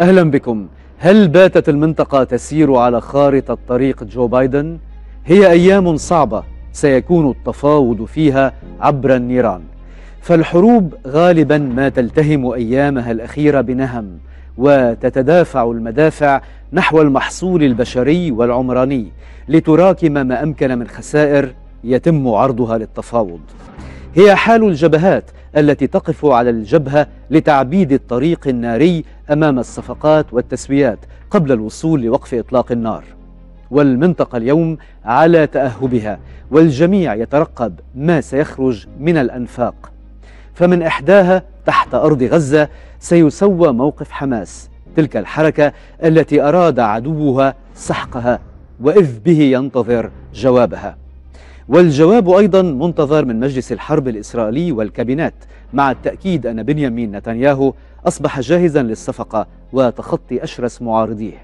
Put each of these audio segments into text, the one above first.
أهلا بكم هل باتت المنطقة تسير على خارطة طريق جو بايدن؟ هي أيام صعبة سيكون التفاوض فيها عبر النيران فالحروب غالبا ما تلتهم أيامها الأخيرة بنهم وتتدافع المدافع نحو المحصول البشري والعمراني لتراكم ما أمكن من خسائر يتم عرضها للتفاوض هي حال الجبهات التي تقف على الجبهة لتعبيد الطريق الناري أمام الصفقات والتسويات قبل الوصول لوقف إطلاق النار والمنطقة اليوم على تأهبها والجميع يترقب ما سيخرج من الأنفاق فمن إحداها تحت أرض غزة سيسوى موقف حماس تلك الحركة التي أراد عدوها سحقها وإذ به ينتظر جوابها والجواب أيضا منتظر من مجلس الحرب الإسرائيلي والكابينات مع التأكيد أن بنيامين نتنياهو أصبح جاهزا للصفقة وتخطي أشرس معارضيه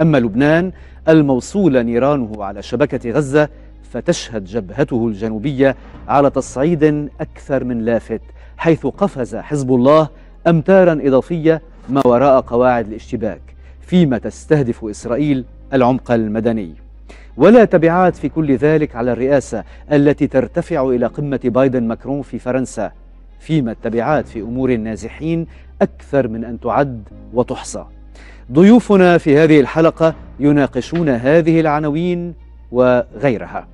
أما لبنان الموصول نيرانه على شبكة غزة فتشهد جبهته الجنوبية على تصعيد أكثر من لافت حيث قفز حزب الله أمتارا إضافية ما وراء قواعد الاشتباك فيما تستهدف إسرائيل العمق المدني ولا تبعات في كل ذلك على الرئاسة التي ترتفع إلى قمة بايدن ماكرون في فرنسا فيما التبعات في أمور النازحين أكثر من أن تعد وتحصى ضيوفنا في هذه الحلقة يناقشون هذه العناوين وغيرها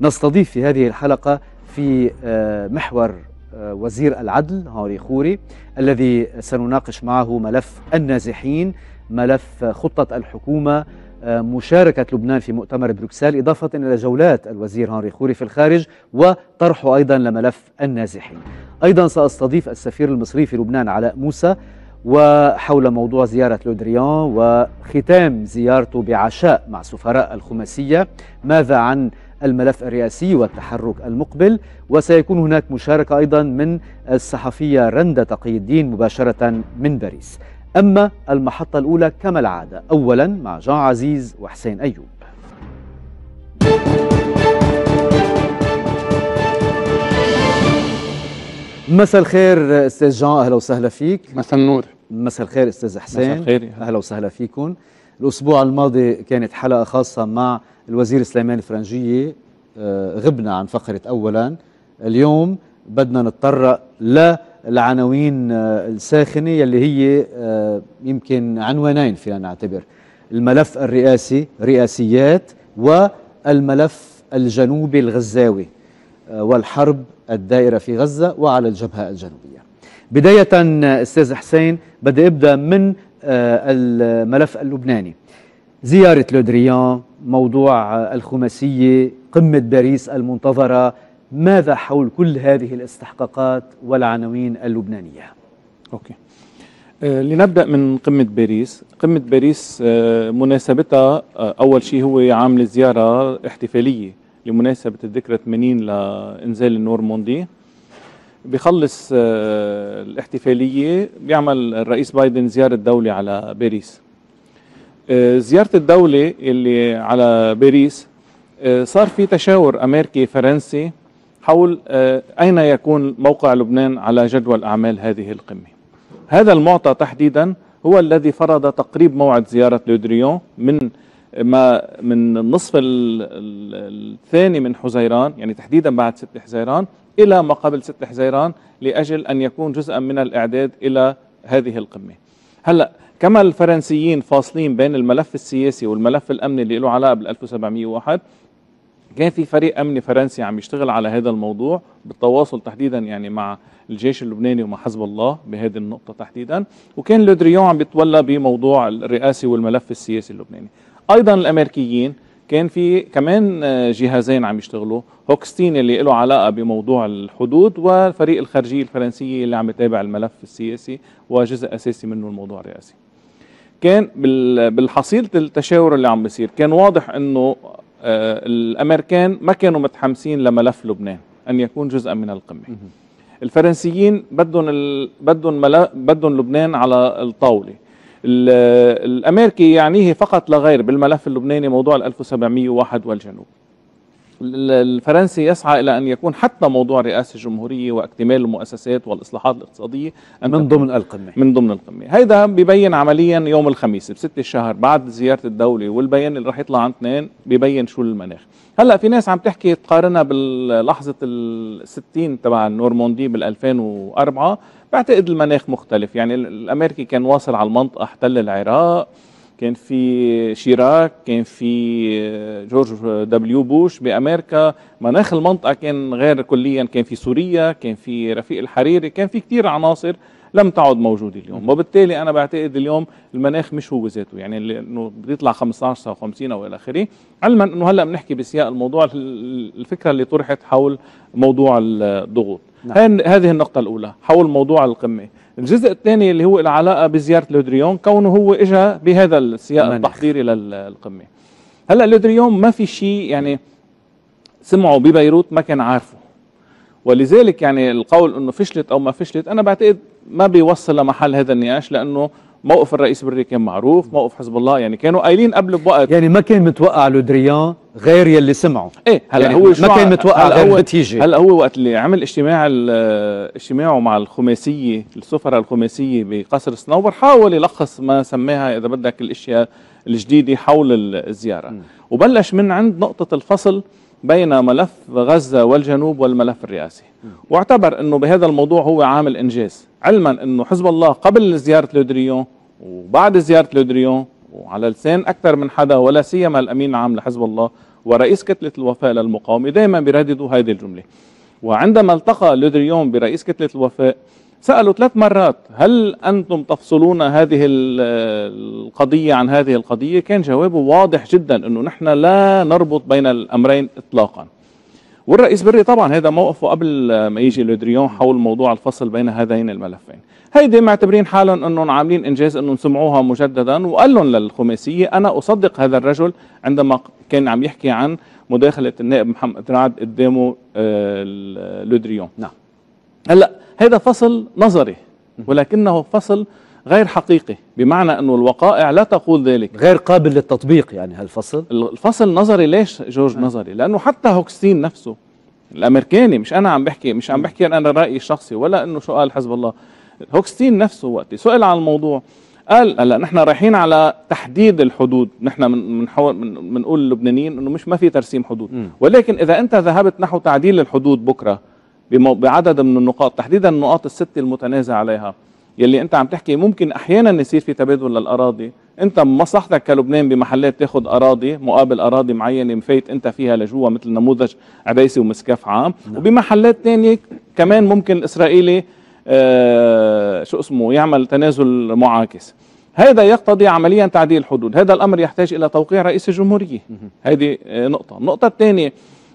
نستضيف في هذه الحلقة في آه، محور آه، وزير العدل هاري خوري الذي سنناقش معه ملف النازحين ملف خطة الحكومة مشاركة لبنان في مؤتمر بروكسل إضافة إلى جولات الوزير هنري خوري في الخارج وطرح أيضا لملف النازحين أيضا سأستضيف السفير المصري في لبنان علاء موسى وحول موضوع زيارة لودريان وختام زيارته بعشاء مع سفراء الخماسية ماذا عن الملف الرئاسي والتحرك المقبل وسيكون هناك مشاركة أيضا من الصحفية رندة تقي الدين مباشرة من باريس أما المحطة الأولى كما العادة أولا مع جان عزيز وحسين أيوب مساء الخير استاذ جان اهلا وسهلا فيك مساء النور مساء الخير استاذ حسين مساء الخير اهلا وسهلا فيكم الاسبوع الماضي كانت حلقه خاصه مع الوزير سليمان الفرنجيه آه، غبنا عن فقره اولا اليوم بدنا نتطرق ل العناوين آه، الساخنة يلي هي آه، يمكن عنوانين فينا نعتبر الملف الرئاسي رئاسيات والملف الجنوبي الغزاوي آه، والحرب الدائرة في غزة وعلى الجبهة الجنوبية بداية أستاذ حسين بدي أبدأ من الملف اللبناني زيارة لودريان موضوع الخماسية قمة باريس المنتظرة ماذا حول كل هذه الاستحقاقات والعناوين اللبنانية؟ أوكي آه، لنبدأ من قمة باريس قمة باريس آه، مناسبتها آه، أول شيء هو عامل زيارة احتفالية لمناسبة الذكرى 80 لإنزال النورموندي بيخلص الاحتفالية بيعمل الرئيس بايدن زيارة دولة على باريس زيارة الدولة اللي على باريس صار في تشاور أمريكي فرنسي حول آه، أين يكون موقع لبنان على جدول أعمال هذه القمة هذا المعطى تحديدا هو الذي فرض تقريب موعد زيارة لودريون من ما من النصف الثاني من حزيران يعني تحديدا بعد 6 حزيران إلى ما قبل 6 حزيران لأجل أن يكون جزءا من الإعداد إلى هذه القمة هلأ كما الفرنسيين فاصلين بين الملف السياسي والملف الأمني اللي له علاقة بال 1701 كان في فريق امني فرنسي عم يشتغل على هذا الموضوع بالتواصل تحديدا يعني مع الجيش اللبناني ومع حزب الله بهذه النقطه تحديدا وكان لودريون عم بيتولى بموضوع الرئاسي والملف السياسي اللبناني ايضا الامريكيين كان في كمان جهازين عم يشتغلوا هوكستين اللي له علاقه بموضوع الحدود وفريق الخارجيه الفرنسيه اللي عم يتابع الملف السياسي وجزء اساسي منه الموضوع الرئاسي كان بالحصيلة التشاور اللي عم بيصير كان واضح انه آه، الامريكان ما كانوا متحمسين لملف لبنان ان يكون جزءا من القمه الفرنسيين بدهم ال... بدهم ملا... بدهم لبنان على الطاوله الامريكي يعنيه فقط لا غير بالملف اللبناني موضوع ال 1701 والجنوب الفرنسي يسعى الى ان يكون حتى موضوع رئاسه الجمهوريه واكتمال المؤسسات والاصلاحات الاقتصاديه من ضمن القمه من ضمن القمه هيدا ببين عمليا يوم الخميس بستة الشهر بعد زياره الدوله والبيان اللي راح يطلع عن اثنين ببين شو المناخ هلا في ناس عم تحكي تقارنها بلحظه ال 60 تبع النورموندي بال 2004 بعتقد المناخ مختلف يعني الامريكي كان واصل على المنطقه احتل العراق كان في شيراك كان في آه، جورج دبليو بوش بامريكا مناخ المنطقه كان غير كليا كان في سوريا كان في رفيق الحريري كان في كثير عناصر لم تعد موجوده اليوم وبالتالي انا بعتقد اليوم المناخ مش هو ذاته يعني انه بده يطلع 15 او 50 او الى اخره علما انه هلا بنحكي بسياق الموضوع الفكره اللي طرحت حول موضوع الضغوط نعم. هذه النقطه الاولى حول موضوع القمه الجزء الثاني اللي هو العلاقه بزياره لودريون كونه هو إجا بهذا السياق التحضيري للقمه هلا لودريون ما في شيء يعني سمعوا ببيروت ما كان عارفه ولذلك يعني القول انه فشلت او ما فشلت انا بعتقد ما بيوصل لمحل هذا النقاش لانه موقف الرئيس بري كان معروف موقف حزب الله يعني كانوا قايلين قبل بوقت يعني ما كان متوقع لودريان غير يلي سمعوا ايه هلا يعني هو ما كان متوقع هلا غير بتيجي هلا هو وقت اللي عمل اجتماع اجتماعه مع الخماسيه السفراء الخماسيه بقصر صنوبر حاول يلخص ما سماها اذا بدك الاشياء الجديده حول الزياره م. وبلش من عند نقطه الفصل بين ملف غزه والجنوب والملف الرئاسي واعتبر انه بهذا الموضوع هو عامل انجاز علما انه حزب الله قبل زياره لودريون وبعد زياره لودريون وعلى لسان اكثر من حدا ولا سيما الامين العام لحزب الله ورئيس كتله الوفاء للمقاومه دائما بيرددوا هذه الجمله وعندما التقى لودريون برئيس كتله الوفاء سالوا ثلاث مرات هل انتم تفصلون هذه القضيه عن هذه القضيه كان جوابه واضح جدا انه نحن لا نربط بين الامرين اطلاقا والرئيس بري طبعا هذا موقفه قبل ما يجي لودريون حول موضوع الفصل بين هذين الملفين هيدي معتبرين حالهم انهم عاملين انجاز انهم سمعوها مجددا وقال لهم للخماسيه انا اصدق هذا الرجل عندما كان عم يحكي عن مداخله النائب محمد رعد قدامه آه، لودريون نعم هلا هذا فصل نظري ولكنه فصل غير حقيقي بمعنى انه الوقائع لا تقول ذلك غير قابل للتطبيق يعني هالفصل الفصل نظري ليش جورج نعم. نظري لانه حتى هوكستين نفسه الامريكاني مش انا عم بحكي مش عم بحكي انا رايي الشخصي ولا انه شو قال حزب الله هوكستين نفسه وقت سئل عن الموضوع قال هلا نحن رايحين على تحديد الحدود نحن بنحاول من بنقول اللبنانيين انه مش ما في ترسيم حدود م. ولكن اذا انت ذهبت نحو تعديل الحدود بكره بعدد من النقاط تحديدا النقاط الست المتنازع عليها يلي انت عم تحكي ممكن احيانا يصير في تبادل للاراضي انت مصلحتك كلبنان بمحلات تاخذ اراضي مقابل اراضي معينه مفيت انت فيها لجوا مثل نموذج عبيسي ومسكاف عام نعم. وبمحلات ثانيه كمان ممكن الاسرائيلي آه، شو اسمه يعمل تنازل معاكس هذا يقتضي عمليا تعديل الحدود هذا الأمر يحتاج إلى توقيع رئيس الجمهورية هذه نقطة النقطة الثانية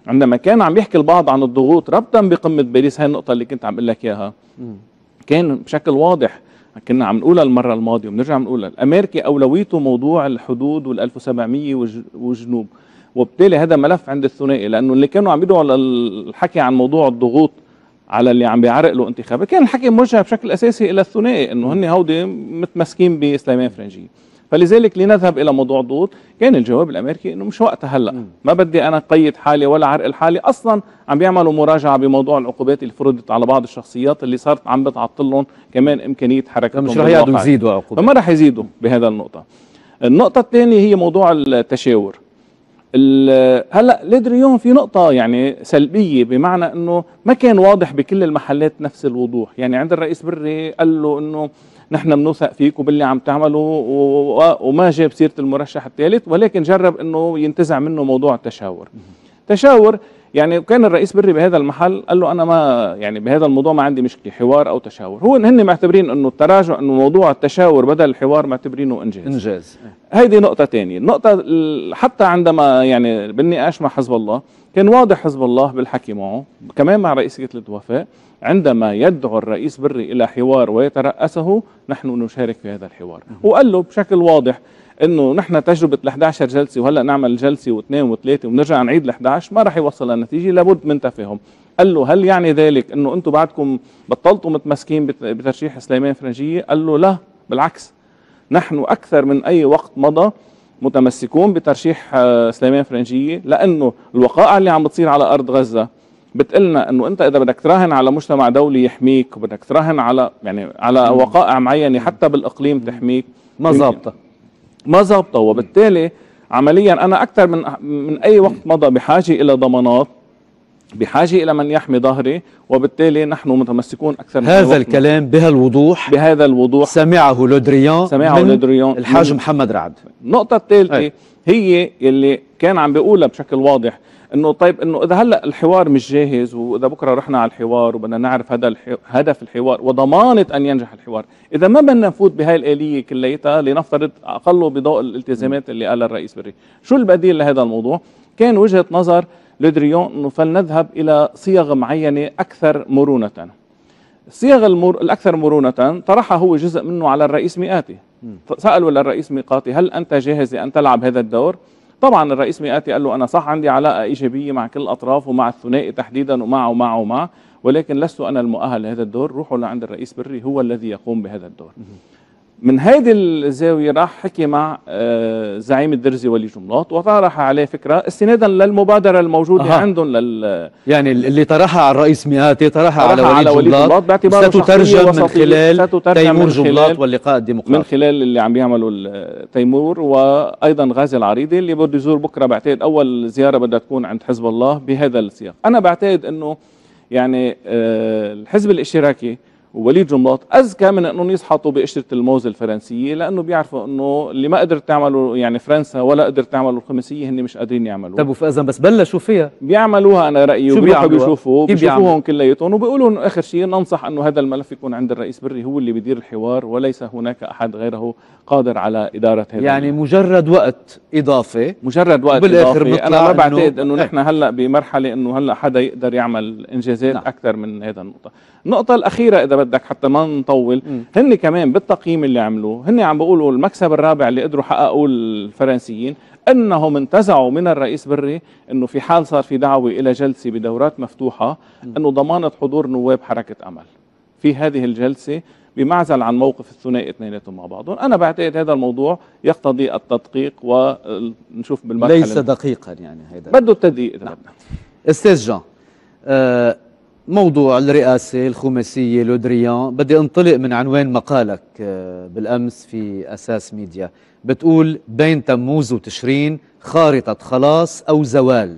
عندما كان عم يحكي البعض عن الضغوط ربطا بقمة باريس هاي النقطة اللي كنت عم اقول لك إياها كان بشكل واضح كنا عم نقولها المرة الماضية وبنرجع بنقولها الأمريكي أولويته موضوع الحدود وال 1700 والجنوب وبالتالي هذا ملف عند الثنائي لأنه اللي كانوا عم يدعوا للحكي عن موضوع الضغوط على اللي عم بيعرق له انتخابات كان الحكي موجه بشكل اساسي الى الثنائي انه هن هودي متمسكين بسليمان فرنجيه فلذلك لنذهب الى موضوع ضوض كان الجواب الامريكي انه مش وقتها هلا ما بدي انا قيد حالي ولا عرقل حالي اصلا عم بيعملوا مراجعه بموضوع العقوبات اللي فرضت على بعض الشخصيات اللي صارت عم بتعطلهم كمان امكانيه حركتهم مش رح يزيدوا عقوبات فما رح يزيدوا بهذا النقطه النقطه الثانيه هي موضوع التشاور هلا ليدريون في نقطة يعني سلبية بمعنى انه ما كان واضح بكل المحلات نفس الوضوح، يعني عند الرئيس بري قال له انه نحن بنوثق فيك وباللي عم تعمله وما جاب سيرة المرشح الثالث ولكن جرب انه ينتزع منه موضوع التشاور. تشاور يعني كان الرئيس بري بهذا المحل قال له انا ما يعني بهذا الموضوع ما عندي مشكله حوار او تشاور هو هن معتبرين انه التراجع انه موضوع التشاور بدل الحوار معتبرينه انجاز انجاز هيدي نقطه ثانيه النقطه حتى عندما يعني بالنقاش مع حزب الله كان واضح حزب الله بالحكي معه كمان مع رئيس كتله وفاء عندما يدعو الرئيس بري الى حوار ويترأسه نحن نشارك في هذا الحوار وقال له بشكل واضح انه نحن تجربه ال 11 جلسه وهلا نعمل جلسه واثنين وثلاثه ونرجع نعيد ال 11 ما راح يوصل لنتيجه لابد من تفاهم قال له هل يعني ذلك انه انتم بعدكم بطلتوا متمسكين بترشيح سليمان فرنجيه قال له لا بالعكس نحن اكثر من اي وقت مضى متمسكون بترشيح آه، سليمان فرنجيه لانه الوقائع اللي عم بتصير على ارض غزه بتقلنا انه انت اذا بدك تراهن على مجتمع دولي يحميك وبدك تراهن على يعني على وقائع معينه حتى بالاقليم تحميك ما ظابطه ما ظابطه وبالتالي عمليا انا اكثر من من اي وقت مضى بحاجه الى ضمانات بحاجه الى من يحمي ظهري وبالتالي نحن متمسكون اكثر من هذا الكلام بهالوضوح بهذا الوضوح سمعه لودريان سمعه من لودريان الحاج محمد رعد النقطه الثالثه هي اللي كان عم بيقولها بشكل واضح انه طيب انه اذا هلا الحوار مش جاهز واذا بكره رحنا على الحوار وبدنا نعرف هذا هدف الحوار وضمانه ان ينجح الحوار، اذا ما بدنا نفوت بهاي الاليه كليتها لنفترض اقله بضوء الالتزامات اللي قالها الرئيس بري، شو البديل لهذا الموضوع؟ كان وجهه نظر لودريون انه فلنذهب الى صيغ معينه اكثر مرونه. الصيغ المر... الاكثر مرونه طرحها هو جزء منه على الرئيس مئاتي. سالوا للرئيس ميقاتي هل انت جاهز لان تلعب هذا الدور؟ طبعا الرئيس مئاتي قال له انا صح عندي علاقه ايجابيه مع كل الاطراف ومع الثنائي تحديدا ومعه ومعه ومع ولكن لست انا المؤهل لهذا الدور روحوا لعند الرئيس بري هو الذي يقوم بهذا الدور من هيدي الزاوية راح حكي مع آه، زعيم الدرزي ولي جملاط وطرح عليه فكرة استنادا للمبادرة الموجودة أه. عندهم لل يعني اللي طرحها على الرئيس مئاتي طرحها على ولي, على ولي جملاط باعتباره ستترجم من خلال تيمور جملاط واللقاء الديمقراطي من خلال اللي عم بيعمله تيمور وأيضا غازي العريضي اللي بده يزور بكرة بعتقد أول زيارة بدها تكون عند حزب الله بهذا السياق أنا بعتقد أنه يعني آه، الحزب الاشتراكي ووليد جملاط اذكى من انهم يسحطوا بقشره الموز الفرنسيه لانه بيعرفوا انه اللي ما قدرت تعمله يعني فرنسا ولا قدرت تعمله الخماسيه هن مش قادرين يعملوا طب وفاذا بس بلشوا فيها بيعملوها انا رايي وبيروحوا بيشوفوا بيشوفوهم كلياتهم وبيقولوا انه اخر شيء ننصح انه هذا الملف يكون عند الرئيس بري هو اللي بيدير الحوار وليس هناك احد غيره قادر على اداره هذا يعني الملف. مجرد وقت اضافي مجرد وقت بالاخر اضافي انا ما بعتقد انه إيه. نحن هلا بمرحله انه هلا حدا يقدر يعمل انجازات نعم. اكثر من هذا النقطه النقطه الاخيره اذا بدك حتى ما نطول هن كمان بالتقييم اللي عملوه هن عم بيقولوا المكسب الرابع اللي قدروا حققوه الفرنسيين انهم انتزعوا من الرئيس بري انه في حال صار في دعوه الى جلسه بدورات مفتوحه انه ضمانه حضور نواب حركه امل في هذه الجلسه بمعزل عن موقف الثنائي اثنيناتهم مع بعضهم انا بعتقد هذا الموضوع يقتضي التدقيق ونشوف بالمرحله ليس دقيقا يعني هذا بده التدقيق نعم. استاذ جان آه، موضوع الرئاسة الخماسية لودريان بدي انطلق من عنوان مقالك آه، بالأمس في أساس ميديا بتقول بين تموز وتشرين خارطة خلاص أو زوال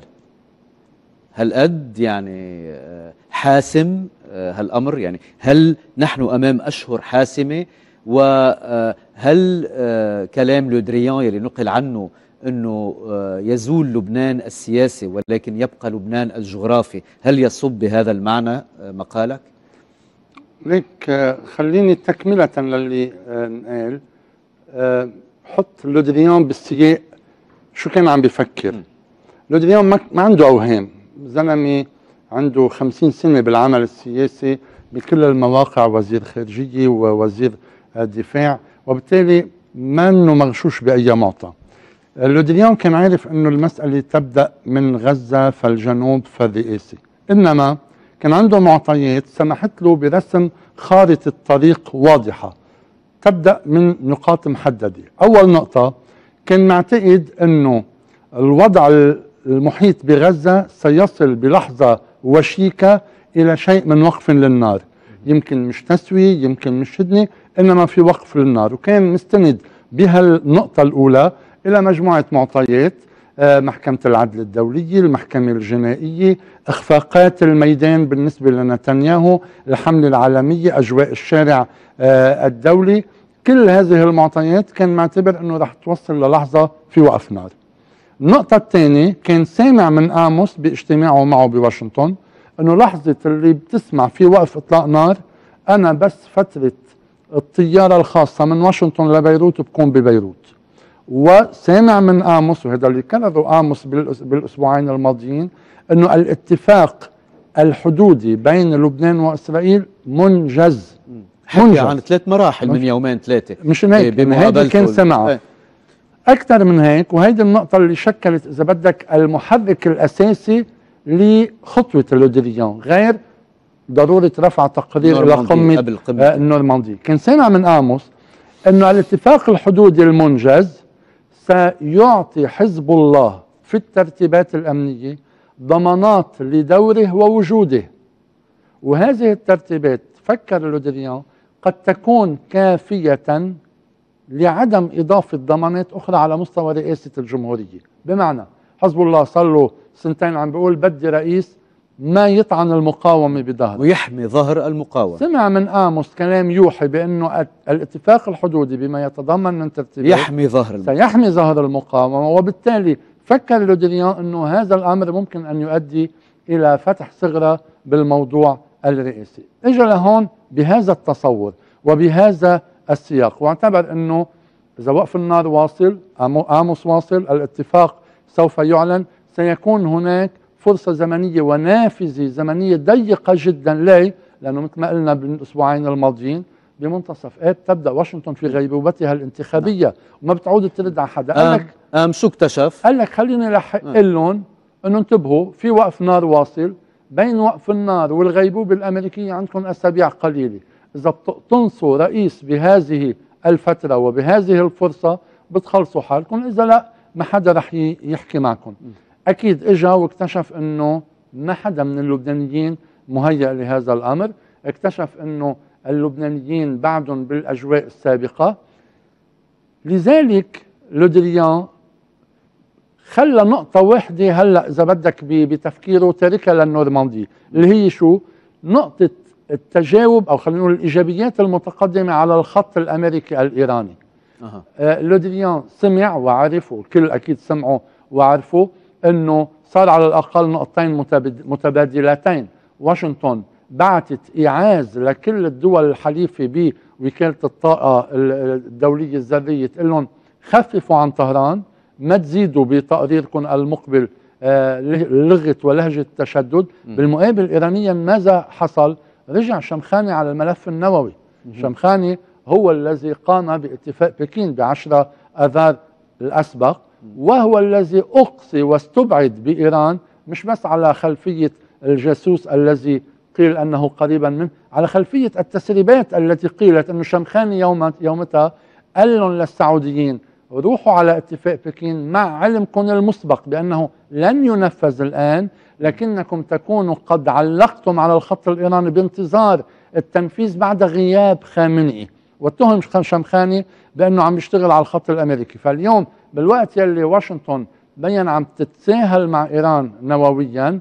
هالقد يعني آه، حاسم آه، هالأمر يعني هل نحن أمام أشهر حاسمة وهل كلام لودريان يلي نقل عنه أنه آه، يزول لبنان السياسي ولكن يبقى لبنان الجغرافي هل يصب بهذا المعنى آه، مقالك؟ ليك آه، خليني تكملة للي نقال حط لودريان بالسياق شو كان عم بيفكر لودريان ما عنده أوهام زلمة عنده خمسين سنة بالعمل السياسي بكل المواقع وزير خارجية ووزير دفاع وبالتالي ما انه مغشوش بأي معطى لودريان كان عارف انه المسألة تبدأ من غزة فالجنوب فالرئاسي انما كان عنده معطيات سمحت له برسم خارطة طريق واضحة تبدأ من نقاط محددة أول نقطة كان معتقد أنه الوضع المحيط بغزة سيصل بلحظة وشيكة إلى شيء من وقف للنار يمكن مش تسوية يمكن مش هدنة إنما في وقف للنار وكان مستند بهالنقطة الأولى إلى مجموعة معطيات آه، محكمة العدل الدولية المحكمة الجنائية إخفاقات الميدان بالنسبة لنتنياهو الحملة العالمية أجواء الشارع آه، الدولي كل هذه المعطيات كان معتبر أنه رح توصل للحظة في وقف نار النقطة الثانية كان سامع من آموس باجتماعه معه بواشنطن أنه لحظة اللي بتسمع في وقف إطلاق نار أنا بس فترة الطيارة الخاصة من واشنطن لبيروت بكون ببيروت وسمع من آموس وهذا اللي كرره آموس بالأسبوعين الماضيين أنه الاتفاق الحدودي بين لبنان وإسرائيل منجز حكي منجز. عن ثلاث مراحل من يومين ثلاثة مش هيك بمقابلة يعني كان سمعه ايه. أكثر من هيك وهيدي النقطة اللي شكلت إذا بدك المحرك الأساسي لخطوة لودريان غير ضرورة رفع تقرير إلى قمة النورماندي آه، كان سامع من آموس أنه الاتفاق الحدودي المنجز سيعطي حزب الله في الترتيبات الأمنية ضمانات لدوره ووجوده وهذه الترتيبات فكر لودريان قد تكون كافية لعدم إضافة ضمانات أخرى على مستوى رئاسة الجمهورية بمعنى حزب الله صار له سنتين عم بيقول بدي رئيس ما يطعن المقاومة بظهره ويحمي ظهر المقاومة سمع من آموس كلام يوحي بأنه الاتفاق الحدودي بما يتضمن من ترتيب يحمي ظهر المقاومة سيحمي ظهر المقاومة وبالتالي فكر لودريان أنه هذا الأمر ممكن أن يؤدي إلى فتح صغرى بالموضوع الرئيسي اجى لهون بهذا التصور وبهذا السياق واعتبر أنه إذا وقف النار واصل آموس واصل الاتفاق سوف يعلن سيكون هناك فرصة زمنية ونافذة زمنية ضيقة جدا لي لأنه مثل ما قلنا بالأسبوعين الماضيين بمنتصف آب إيه؟ تبدأ واشنطن في غيبوبتها الانتخابية وما بتعود ترد على حدا قال لك أم شو اكتشف؟ قال لك خليني لحق آه. لهم انه انتبهوا في وقف نار واصل بين وقف النار والغيبوبة الأمريكية عندكم أسابيع قليلة إذا بتنصوا رئيس بهذه الفترة وبهذه الفرصة بتخلصوا حالكم إذا لا ما حدا رح يحكي معكم اكيد اجا واكتشف انه ما حدا من اللبنانيين مهيأ لهذا الامر اكتشف انه اللبنانيين بعدهم بالاجواء السابقه لذلك لودريان خلى نقطة واحدة هلا إذا بدك بتفكيره تاركها للنورماندي اللي هي شو؟ نقطة التجاوب أو خلينا نقول الإيجابيات المتقدمة على الخط الأمريكي الإيراني. أه. آه لودريان سمع وعرف والكل أكيد سمعوا وعرفوا انه صار على الاقل نقطتين متبادلتين واشنطن بعتت ايعاز لكل الدول الحليفه بوكاله الطاقه الدوليه الذريه تقول لهم خففوا عن طهران ما تزيدوا بتقريركم المقبل آه، لغه ولهجه التشدد بالمقابل ايرانيا ماذا حصل رجع شمخاني على الملف النووي شمخاني هو الذي قام باتفاق بكين ب 10 اذار الاسبق وهو الذي أقصي واستبعد بإيران مش بس على خلفية الجاسوس الذي قيل أنه قريبا منه على خلفية التسريبات التي قيلت أن شمخاني يوم يومتها قال للسعوديين روحوا على اتفاق بكين مع علمكم المسبق بأنه لن ينفذ الآن لكنكم تكونوا قد علقتم على الخط الإيراني بانتظار التنفيذ بعد غياب خامنئي واتهم شمخاني بأنه عم يشتغل على الخط الأمريكي فاليوم بالوقت يلي واشنطن بين عم تتساهل مع ايران نوويا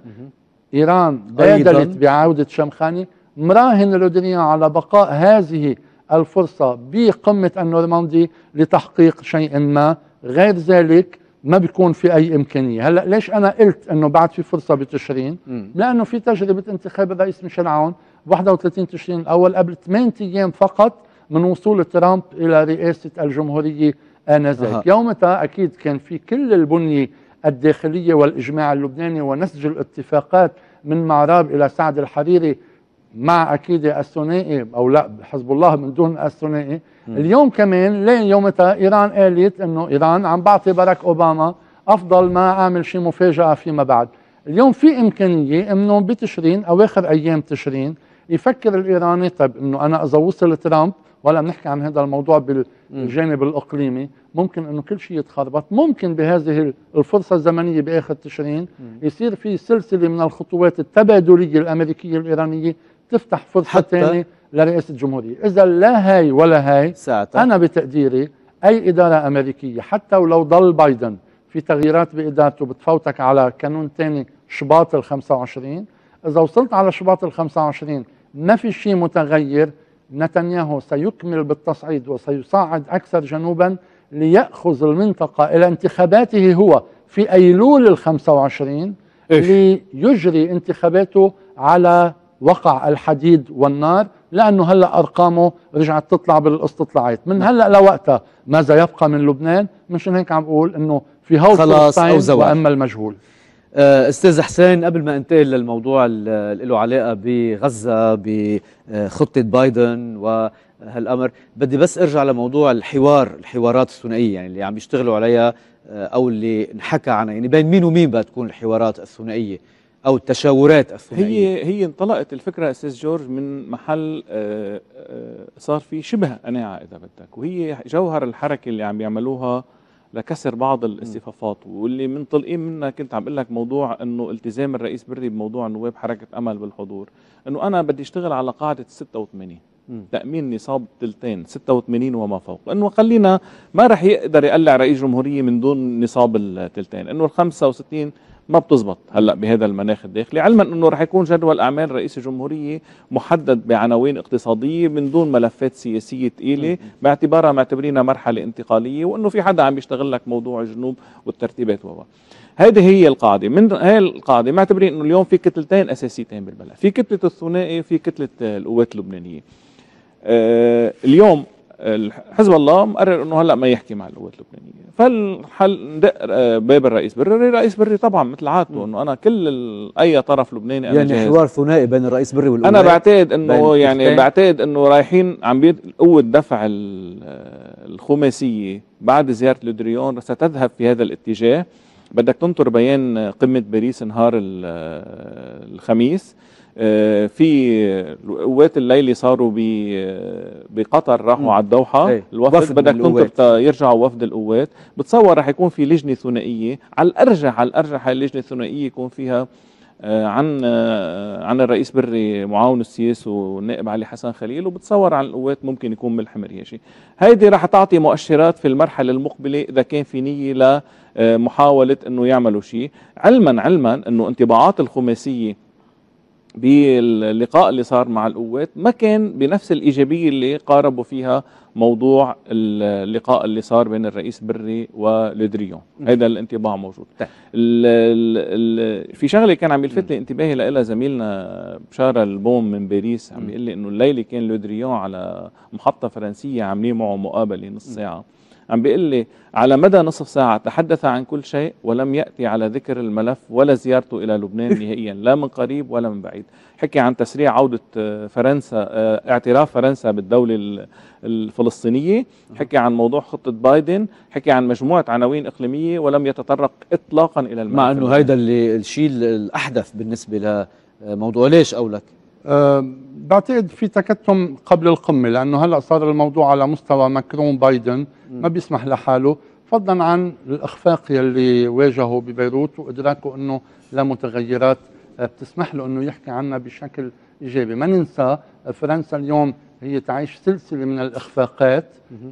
ايران بادلت بعوده شمخاني مراهن لودريان على بقاء هذه الفرصه بقمه النورماندي لتحقيق شيء ما غير ذلك ما بيكون في اي امكانيه هلا ليش انا قلت انه بعد في فرصه بتشرين لانه في تجربه انتخاب الرئيس ميشيل عون 31 تشرين الاول قبل 8 ايام فقط من وصول ترامب الى رئاسه الجمهوريه آنذاك يومتها أكيد كان في كل البنية الداخلية والإجماع اللبناني ونسج الاتفاقات من معراب إلى سعد الحريري مع أكيد الثنائي أو لا حزب الله من دون الثنائي اليوم كمان لين يومتها إيران قالت أنه إيران عم بعطي باراك أوباما أفضل ما أعمل شيء مفاجأة فيما بعد اليوم في إمكانية أنه بتشرين أواخر أيام تشرين يفكر الإيراني طب أنه أنا إذا وصل ترامب ولا بنحكي عن هذا الموضوع بالجانب الاقليمي ممكن انه كل شيء يتخربط ممكن بهذه الفرصه الزمنيه باخر تشرين يصير في سلسله من الخطوات التبادليه الامريكيه الايرانيه تفتح فرصه ثانيه لرئاسه الجمهوريه اذا لا هاي ولا هاي ساعتها. انا بتقديري اي اداره امريكيه حتى ولو ضل بايدن في تغييرات بادارته بتفوتك على كانون ثاني شباط ال 25 اذا وصلت على شباط ال 25 ما في شيء متغير نتنياهو سيكمل بالتصعيد وسيصعد أكثر جنوبا ليأخذ المنطقة إلى انتخاباته هو في أيلول الخمسة وعشرين ليجري انتخاباته على وقع الحديد والنار لأنه هلأ أرقامه رجعت تطلع بالاستطلاعات من نعم. هلأ لوقتها ماذا يبقى من لبنان مش هيك عم بقول أنه في هول خلاص أو زوال وأما المجهول آه، استاذ حسين قبل ما انتقل للموضوع اللي له علاقه بغزه بخطه بايدن وهالامر بدي بس ارجع لموضوع الحوار الحوارات الثنائيه يعني اللي عم يشتغلوا عليها آه، او اللي انحكى عنها يعني بين مين ومين بدها تكون الحوارات الثنائيه او التشاورات الثنائيه هي هي انطلقت الفكره استاذ جورج من محل آه، صار في شبه قناعه اذا بدك وهي جوهر الحركه اللي عم يعملوها لكسر بعض الاصطفافات واللي منطلقين منها كنت عم لك موضوع انه التزام الرئيس بري بموضوع نواب حركه امل بالحضور انه انا بدي اشتغل على قاعده 86 تامين نصاب الثلثين 86 وما فوق انه خلينا ما رح يقدر يقلع رئيس جمهوريه من دون نصاب الثلثين انه ال 65 ما بتزبط هلا بهذا المناخ الداخلي علما انه رح يكون جدول اعمال رئيس الجمهوريه محدد بعناوين اقتصاديه من دون ملفات سياسيه ثقيله باعتبارها معتبرينها مرحله انتقاليه وانه في حدا عم يشتغل لك موضوع الجنوب والترتيبات و هذه هي القاعدة من هاي القاعدة معتبرين انه اليوم في كتلتين اساسيتين بالبلد في كتلة الثنائي وفي كتلة القوات اللبنانية آه، اليوم حزب الله مقرر انه هلا ما يحكي مع القوات اللبنانيه فالحل ندق آه، باب الرئيس بري الرئيس بري طبعا مثل عادته انه انا كل اي طرف لبناني أنا يعني جاهز. حوار ثنائي بين الرئيس بري والقوات انا بعتقد انه يعني بعتقد انه رايحين عم بيد قوه دفع آه، الخماسيه بعد زياره لودريون ستذهب في هذا الاتجاه بدك تنطر بيان قمه باريس نهار آه، الخميس آه، في قوات الليلي صاروا آه، بقطر راحوا على الدوحه إيه. الوفد بدك تنطر يرجعوا وفد القوات بتصور رح يكون في لجنه ثنائيه على الارجح على الارجح هاي اللجنه الثنائيه يكون فيها آه، عن عن الرئيس بري معاون السياسي والنائب علي حسن خليل وبتصور عن القوات ممكن يكون ملحم الحمريشي هيدي رح تعطي مؤشرات في المرحله المقبله اذا كان في نيه لمحاوله انه يعملوا شيء علما علما انه انطباعات الخماسيه باللقاء اللي صار مع القوات ما كان بنفس الإيجابية اللي قاربوا فيها موضوع اللقاء اللي صار بين الرئيس بري ولودريون هذا الانطباع موجود الـ طيب. الـ في شغله كان عم يلفت لي انتباهي لها زميلنا بشاره البوم من باريس عم بيقول لي انه الليله كان لودريون على محطه فرنسيه عاملين معه مقابله نص ساعه عم بيقول لي على مدى نصف ساعة تحدث عن كل شيء ولم يأتي على ذكر الملف ولا زيارته إلى لبنان نهائيا لا من قريب ولا من بعيد حكي عن تسريع عودة آه، فرنسا آه، اعتراف فرنسا بالدولة الفلسطينية حكي عن موضوع خطة بايدن حكي عن مجموعة عناوين إقليمية ولم يتطرق إطلاقا إلى الملف مع أنه هيدا الشيء الأحدث بالنسبة لموضوع ليش أولك؟ آه، بعتقد في تكتم قبل القمه لانه هلا صار الموضوع على مستوى ماكرون بايدن ما بيسمح لحاله فضلا عن الاخفاق يلي واجهه ببيروت وادراكه انه لمتغيرات آه، بتسمح له انه يحكي عنها بشكل ايجابي، ما ننسى آه، فرنسا اليوم هي تعيش سلسله من الاخفاقات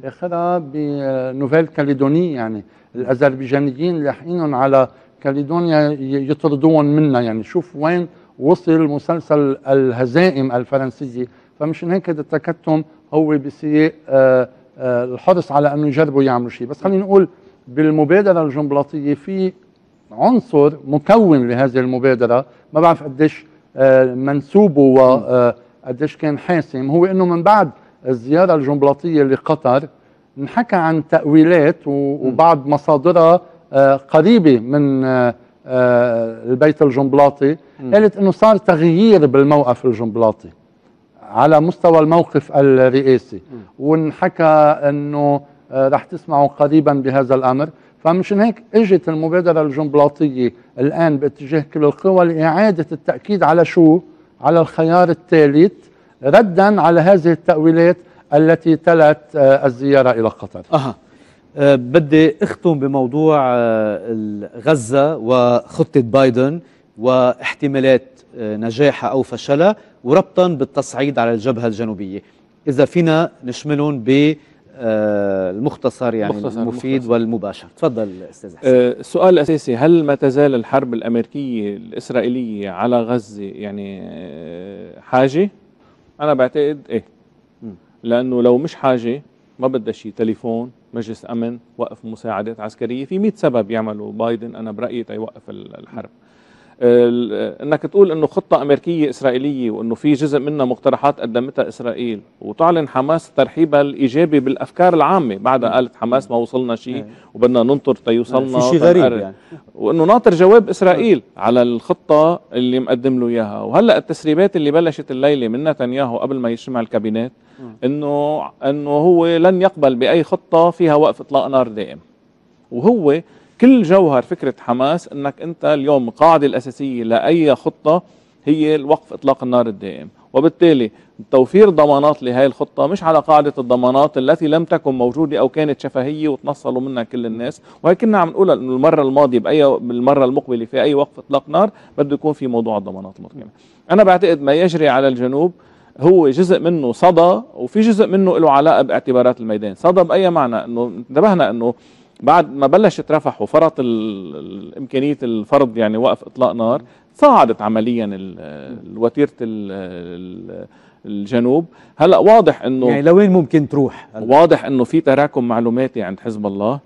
اخرها بنوفيل آه، كاليدوني يعني الاذربيجانيين لاحقينهم على كاليدونيا يطردوهم منا يعني شوف وين وصل المسلسل الهزائم الفرنسيه فمشان هيك التكتم هو بسياق آه، آه، الحرص على انه يجربوا يعملوا شيء بس خلينا نقول بالمبادره الجنبلاطيه في عنصر مكون لهذه المبادره ما بعرف قديش آه، منسوبه وقديش كان حاسم هو انه من بعد الزياره الجنبلاطيه لقطر انحكى عن تاويلات وبعض مصادرها قريبه من آه، البيت الجنبلاطي قالت انه صار تغيير بالموقف الجنبلاطي على مستوى الموقف الرئاسي وانحكى انه آه، رح تسمعوا قريبا بهذا الامر فمشان هيك اجت المبادره الجنبلاطيه الان باتجاه كل القوى لاعاده التاكيد على شو؟ على الخيار الثالث ردا على هذه التاويلات التي تلت آه، الزياره الى قطر. أه. أه، بدي اختم بموضوع أه، غزة وخطة بايدن واحتمالات أه، نجاحها أو فشلها وربطا بالتصعيد على الجبهة الجنوبية إذا فينا نشملهم ب المختصر يعني مختصر المفيد مختصر. والمباشر تفضل استاذ حسين السؤال الاساسي هل ما تزال الحرب الامريكيه الاسرائيليه على غزه يعني حاجه انا بعتقد ايه لانه لو مش حاجه ما بدها شيء تليفون مجلس امن وقف مساعدات عسكريه في 100 سبب يعملوا بايدن انا برايي يوقف الحرب انك تقول انه خطه امريكيه اسرائيليه وانه في جزء منها مقترحات قدمتها اسرائيل وتعلن حماس ترحيبها الايجابي بالافكار العامه بعدها نعم. قالت حماس ما وصلنا شيء نعم. وبدنا ننطر تيوصلنا نعم، في شيء غريب يعني وانه ناطر جواب اسرائيل على الخطه اللي مقدم له اياها وهلا التسريبات اللي بلشت الليله من نتنياهو قبل ما يجتمع الكابينات انه انه هو لن يقبل باي خطه فيها وقف اطلاق نار دائم وهو كل جوهر فكرة حماس أنك أنت اليوم القاعدة الأساسية لأي خطة هي الوقف إطلاق النار الدائم وبالتالي توفير ضمانات لهذه الخطة مش على قاعدة الضمانات التي لم تكن موجودة أو كانت شفهية وتنصلوا منها كل الناس وهي كنا عم نقولها إنه المرة الماضية بأي بالمرة المقبلة في أي وقف إطلاق نار بده يكون في موضوع الضمانات المطلقة أنا بعتقد ما يجري على الجنوب هو جزء منه صدى وفي جزء منه له علاقه باعتبارات الميدان صدى باي معنى انه انتبهنا انه بعد ما بلشت رفح وفرط امكانيه الفرض يعني وقف اطلاق نار صعدت عمليا الوتيرة الجنوب هلا واضح انه يعني لوين ممكن تروح واضح انه في تراكم معلوماتي عند حزب الله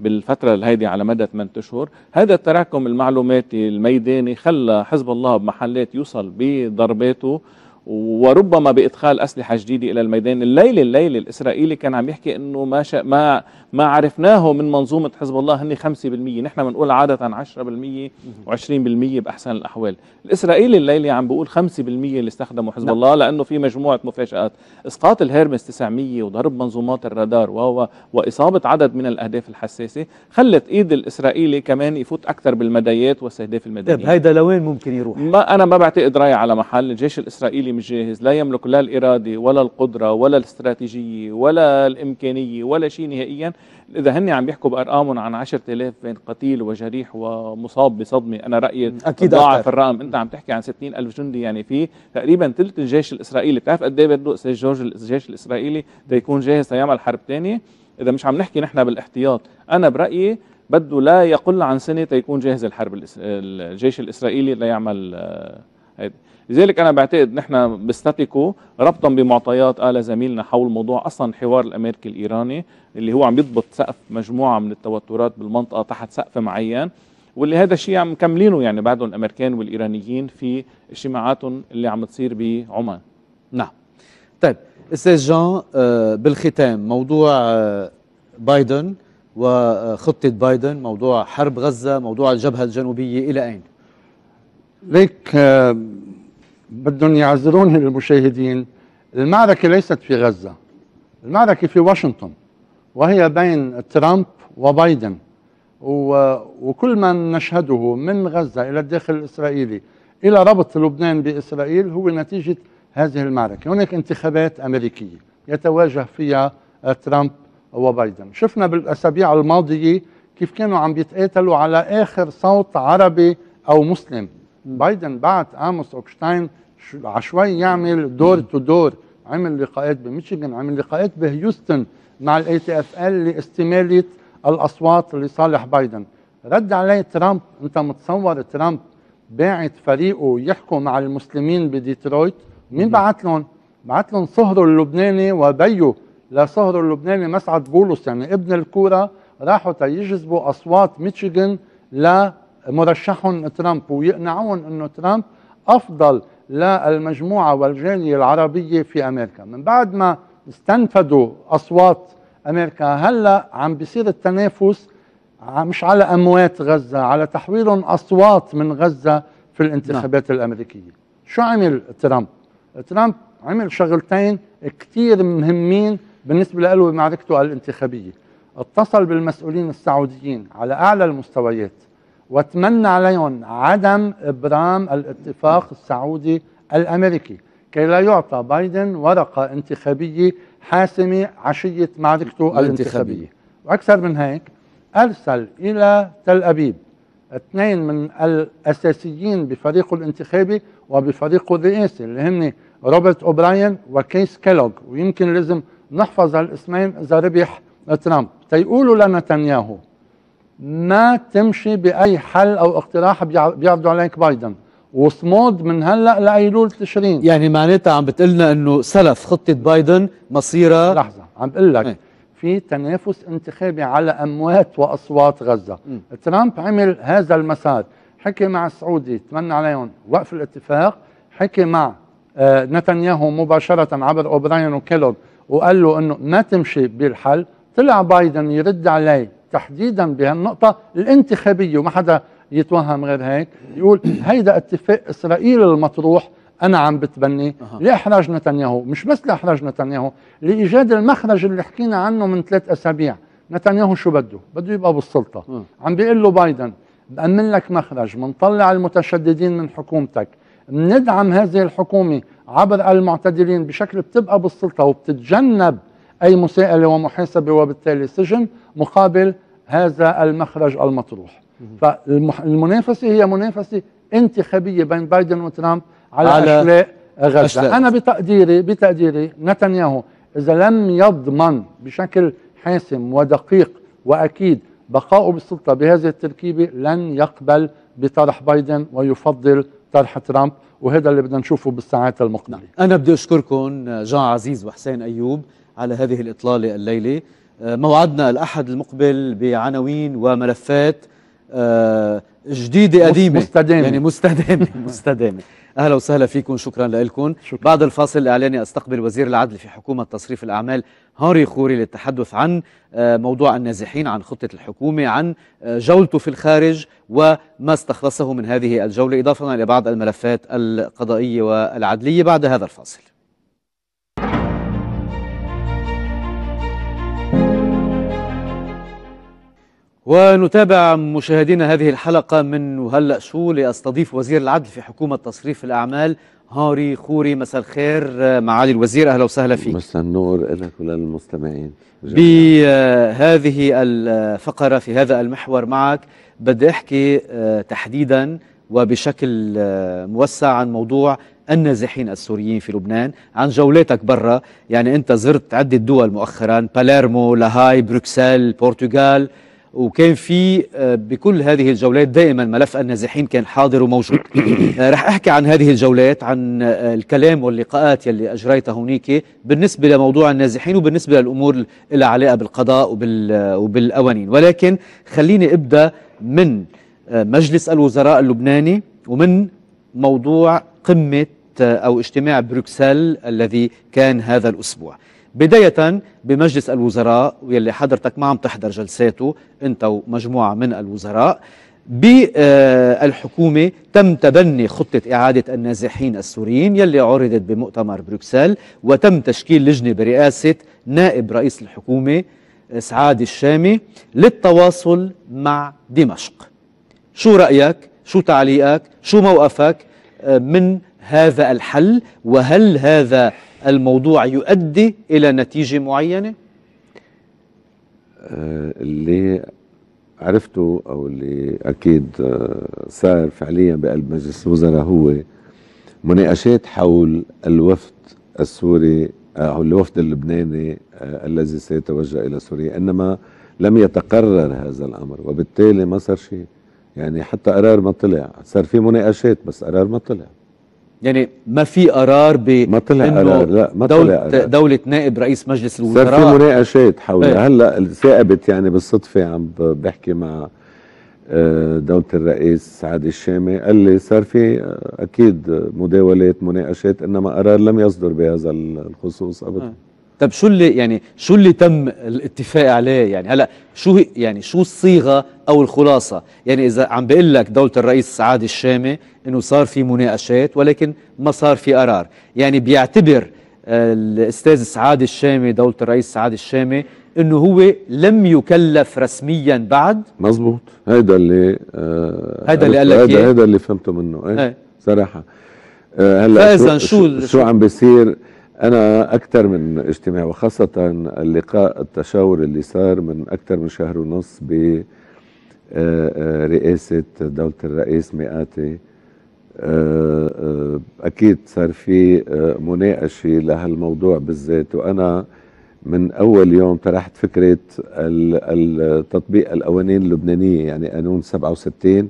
بالفتره الهيدي على مدى 8 اشهر هذا التراكم المعلوماتي الميداني خلى حزب الله بمحلات يوصل بضرباته وربما بادخال اسلحه جديده الى الميدان الليله الليله الاسرائيلي كان عم يحكي انه ما شا ما ما عرفناه من منظومه حزب الله هن 5% نحن بنقول عاده 10% و20% باحسن الاحوال الاسرائيلي الليله عم بيقول 5% اللي استخدموا حزب نعم. الله لانه في مجموعه مفاجات اسقاط الهيرمس 900 وضرب منظومات الرادار و واصابه عدد من الاهداف الحساسه خلت ايد الاسرائيلي كمان يفوت اكثر بالمدايات واستهداف المدنيين طيب هيدا لوين ممكن يروح ما انا ما بعتقد راي على محل الجيش الاسرائيلي مش جاهز لا يملك لا الإرادة ولا القدرة ولا الاستراتيجية ولا الإمكانية ولا شيء نهائيا إذا هن عم يحكوا بأرقام عن 10000 بين قتيل وجريح ومصاب بصدمة أنا رأيي أكيد ضاعف الرقم أنت عم تحكي عن 60000 جندي يعني في تقريبا ثلث الجيش الإسرائيلي بتعرف قد إيه بده جورج الجيش الإسرائيلي ده يكون جاهز ليعمل حرب ثانية إذا مش عم نحكي نحن بالاحتياط أنا برأيي بده لا يقل عن سنة تيكون جاهز الحرب الجيش الإسرائيلي ليعمل آه، هيدي لذلك انا بعتقد نحن بستاتيكو ربطا بمعطيات قال زميلنا حول موضوع اصلا حوار الامريكي الايراني اللي هو عم يضبط سقف مجموعه من التوترات بالمنطقه تحت سقف معين واللي هذا الشيء عم مكملينه يعني بعدهم الامريكان والايرانيين في اجتماعاتهم اللي عم تصير بعمان نعم طيب استاذ جان آه، بالختام موضوع آه، بايدن وخطه بايدن موضوع حرب غزه موضوع الجبهه الجنوبيه الى اين ليك آه، بدهم يعذرون المشاهدين المعركة ليست في غزة المعركة في واشنطن وهي بين ترامب وبايدن وكل ما نشهده من غزة إلى الداخل الإسرائيلي إلى ربط لبنان بإسرائيل هو نتيجة هذه المعركة هناك انتخابات أمريكية يتواجه فيها ترامب وبايدن شفنا بالأسابيع الماضية كيف كانوا عم بيتقاتلوا على آخر صوت عربي أو مسلم بايدن بعت اموس اوكشتاين عشوائي يعمل دور تو دور عمل لقاءات بميشيغان عمل لقاءات بهيوستن مع الاي تي اف ال لاستماله الاصوات لصالح بايدن رد عليه ترامب انت متصور ترامب باعت فريقه يحكوا مع المسلمين بديترويت مين بعت لهم بعت لهم صهره اللبناني وبيه لصهره اللبناني مسعد بولس يعني ابن الكوره راحوا تيجذبوا اصوات ميشيغان ل مرشحهم ترامب ويقنعون انه ترامب افضل للمجموعه والجاليه العربيه في امريكا، من بعد ما استنفدوا اصوات امريكا هلا عم بيصير التنافس مش على اموات غزه، على تحويلهم اصوات من غزه في الانتخابات نعم. الامريكيه. شو عمل ترامب؟ ترامب عمل شغلتين كثير مهمين بالنسبه له بمعركته الانتخابيه. اتصل بالمسؤولين السعوديين على اعلى المستويات واتمنى عليهم عدم ابرام الاتفاق السعودي الامريكي كي لا يعطى بايدن ورقه انتخابيه حاسمه عشيه معركته الانتخابيه واكثر من هيك ارسل الى تل ابيب اثنين من الاساسيين بفريقه الانتخابي وبفريقه الرئاسي اللي هن روبرت اوبراين وكيس كيلوغ ويمكن لازم نحفظ هالاسمين اذا ربح ترامب تيقولوا لنتنياهو ما تمشي باي حل او اقتراح بيعرضوا عليك بايدن وصمود من هلا لايلول تشرين يعني معناتها عم بتقلنا انه سلف خطه بايدن مصيرها لحظه عم بقول لك إيه. في تنافس انتخابي على اموات واصوات غزه م. ترامب عمل هذا المسار حكي مع السعودي تمنى عليهم وقف الاتفاق حكي مع آه، نتنياهو مباشره عبر اوبراين وكيلوغ وقال له انه ما تمشي بالحل طلع بايدن يرد عليه تحديدا بهالنقطة الانتخابية وما حدا يتوهم غير هيك يقول هيدا اتفاق إسرائيل المطروح أنا عم بتبني لإحراج نتنياهو مش بس لإحراج نتنياهو لإيجاد المخرج اللي حكينا عنه من ثلاث أسابيع نتنياهو شو بده بده يبقى بالسلطة عم بيقول له بايدن بأمن لك مخرج بنطلع المتشددين من حكومتك بندعم هذه الحكومة عبر المعتدلين بشكل بتبقى بالسلطة وبتتجنب أي مساءلة ومحاسبة وبالتالي سجن مقابل هذا المخرج المطروح فالمنافسة هي منافسة انتخابية بين بايدن وترامب على, على أشلاء غزة أشلاء. أنا بتقديري بتقديري نتنياهو إذا لم يضمن بشكل حاسم ودقيق وأكيد بقاؤه بالسلطة بهذه التركيبة لن يقبل بطرح بايدن ويفضل طرح ترامب وهذا اللي بدنا نشوفه بالساعات المقبله نعم. انا بدي اشكركم جان عزيز وحسين ايوب على هذه الإطلالة الليلة آه، موعدنا الأحد المقبل بعناوين وملفات آه، جديدة قديمة مستدامة يعني مستدامة مستدامة أهلا وسهلا فيكم شكرا لكم شكرا. بعد الفاصل الإعلاني أستقبل وزير العدل في حكومة تصريف الأعمال هاري خوري للتحدث عن آه، موضوع النازحين عن خطة الحكومة عن جولته في الخارج وما استخلصه من هذه الجولة إضافة إلى بعض الملفات القضائية والعدلية بعد هذا الفاصل ونتابع مشاهدينا هذه الحلقة من وهلأ شو لأستضيف وزير العدل في حكومة تصريف الأعمال هاري خوري مساء الخير آه، معالي الوزير أهلا وسهلا فيك مساء النور لك وللمستمعين بهذه الفقرة في هذا المحور معك بدي أحكي آه، تحديدا وبشكل آه، موسع عن موضوع النازحين السوريين في لبنان عن جولاتك برا يعني أنت زرت عدة دول مؤخرا باليرمو لاهاي بروكسل البرتغال وكان في آه، بكل هذه الجولات دائما ملف النازحين كان حاضر وموجود آه، رح احكي عن هذه الجولات عن آه، الكلام واللقاءات يلي اجريتها هونيك بالنسبه لموضوع النازحين وبالنسبه للامور اللي علاقه بالقضاء وبال وبالقوانين ولكن خليني ابدا من مجلس الوزراء اللبناني ومن موضوع قمه او اجتماع بروكسل الذي كان هذا الاسبوع بداية بمجلس الوزراء يلي حضرتك ما عم تحضر جلساته أنت ومجموعة من الوزراء بالحكومة آه، تم تبني خطة إعادة النازحين السوريين يلي عرضت بمؤتمر بروكسل وتم تشكيل لجنة برئاسة نائب رئيس الحكومة آه، سعاد الشامي للتواصل مع دمشق شو رأيك؟ شو تعليقك؟ شو موقفك آه، من هذا الحل؟ وهل هذا الموضوع يؤدي إلى نتيجة معينة؟ آه، اللي عرفته أو اللي أكيد صار آه، فعليا بقلب مجلس الوزراء هو مناقشات حول الوفد السوري آه، أو الوفد اللبناني الذي سيتوجه إلى سوريا إنما لم يتقرر هذا الأمر وبالتالي ما صار شيء يعني حتى قرار ما طلع صار في مناقشات بس قرار ما طلع يعني ما في قرار ب ما طلع قرار لا ما دولة طلع قرار. دولة نائب رئيس مجلس الوزراء صار في مناقشات حولها إيه. هلا ثائبت يعني بالصدفة عم بحكي مع آه، دولة الرئيس سعد الشامي قال لي صار في آه، أكيد مداولات مناقشات إنما قرار لم يصدر بهذا الخصوص أبدا إيه. طب شو اللي يعني شو اللي تم الاتفاق عليه يعني هلا شو يعني شو الصيغة او الخلاصه يعني اذا عم بقول لك دوله الرئيس سعاد الشامي انه صار في مناقشات ولكن ما صار في قرار يعني بيعتبر آه، الاستاذ سعاد الشامي دوله الرئيس سعاد الشامي انه هو لم يكلف رسميا بعد مزبوط هيدا اللي آه هيدا اللي قال لك هذا هيدا اللي فهمته منه ايه, إيه. صراحه آه هلا فاذا شو شو, شو عم بيصير انا اكثر من اجتماع وخاصه اللقاء التشاور اللي صار من اكثر من شهر ونص ب رئاسة دولة الرئيس مئاتي آه، آه، أكيد صار في آه، مناقشة لهالموضوع بالذات وأنا من أول يوم طرحت فكرة تطبيق القوانين اللبنانية يعني قانون 67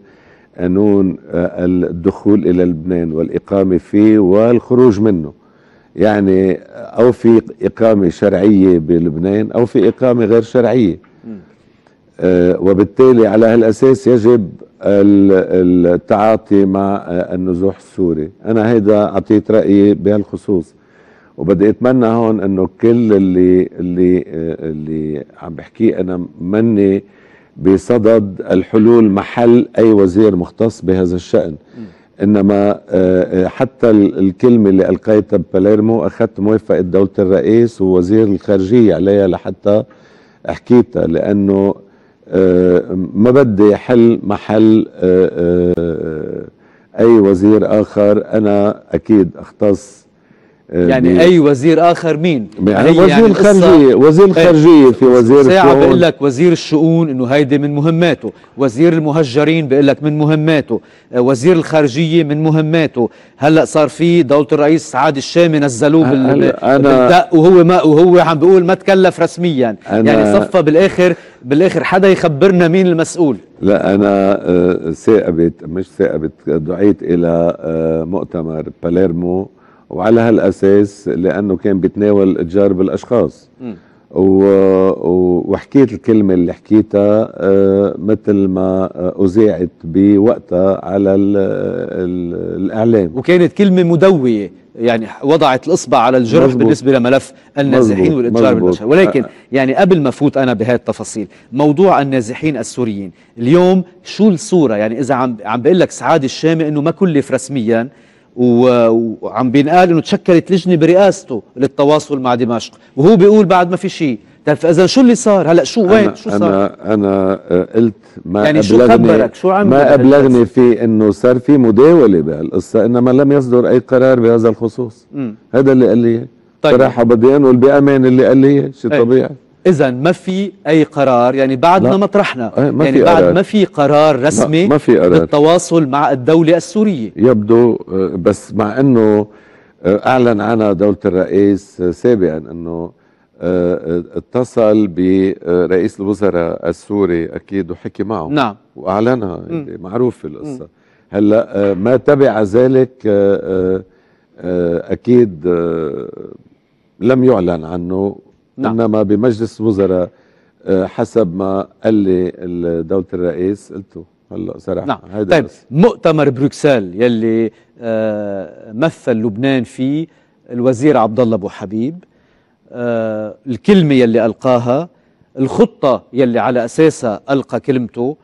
قانون الدخول إلى لبنان والإقامة فيه والخروج منه يعني أو في إقامة شرعية بلبنان أو في إقامة غير شرعية آه، وبالتالي على هالاساس يجب التعاطي مع آه، النزوح السوري انا هيدا اعطيت رايي بهالخصوص وبدي اتمنى هون انه كل اللي اللي آه، اللي عم بحكيه انا مني بصدد الحلول محل اي وزير مختص بهذا الشان انما حتى الكلمه اللي القيتها بباليرمو اخذت موافقه دوله الرئيس ووزير الخارجيه عليها لحتى حكيتها لانه ما بدي حل محل آه، آه، آه، اي وزير اخر انا اكيد اختص آه، يعني اي وزير اخر مين يعني وزير يعني الخارجيه وزير الخارجيه في وزير ساعه بقول لك وزير الشؤون انه هيدي من مهماته وزير المهجرين بقول لك من مهماته آه، وزير الخارجيه من مهماته هلا صار في دوله الرئيس عادل الشامي نزلوه بالدق وهو ما وهو عم بيقول ما تكلف رسميا يعني صفى بالاخر بالاخر حدا يخبرنا مين المسؤول لا انا آه، ثائبت مش ثائبت دعيت الى مؤتمر باليرمو وعلى هالاساس لانه كان بيتناول التجار بالاشخاص و... وحكيت الكلمه اللي حكيتها آه، مثل ما اذاعت بوقتها على ال... ال... الاعلام وكانت كلمه مدويه يعني وضعت الاصبع على الجرح مزبوط. بالنسبه لملف النازحين والاتجار بالبشر ولكن آه. يعني قبل ما فوت انا بهذه التفاصيل موضوع النازحين السوريين اليوم شو الصوره يعني اذا عم عم بقول لك سعاد الشامي انه ما كلف رسميا وعم بينقال انه تشكلت لجنه برئاسته للتواصل مع دمشق وهو بيقول بعد ما في شيء طيب فاذا شو اللي صار هلا شو وين شو صار انا انا آه، قلت ما يعني شو خبرك شو عم ما ابلغني في انه صار في مداوله بهالقصه انما لم يصدر اي قرار بهذا الخصوص هذا اللي قال لي طيب. صراحه بدي انقل بامان اللي قال لي شيء طيب. طبيعي اذا ما في اي قرار يعني بعد لا. ما طرحنا إيه، ما يعني بعد ما في قرار رسمي ما في قرار. بالتواصل مع الدوله السوريه يبدو آه، بس مع انه آه، اعلن عنها دوله الرئيس آه، سابقا انه اتصل برئيس الوزراء السوري اكيد وحكي معه نعم واعلنها يعني معروف القصه هلا ما تبع ذلك اكيد لم يعلن عنه نعم. إنما بمجلس وزراء آه، حسب ما قال لي دولة الرئيس قلته هلا صراحة نعم. هيدا طيب بس. مؤتمر بروكسل يلي آه، مثل لبنان فيه الوزير عبد الله ابو حبيب آه، الكلمة يلي ألقاها الخطة يلي على أساسها ألقى كلمته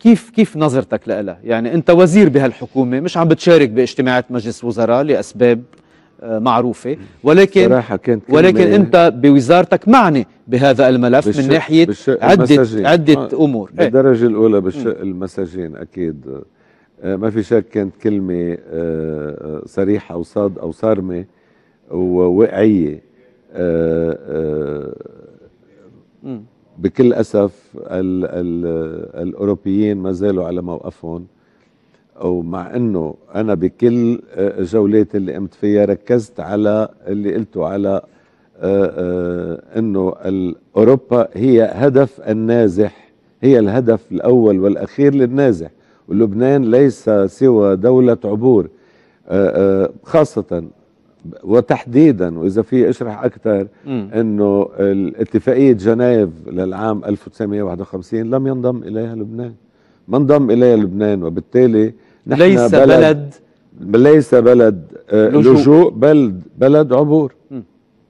كيف كيف نظرتك لها يعني أنت وزير بهالحكومة مش عم بتشارك باجتماعات مجلس وزراء لأسباب معروفة ولكن كانت ولكن أنت بوزارتك معني بهذا الملف من ناحية عدة عدة آه، أمور إيه. بالدرجة الأولى بالشق المساجين أكيد آه، ما في شك كانت كلمة آه، صريحة او صارمه وواقعية بكل أسف الـ الـ الأوروبيين ما زالوا على موقفهم ومع انه انا بكل آه، جولاتي اللي قمت فيها ركزت على اللي قلته على آه، آه، انه اوروبا هي هدف النازح هي الهدف الاول والاخير للنازح ولبنان ليس سوى دوله عبور خاصه وتحديدا واذا في اشرح اكثر انه اتفاقيه جنيف للعام 1951 لم ينضم اليها لبنان ما انضم اليها لبنان وبالتالي نحن ليس بلد, بلد ليس بلد لجوء, آه، لجوء بلد عبور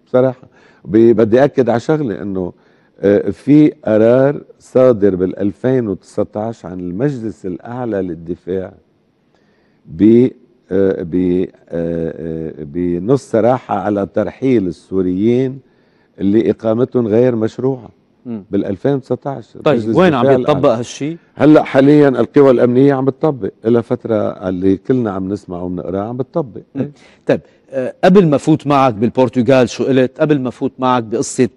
بصراحه بدي اكد على شغله انه آه، في قرار صادر بال 2019 عن المجلس الاعلى للدفاع ب آه، بنص صراحه على ترحيل السوريين اللي اقامتهم غير مشروعه بال 2019 طيب وين عم يتطبق هالشيء؟ هلا حاليا القوى الامنيه عم بتطبق الى فتره اللي كلنا عم نسمعه وبنقراه عم بتطبق طيب آه، قبل ما فوت معك بالبرتغال شو قلت قبل ما فوت معك بقصة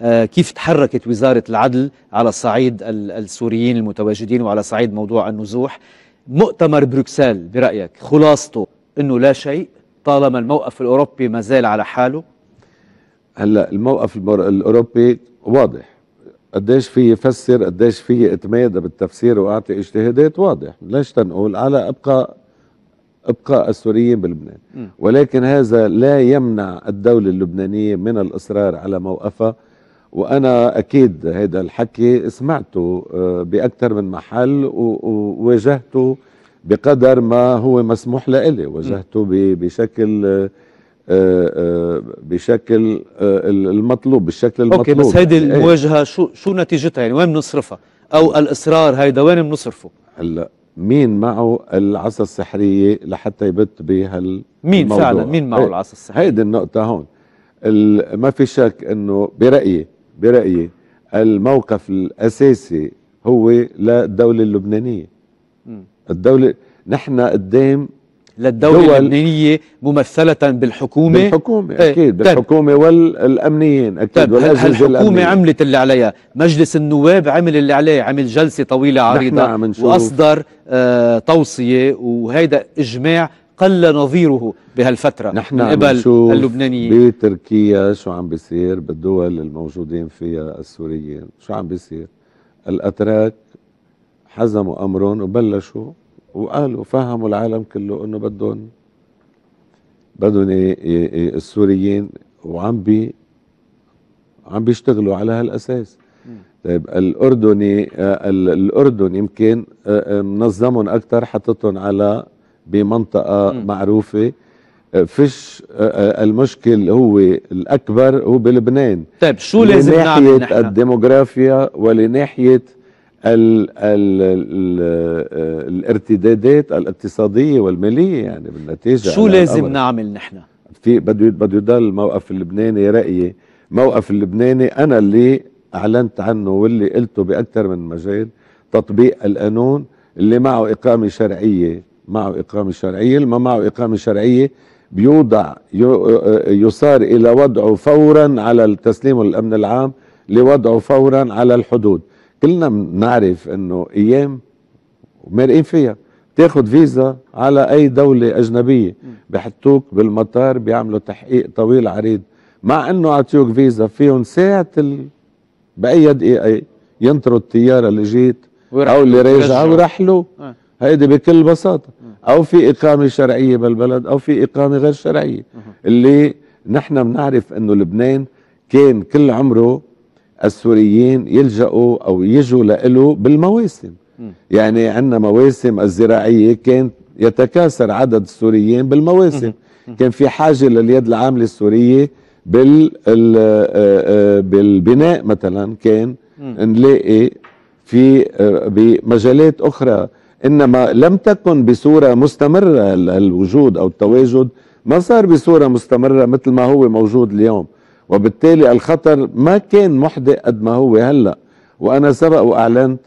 آه، كيف تحركت وزارة العدل على صعيد السوريين المتواجدين وعلى صعيد موضوع النزوح مؤتمر بروكسل برأيك خلاصته أنه لا شيء طالما الموقف الأوروبي ما زال على حاله هلا الموقف الأوروبي واضح قديش في يفسر قديش في اتمادى بالتفسير واعطي اجتهادات واضح ليش تنقول على ابقى ابقاء السوريين بلبنان ولكن هذا لا يمنع الدولة اللبنانية من الإصرار على موقفها وأنا أكيد هذا الحكي سمعته آه، بأكثر من محل وواجهته بقدر ما هو مسموح لإلي واجهته بشكل آه، آه، آه، بشكل آه، المطلوب بالشكل المطلوب اوكي بس هيدي يعني إيه؟ المواجهه شو شو نتيجتها يعني وين بنصرفها او الاصرار هيدا وين بنصرفه هلا مين معه العصا السحريه لحتى يبت بهال مين فعلا مين معه إيه، العصا السحريه هيدي النقطه هون ما في شك انه برايي برايي الموقف الاساسي هو للدوله اللبنانيه م. الدوله نحن قدام للدولة اللبنانية ممثلة بالحكومة بالحكومة ايه أكيد طيب. بالحكومة والأمنيين أكيد طيب، والأجهزة الحكومة عملت اللي عليها مجلس النواب عمل اللي عليه عمل جلسة طويلة عريضة وأصدر آه توصية وهيدا إجماع قل نظيره بهالفترة نحن من قبل اللبنانيين بتركيا شو عم بيصير بالدول الموجودين فيها السوريين شو عم بيصير الأتراك حزموا أمرهم وبلشوا وقالوا فهموا العالم كله انه بدهم بدهم السوريين وعم بي عم بيشتغلوا على هالاساس طيب الاردني آه، الاردن يمكن آه، آه، منظمهم اكثر حطتهم على بمنطقه م. معروفه فش المشكل هو الاكبر هو بلبنان طيب شو لازم نعمل نحن؟ لناحيه الديموغرافيا ولناحيه الـ الـ الـ الارتدادات الاقتصاديه والماليه يعني بالنتيجه شو لازم الأمر. نعمل نحن؟ في بده بده يضل الموقف اللبناني رايي موقف اللبناني انا اللي اعلنت عنه واللي قلته باكثر من مجال تطبيق القانون اللي معه اقامه شرعيه معه اقامه شرعيه اللي ما معه اقامه شرعيه بيوضع يصار الى وضعه فورا على التسليم للامن العام لوضعه فورا على الحدود كلنا بنعرف انه ايام ومرقين فيها تاخد فيزا على اي دولة اجنبية بحطوك بالمطار بيعملوا تحقيق طويل عريض مع انه عطيوك فيزا فيهم ساعة ال... بأي دقيقة ينطروا الطيارة اللي جيت او اللي راجعة ورحلوا آه. هيدي بكل بساطة آه. او في اقامة شرعية بالبلد او في اقامة غير شرعية آه. اللي نحن بنعرف انه لبنان كان كل عمره السوريين يلجأوا أو يجوا لإله بالمواسم يعني عندنا مواسم الزراعية كان يتكاثر عدد السوريين بالمواسم كان في حاجة لليد العاملة السورية بال آه، آه، بالبناء مثلا كان نلاقي في آه، بمجالات أخرى إنما لم تكن بصورة مستمرة الوجود أو التواجد ما صار بصورة مستمرة مثل ما هو موجود اليوم وبالتالي الخطر ما كان محدق قد ما هو هلا وانا سبق واعلنت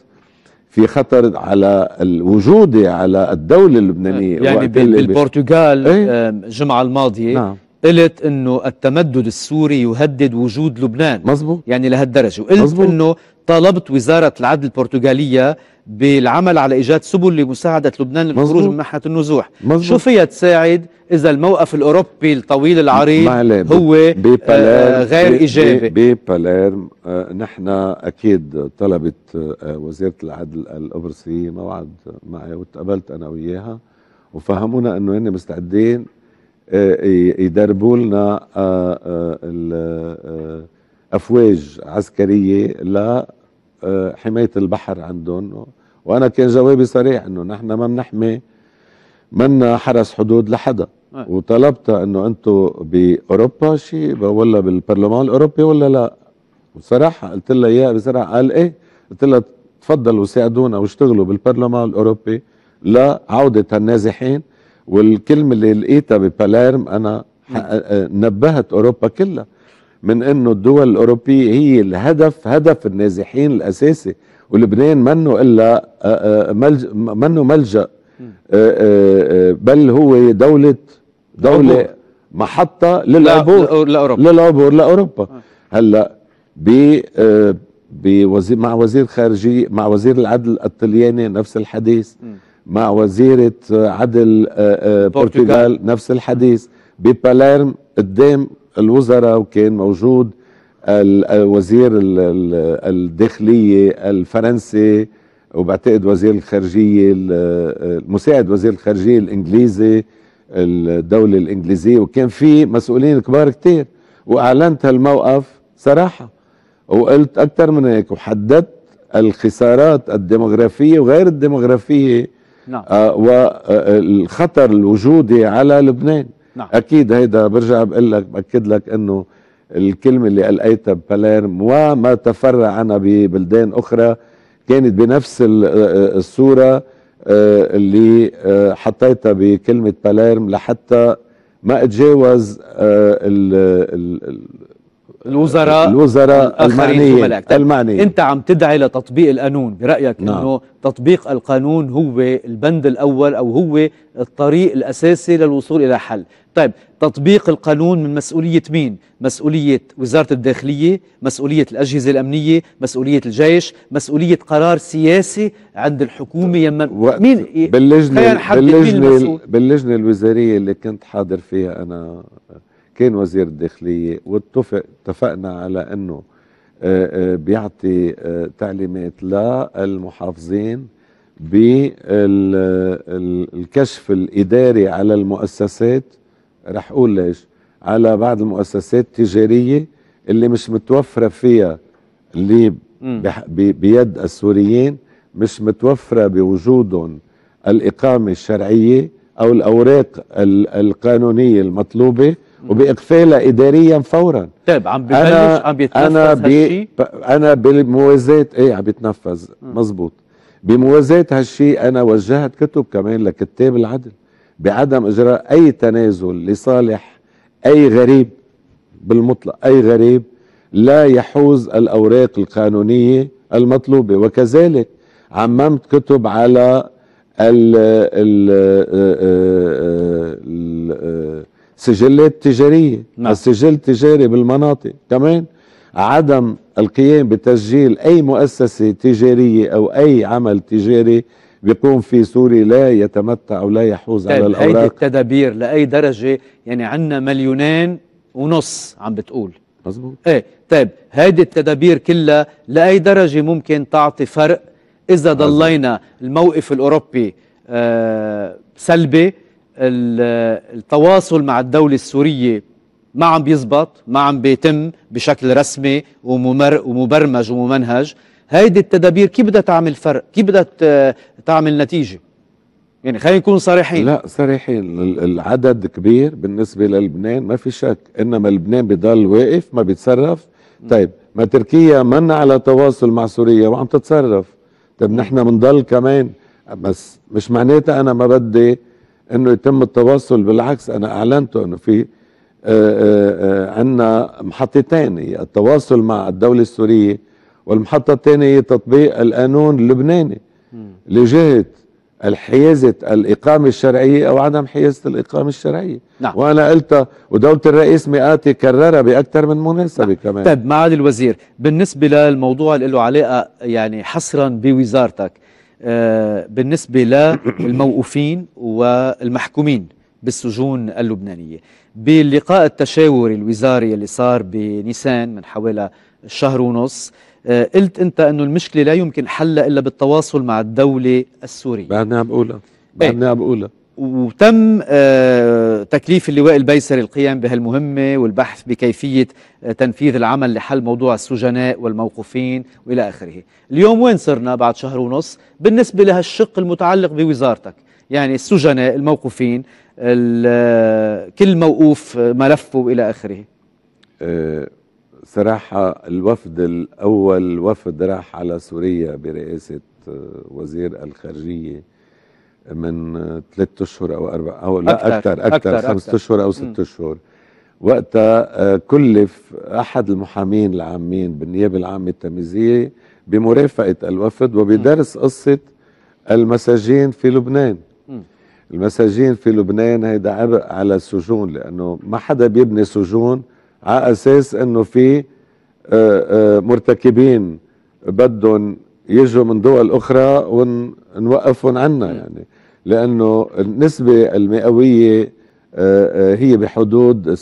في خطر على الوجود على الدوله اللبنانيه آه، يعني بالبرتغال إيه؟ آه، الجمعه الماضيه نعم. قلت انه التمدد السوري يهدد وجود لبنان مزبوط يعني لهالدرجه وقلت انه طالبت وزارة العدل البرتغالية بالعمل على إيجاد سبل لمساعدة لبنان للخروج من محنة النزوح مزبوط. شو فيها تساعد إذا الموقف الأوروبي الطويل العريض هو آه غير إيجابي بباليرم آه نحن أكيد طلبت آه وزيرة العدل القبرصية موعد معي وتقابلت أنا وياها وفهمونا أنه هن مستعدين آه، يدربوا لنا آه، آه، افواج عسكريه لا آه، حمايه البحر عندهم وانا كان جوابي صريح انه نحن ما بنحمي منا حرس حدود لحدا آه. وطلبت انه انتم باوروبا شيء ولا بالبرلمان الاوروبي ولا لا بصراحه قلت لها إياه بصراحه قال ايه قلت لها تفضلوا ساعدونا واشتغلوا بالبرلمان الاوروبي لعوده النازحين والكلمه اللي لقيتها بباليرم انا آه. نبهت اوروبا كلها من انه الدول الاوروبيه هي الهدف هدف النازحين الاساسي ولبنان منه الا آه، آه، ملج منه ملجا آه، بل هو دوله دوله محطه للعبور لأوروبا للعبور لاوروبا هلا ب بوزير مع وزير خارجي مع وزير العدل الطلياني نفس الحديث مع وزيره عدل برتغال نفس الحديث بباليرم قدام الوزراء وكان موجود وزير الداخلية الفرنسي وبعتقد وزير الخارجية مساعد وزير الخارجية الإنجليزي الدولة الإنجليزية وكان في مسؤولين كبار كتير وأعلنت هالموقف صراحة وقلت أكثر من هيك وحددت الخسارات الديمغرافية وغير الديمغرافية نعم. آه، والخطر الوجودي على لبنان نعم. اكيد هيدا برجع بقول لك باكد لك انه الكلمه اللي القيتها بباليرم وما تفرع عنها ببلدان اخرى كانت بنفس الصوره آه، اللي آه، حطيتها بكلمه باليرم لحتى ما اتجاوز آه، ال الوزراء الوزراء المعنيين المعنيين انت عم تدعي لتطبيق القانون برايك نعم. انه تطبيق القانون هو البند الاول او هو الطريق الاساسي للوصول الى حل طيب تطبيق القانون من مسؤولية مين؟ مسؤولية وزارة الداخلية مسؤولية الأجهزة الأمنية مسؤولية الجيش مسؤولية قرار سياسي عند الحكومة يمن مين باللجنة باللجنة, باللجنة الوزارية اللي كنت حاضر فيها أنا كان وزير الداخلية واتفق اتفقنا على أنه آه، آه، بيعطي آه، تعليمات للمحافظين بالكشف الإداري على المؤسسات رح اقول ليش على بعض المؤسسات التجاريه اللي مش متوفره فيها اللي بيد السوريين مش متوفره بوجودهم الاقامه الشرعيه او الاوراق القانونيه المطلوبه وباقفالها اداريا فورا طيب عم ببلش عم بيتنفذ انا بي انا بموازاه ايه عم بيتنفذ مزبوط بموازاه هالشيء انا وجهت كتب كمان لكتاب العدل بعدم إجراء أي تنازل لصالح أي غريب بالمطلق أي غريب لا يحوز الأوراق القانونية المطلوبة وكذلك عممت كتب على السجلات التجارية نعم. السجل التجاري بالمناطق كمان عدم القيام بتسجيل أي مؤسسة تجارية أو أي عمل تجاري بيكون في سوري لا يتمتع أو لا يحوز على طيب، الأوراق هيدي التدابير لأي درجة يعني عندنا مليونين ونص عم بتقول مزبوط ايه طيب هيدي التدابير كلها لأي درجة ممكن تعطي فرق إذا ضلينا الموقف الأوروبي آه سلبي التواصل مع الدولة السورية ما عم بيزبط ما عم بيتم بشكل رسمي ومبرمج وممنهج هيدي التدابير كيف بدها تعمل فرق كيف بدها تعمل نتيجه يعني خلينا نكون صريحين لا صريحين العدد كبير بالنسبه للبنان ما في شك انما لبنان بضل واقف ما بيتصرف طيب ما تركيا من على تواصل مع سوريا وعم تتصرف طيب نحن بنضل كمان بس مش معناتها انا ما بدي انه يتم التواصل بالعكس انا اعلنته انه في آه، آه، آه، عندنا محطتين التواصل مع الدوله السوريه والمحطة الثانية هي تطبيق القانون اللبناني لجهة الحيازة الإقامة الشرعية أو عدم حيازة الإقامة الشرعية نعم. وأنا قلتها ودولة الرئيس مئاتي كررها بأكثر من مناسبة نعم. كمان طيب معالي الوزير بالنسبة للموضوع اللي له علاقة يعني حصرا بوزارتك آه بالنسبة للموقوفين والمحكومين بالسجون اللبنانية باللقاء التشاوري الوزاري اللي صار بنيسان من حوالي شهر ونص آه، قلت انت انه المشكله لا يمكن حلها الا بالتواصل مع الدوله السوريه بعدني عم بقولها إيه. بعدني عم بقولها وتم آه، تكليف اللواء البيسري القيام بهالمهمة والبحث بكيفية آه، تنفيذ العمل لحل موضوع السجناء والموقوفين وإلى آخره اليوم وين صرنا بعد شهر ونص بالنسبة لهالشق المتعلق بوزارتك يعني السجناء الموقوفين كل موقوف ملفه إلى آخره صراحة الوفد الأول وفد راح على سوريا برئاسة آه، وزير الخارجية من آه، ثلاثة أشهر أو أربع أو لا أكثر أكثر, أكثر, أكثر خمسة أشهر أو ستة أشهر وقتها آه، كلف أحد المحامين العامين بالنيابة العامة التمييزية بمرافقة الوفد وبدرس قصة المساجين في لبنان المساجين في لبنان هيدا عبء على السجون لأنه ما حدا بيبني سجون على اساس انه في آه، آه، مرتكبين بدهم يجوا من دول اخرى ونوقفهم عنا يعني لانه النسبه المئويه آه، هي بحدود 36%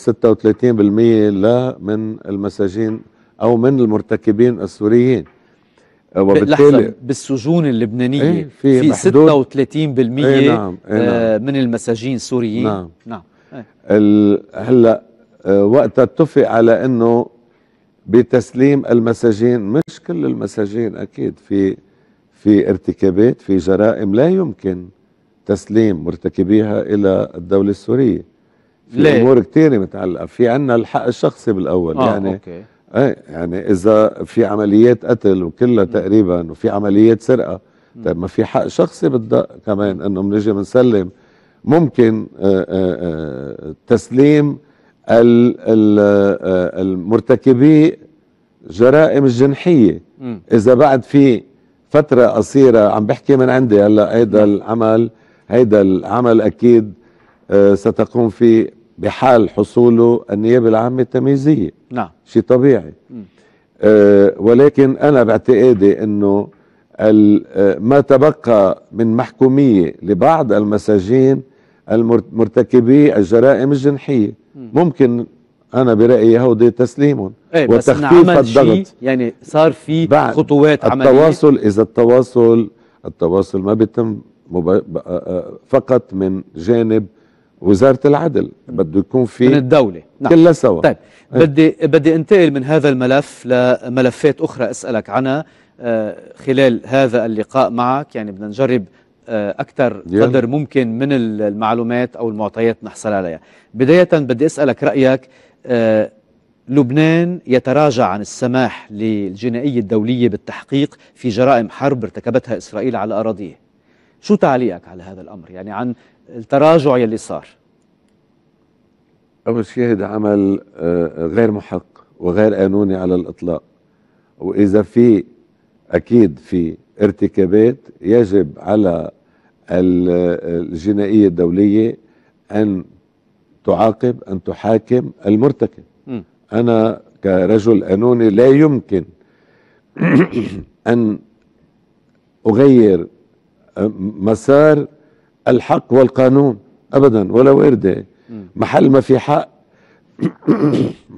لا من المساجين او من المرتكبين السوريين وبالتالي بالسجون اللبنانيه ايه في, في 36% ايه نعم ايه نعم من المساجين سوريين نعم, نعم. ايه هلا آه، وقتها اتفق على انه بتسليم المساجين مش كل المساجين اكيد في في ارتكابات في جرائم لا يمكن تسليم مرتكبيها الى الدوله السوريه في ليه؟ امور كثيره متعلقه في عندنا الحق الشخصي بالاول آه يعني أوكي. ايه يعني اذا في عمليات قتل وكلها تقريبا وفي عمليات سرقه طيب ما في حق شخصي بالدق كمان انه بنجي بنسلم ممكن آآ آه، آآ آه، تسليم آه، المرتكبي جرائم الجنحية م. إذا بعد في فترة قصيرة عم بحكي من عندي هلا هيدا نعم. العمل هيدا العمل أكيد آه، ستقوم فيه بحال حصوله النيابة العامة التمييزية نعم شيء طبيعي أه ولكن أنا باعتقادي أنه آه، ما تبقى من محكومية لبعض المساجين المرتكبي الجرائم الجنحية ممكن انا برايي اهو تسليم ايه وتخفيف الضغط يعني صار في خطوات عمليه التواصل اذا التواصل التواصل ما بيتم آه، آه، فقط من جانب وزاره العدل بده يكون في من الدوله نعم كلها سوا طيب ايه؟ بدي بدي انتقل من هذا الملف لملفات اخرى اسالك عنها آه، خلال هذا اللقاء معك يعني بدنا نجرب آه، اكثر قدر ممكن من المعلومات او المعطيات نحصل عليها بدايه بدي اسالك رايك آه، لبنان يتراجع عن السماح للجنائية الدولية بالتحقيق في جرائم حرب ارتكبتها إسرائيل على أراضيه شو تعليقك على هذا الأمر يعني عن التراجع يلي صار أبو الشاهد عمل آه، غير محق وغير قانوني على الإطلاق وإذا في أكيد في ارتكابات يجب على الجنائية الدولية أن تعاقب أن تحاكم المرتكب أنا كرجل قانوني لا يمكن أن أغير مسار الحق والقانون أبدا ولا وردة محل ما في حق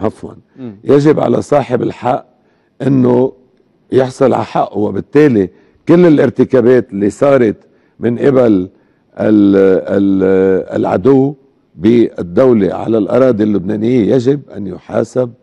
عفوا يجب على صاحب الحق أنه يحصل على حقه وبالتالي كل الارتكابات اللي صارت من قبل العدو بالدولة على الأراضي اللبنانية يجب أن يحاسب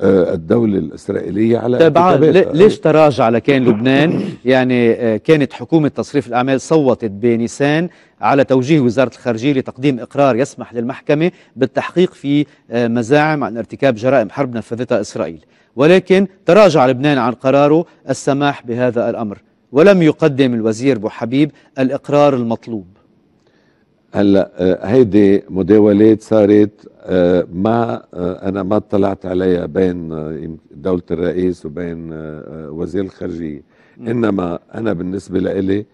آه، الدولة الإسرائيلية على طيب ليش تراجع لكان لبنان يعني آه، كانت حكومة تصريف الأعمال صوتت بنيسان على توجيه وزارة الخارجية لتقديم إقرار يسمح للمحكمة بالتحقيق في آه، مزاعم عن ارتكاب جرائم حرب نفذتها إسرائيل ولكن تراجع لبنان عن قراره السماح بهذا الأمر ولم يقدم الوزير حبيب الإقرار المطلوب هلا آه، هيدي مداولات صارت آه، ما آه، انا ما اطلعت عليها بين دوله الرئيس وبين وزير الخارجيه انما انا بالنسبه لإلي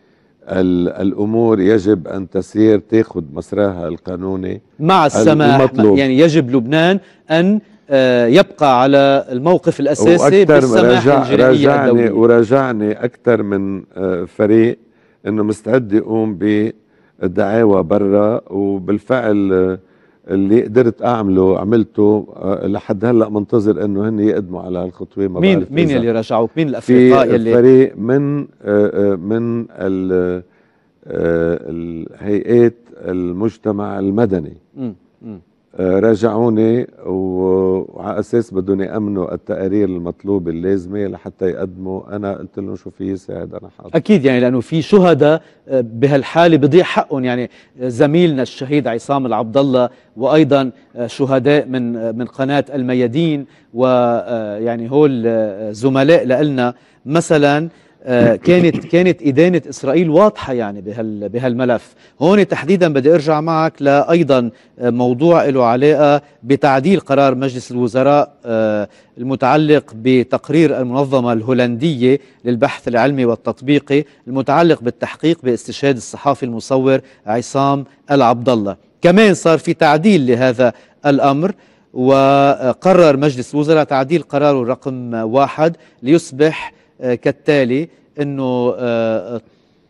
الامور يجب ان تسير تاخذ مسراها القانوني مع السماح المطلوب. يعني يجب لبنان ان آه، يبقى على الموقف الأساسي بالسماح الجنائية الدولية. وراجعني أكثر من آه، فريق أنه مستعد يقوم بالدعاوى برا وبالفعل آه، اللي قدرت اعمله عملته لحد هلا منتظر انه هن يقدموا على هالخطوه ما مين مين اللي رجعوك مين الافرقاء يلي فريق من من الهيئات المجتمع المدني م. م. راجعوني وعلى اساس بدهم يامنوا التقارير المطلوبه اللازمه لحتى يقدموا انا قلت لهم شو في ساعد انا حاضر اكيد يعني لانه في شهداء آه، بهالحاله بضيع حقهم يعني زميلنا الشهيد عصام العبد الله وايضا آه، شهداء من آه، من قناه الميادين ويعني هول زملاء لنا مثلا آه، كانت كانت إدانة إسرائيل واضحة يعني بهال بهالملف هون تحديدا بدي أرجع معك لأيضا آه، موضوع له علاقة بتعديل قرار مجلس الوزراء آه، المتعلق بتقرير المنظمة الهولندية للبحث العلمي والتطبيقي المتعلق بالتحقيق باستشهاد الصحافي المصور عصام العبد الله كمان صار في تعديل لهذا الأمر وقرر مجلس الوزراء تعديل قراره رقم واحد ليصبح آه، كالتالي أنه آه،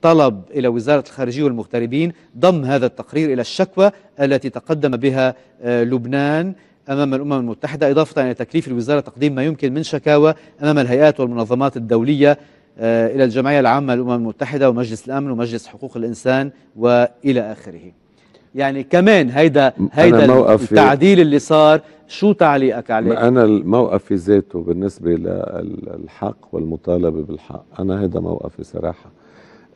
طلب إلى وزارة الخارجية والمغتربين ضم هذا التقرير إلى الشكوى التي تقدم بها آه، لبنان أمام الأمم المتحدة إضافة إلى تكليف الوزارة تقديم ما يمكن من شكاوى أمام الهيئات والمنظمات الدولية إلى الجمعية العامة للأمم المتحدة ومجلس الأمن ومجلس حقوق الإنسان وإلى آخره يعني كمان هيدا هيدا التعديل اللي صار شو تعليقك عليه؟ انا الموقف في ذاته بالنسبه للحق والمطالبه بالحق انا هيدا موقفي صراحه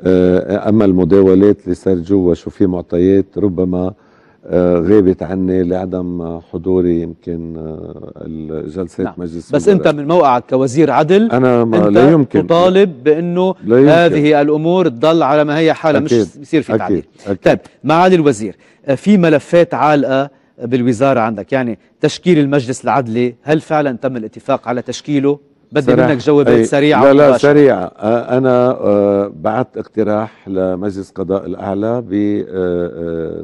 أه، اما المداولات اللي صار جوا شو في معطيات ربما آه، غابت عني لعدم حضوري يمكن آه، جلسات نعم. مجلس بس انت من موقعك كوزير عدل انا ما انت لا يمكن تطالب بانه هذه الامور تضل على ما هي حالها مش بصير في تعديل طيب معالي الوزير آه، في ملفات عالقه بالوزاره عندك يعني تشكيل المجلس العدلي هل فعلا تم الاتفاق على تشكيله بدي منك جوابات سريعه لا لا سريعه انا بعت اقتراح لمجلس قضاء الاعلى ب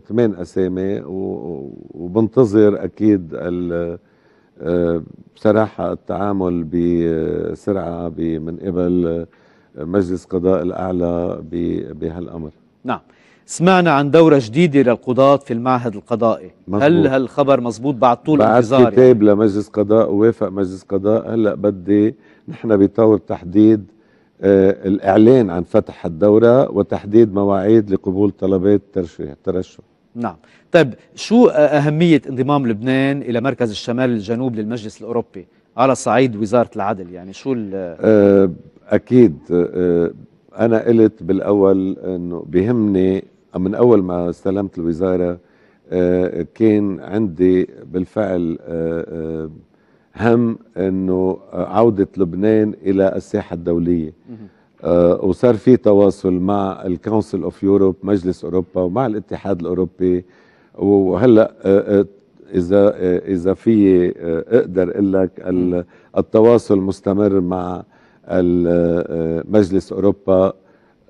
ثمان اسامي وبنتظر اكيد بصراحه التعامل بسرعه من قبل مجلس قضاء الاعلى بهالامر نعم سمعنا عن دورة جديدة للقضاة في المعهد القضائي مزبوط. هل هالخبر مزبوط بعد طول انتظار بعد كتاب يعني. لمجلس قضاء ووافق مجلس قضاء هلأ بدي نحن بطور تحديد آه الإعلان عن فتح الدورة وتحديد مواعيد لقبول طلبات ترشح الترشح نعم طيب شو أهمية انضمام لبنان إلى مركز الشمال الجنوب للمجلس الأوروبي على صعيد وزارة العدل يعني شو آه أكيد آه أنا قلت بالأول أنه بهمني من اول ما استلمت الوزاره آه، كان عندي بالفعل آه، آه، هم انه عوده لبنان الى الساحه الدوليه وصار في تواصل مع الكونسل اوف يوروب مجلس اوروبا ومع الاتحاد الاوروبي وهلا اذا اذا في اقدر اقول لك التواصل مستمر مع مجلس اوروبا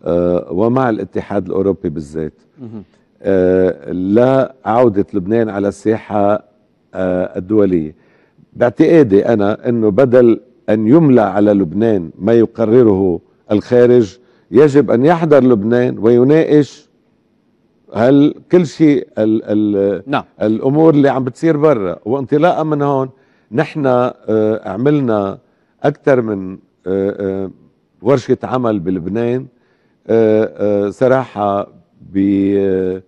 آه، ومع الاتحاد الأوروبي بالذات آه، لعودة لبنان على الساحة آه، الدولية باعتقادي أنا أنه بدل أن يملى على لبنان ما يقرره الخارج يجب أن يحضر لبنان ويناقش هل كل شيء الـ الـ نعم. الأمور اللي عم بتصير برا وانطلاقا من هون نحن عملنا أكثر من ورشة عمل بلبنان آه، آه، سراحة آه،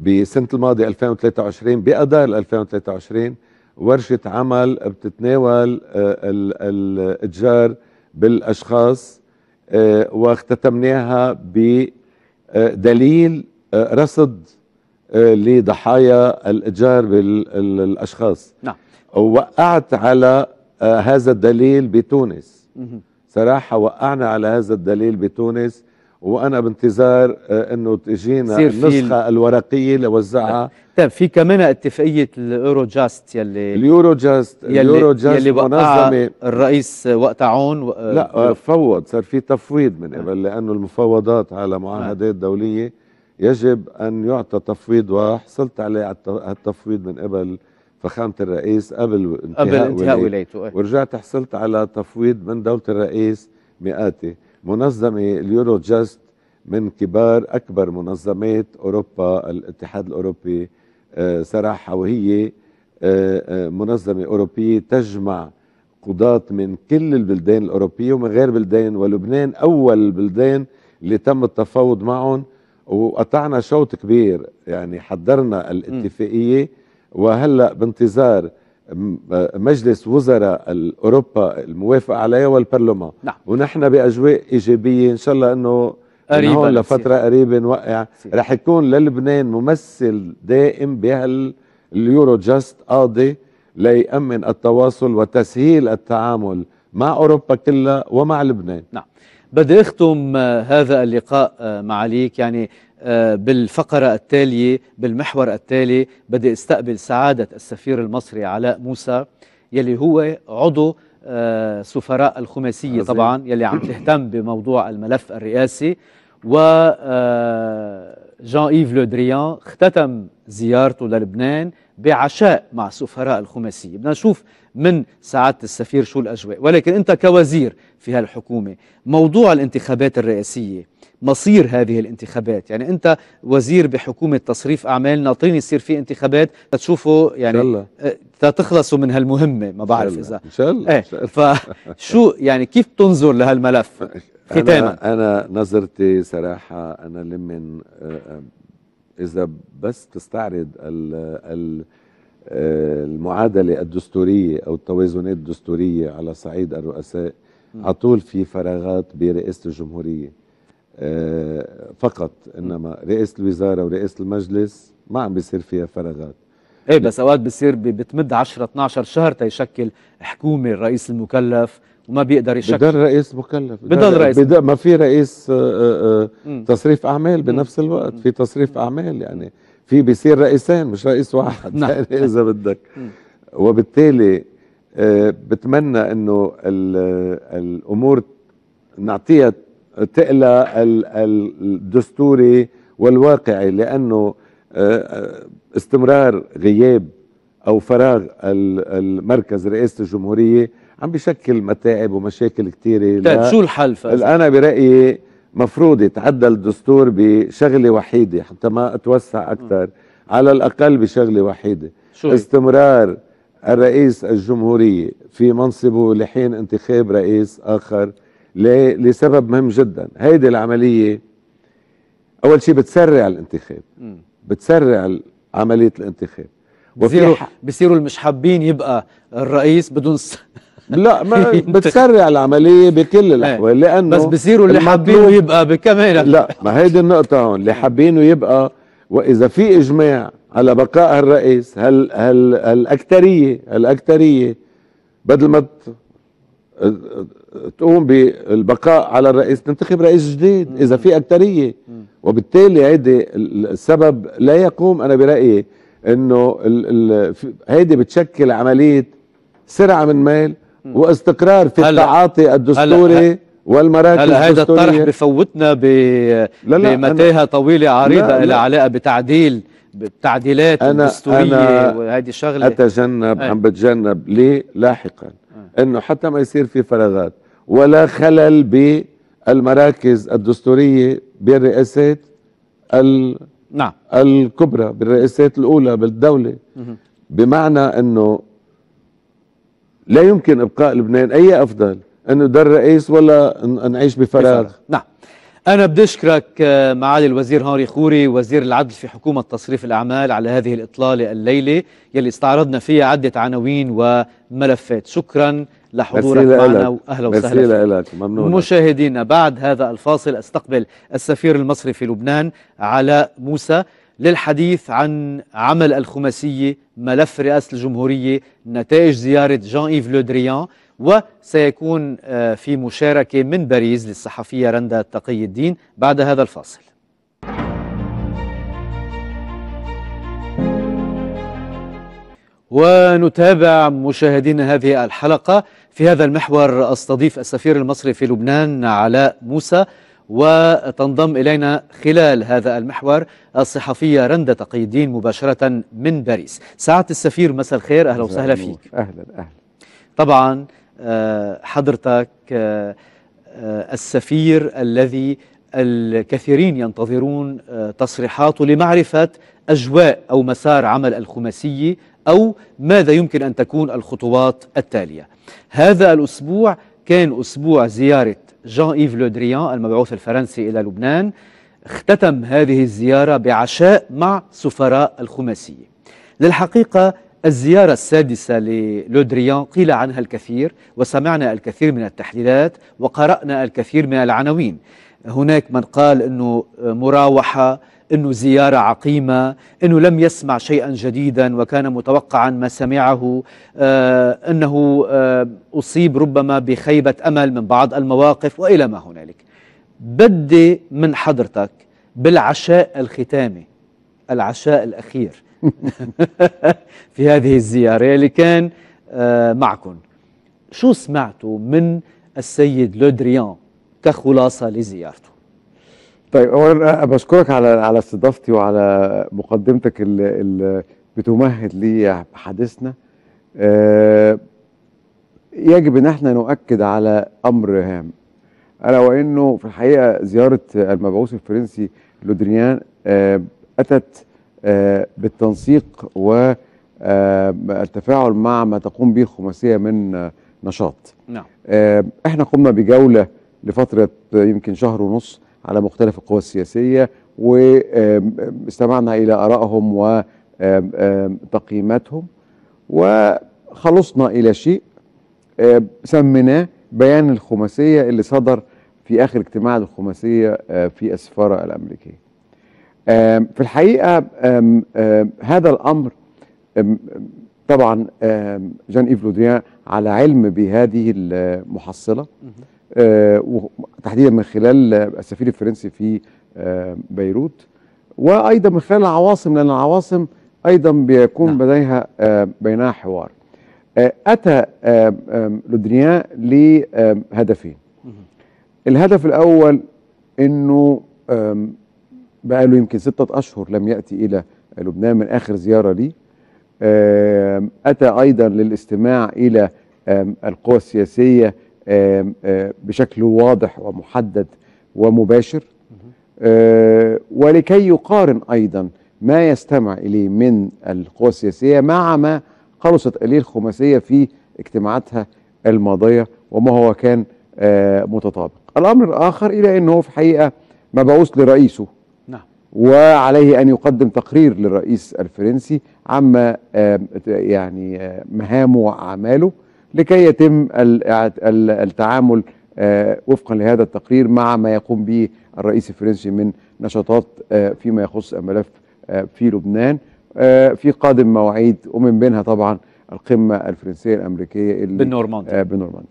بسنة الماضية 2023 بأدار 2023 ورشة عمل بتتناول الإتجار بالأشخاص واختتمناها بدليل رصد لضحايا الإتجار بالأشخاص نعم ووقعت على هذا الدليل بتونس صراحة وقعنا على هذا الدليل بتونس وانا بانتظار آه، انه تجينا النسخه الورقيه لوزعها نعم. طيب في كمان اتفاقيه اليورو جاست يلي اليورو جاست يلي اليورو جاست يلي منظمه الرئيس وقتها عون و... آه، لا آه، فوض صار في تفويض من قبل نعم. لانه المفاوضات على معاهدات نعم. دوليه يجب ان يعطى تفويض وحصلت على التفويض من قبل فخامه الرئيس قبل انتهاء, قبل انتهاء ولايته إيه. ورجعت حصلت على تفويض من دوله الرئيس مئاتي منظمة اليورو جاست من كبار أكبر منظمات أوروبا الاتحاد الأوروبي آه، صراحة وهي آه، آه، منظمة أوروبية تجمع قضاة من كل البلدان الأوروبية ومن غير بلدان ولبنان أول البلدان اللي تم التفاوض معهم وقطعنا شوط كبير يعني حضرنا الاتفاقية وهلأ بانتظار مجلس وزراء اوروبا الموافق عليها والبرلمان نعم. ونحن باجواء ايجابيه ان شاء الله انه قريبا هون لفتره قريبه نوقع رح يكون للبنان ممثل دائم بهال اليورو جاست قاضي ليأمن التواصل وتسهيل التعامل مع أوروبا كلها ومع لبنان نعم بدي أختم آه، هذا اللقاء آه، معاليك يعني آه، بالفقرة التالية بالمحور التالي بدي استقبل سعادة السفير المصري علاء موسى يلي هو عضو آه، سفراء الخماسية طبعا يلي عم تهتم بموضوع الملف الرئاسي و آه، جان إيف لودريان اختتم زيارته للبنان بعشاء مع سفراء الخماسية بدنا نشوف من سعادة السفير شو الأجواء ولكن أنت كوزير في هالحكومة موضوع الانتخابات الرئاسية مصير هذه الانتخابات يعني انت وزير بحكومه تصريف اعمال ناطرين يصير في انتخابات تشوفوا يعني آه، تتخلصوا تخلصوا من هالمهمه ما بعرف اذا ان شاء الله ايه فشو يعني كيف تنظر لهالملف ختاما أنا, انا نظرتي صراحه انا لمن آه، آه، اذا بس تستعرض ال ال المعادله الدستوريه او التوازنات الدستوريه على صعيد الرؤساء على طول في فراغات برئاسه الجمهوريه آه، فقط انما رئاسه الوزاره ورئاسه المجلس ما عم بيصير فيها فراغات ايه بس اوقات بيصير بتمد 10 12 شهر تيشكل حكومه الرئيس المكلف وما بيقدر يشكل بضل رئيس مكلف بضل رئيس بدل ما في رئيس آه، آه، تصريف اعمال بنفس الوقت في تصريف اعمال يعني في بيصير رئيسين مش رئيس واحد نعم. يعني اذا نعم. بدك وبالتالي بتمنى انه الامور نعطيها تقلى الدستوري والواقعي لأنه آه، آه، استمرار غياب أو فراغ المركز رئاسة الجمهورية عم بيشكل متاعب ومشاكل كثيرة طيب شو الحل أنا برأيي مفروض يتعدل الدستور بشغلة وحيدة حتى ما أتوسع أكثر على الأقل بشغلة وحيدة شو استمرار الرئيس الجمهورية في منصبه لحين انتخاب رئيس آخر لسبب مهم جدا هيدي العملية أول شيء بتسرع الانتخاب بتسرع عملية الانتخاب بصيروا بصيروا المش حابين يبقى الرئيس بدون س... لا ما بتسرع العمليه بكل إيه. الاحوال لانه بس بصيروا اللي حابينه يبقى بكمان لا ما هيدي النقطه هون اللي حابينه يبقى واذا في اجماع على بقاء الرئيس هل هل الاكثريه الاكثريه بدل ما تقوم بالبقاء على الرئيس تنتخب رئيس جديد مم. اذا في اكثريه وبالتالي هيدي السبب لا يقوم انا برايي انه هيدي بتشكل عمليه سرعه من مال واستقرار في التعاطي الدستوري هلأ والمراكز هلا هذا الطرح بفوتنا لا لا بمتاهه طويله عريضه لها علاقه بتعديل بالتعديلات الدستوريه أنا وهذه الشغله اتجنب إيه. عم بتجنب ليه لاحقا إيه. انه حتى ما يصير في فراغات ولا خلل بالمراكز الدستورية بالرئاسات ال نعم. الكبرى بالرئاسات الأولى بالدولة مه. بمعنى أنه لا يمكن إبقاء لبنان أي أفضل أنه ده الرئيس ولا نعيش بفراغ نعم أنا بدي أشكرك آه، معالي الوزير هاري خوري وزير العدل في حكومة تصريف الأعمال على هذه الإطلالة الليلة يلي استعرضنا فيها عدة عناوين وملفات شكراً لحضورك معنا واهلا وسهلا لك ممنون مشاهدينا بعد هذا الفاصل استقبل السفير المصري في لبنان علاء موسى للحديث عن عمل الخماسية ملف رئاسة الجمهورية نتائج زيارة جان إيف لودريان وسيكون آه، في مشاركة من باريس للصحفية رندا تقي الدين بعد هذا الفاصل ونتابع مشاهدينا هذه الحلقة في هذا المحور أستضيف السفير المصري في لبنان علاء موسى وتنضم إلينا خلال هذا المحور الصحفية رندة تقي الدين مباشرة من باريس ساعة السفير مساء الخير أهلا وسهلا فيك أهلا أهلا طبعا آه، حضرتك آه، السفير الذي الكثيرين ينتظرون آه، تصريحاته لمعرفة أجواء أو مسار عمل الخماسية أو ماذا يمكن أن تكون الخطوات التالية هذا الأسبوع كان أسبوع زيارة جان إيف لودريان المبعوث الفرنسي إلى لبنان اختتم هذه الزيارة بعشاء مع سفراء الخماسية للحقيقة الزيارة السادسة للودريان قيل عنها الكثير وسمعنا الكثير من التحليلات وقرأنا الكثير من العناوين هناك من قال أنه مراوحة أنه زيارة عقيمة أنه لم يسمع شيئا جديدا وكان متوقعا ما سمعه آه أنه آه أصيب ربما بخيبة أمل من بعض المواقف وإلى ما هنالك بدي من حضرتك بالعشاء الختامي العشاء الأخير في هذه الزيارة اللي كان آه معكم شو سمعتوا من السيد لودريان كخلاصة لزيارته طيب اولا بشكرك على على استضافتي وعلى مقدمتك اللي, اللي بتمهد لي حديثنا آه، يجب ان احنا نؤكد على امر هام الا وانه في الحقيقه زياره المبعوث الفرنسي لودريان آه، اتت آه، بالتنسيق بالتنسيق والتفاعل مع ما تقوم به الخماسيه من نشاط نعم احنا قمنا بجوله لفتره يمكن شهر ونص على مختلف القوى السياسية واستمعنا إلى آرائهم وتقييماتهم وخلصنا إلى شيء سميناه بيان الخماسية اللي صدر في آخر اجتماع الخماسية آه، في السفارة الأمريكية في الحقيقة هذا الأمر طبعا جان ايف لوديان على علم بهذه المحصله آه، تحديدا من خلال السفير الفرنسي في آه، بيروت وايضا من خلال العواصم لان العواصم ايضا بيكون نعم. لديها آه، بينها حوار اتى لودريان لهدفين الهدف الاول انه بقى له يمكن ستة اشهر لم ياتي الى لبنان من اخر زياره لي اتى ايضا للاستماع الى القوى السياسيه بشكل واضح ومحدد ومباشر ولكي يقارن أيضا ما يستمع إليه من القوى السياسية مع ما خلصت إليه الخماسية في اجتماعاتها الماضية وما هو كان متطابق الأمر الآخر إلى أنه في حقيقة مبعوث لرئيسه نعم. وعليه أن يقدم تقرير للرئيس الفرنسي عما يعني مهامه وأعماله لكي يتم التعامل آه، وفقا لهذا التقرير مع ما يقوم به الرئيس الفرنسي من نشاطات آه، فيما يخص الملف آه، في لبنان في قادم مواعيد ومن أمم بينها طبعا القمة الفرنسية الأمريكية اللي بالنورماندي بالنورماندي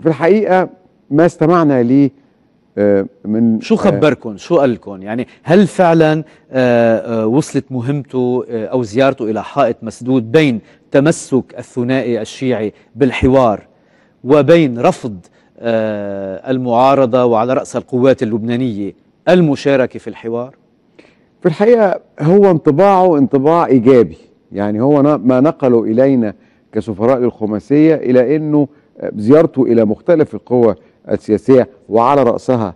في الحقيقة ما استمعنا ليه من شو خبركم شو قالكم يعني هل فعلا وصلت مهمته او زيارته الى حائط مسدود بين تمسك الثنائي الشيعي بالحوار وبين رفض آه، المعارضة وعلى رأس القوات اللبنانية المشاركة في الحوار؟ في الحقيقة هو انطباعه انطباع إيجابي يعني هو ما نقله إلينا كسفراء للخماسية إلى أنه آه، زيارته إلى مختلف القوى السياسية وعلى رأسها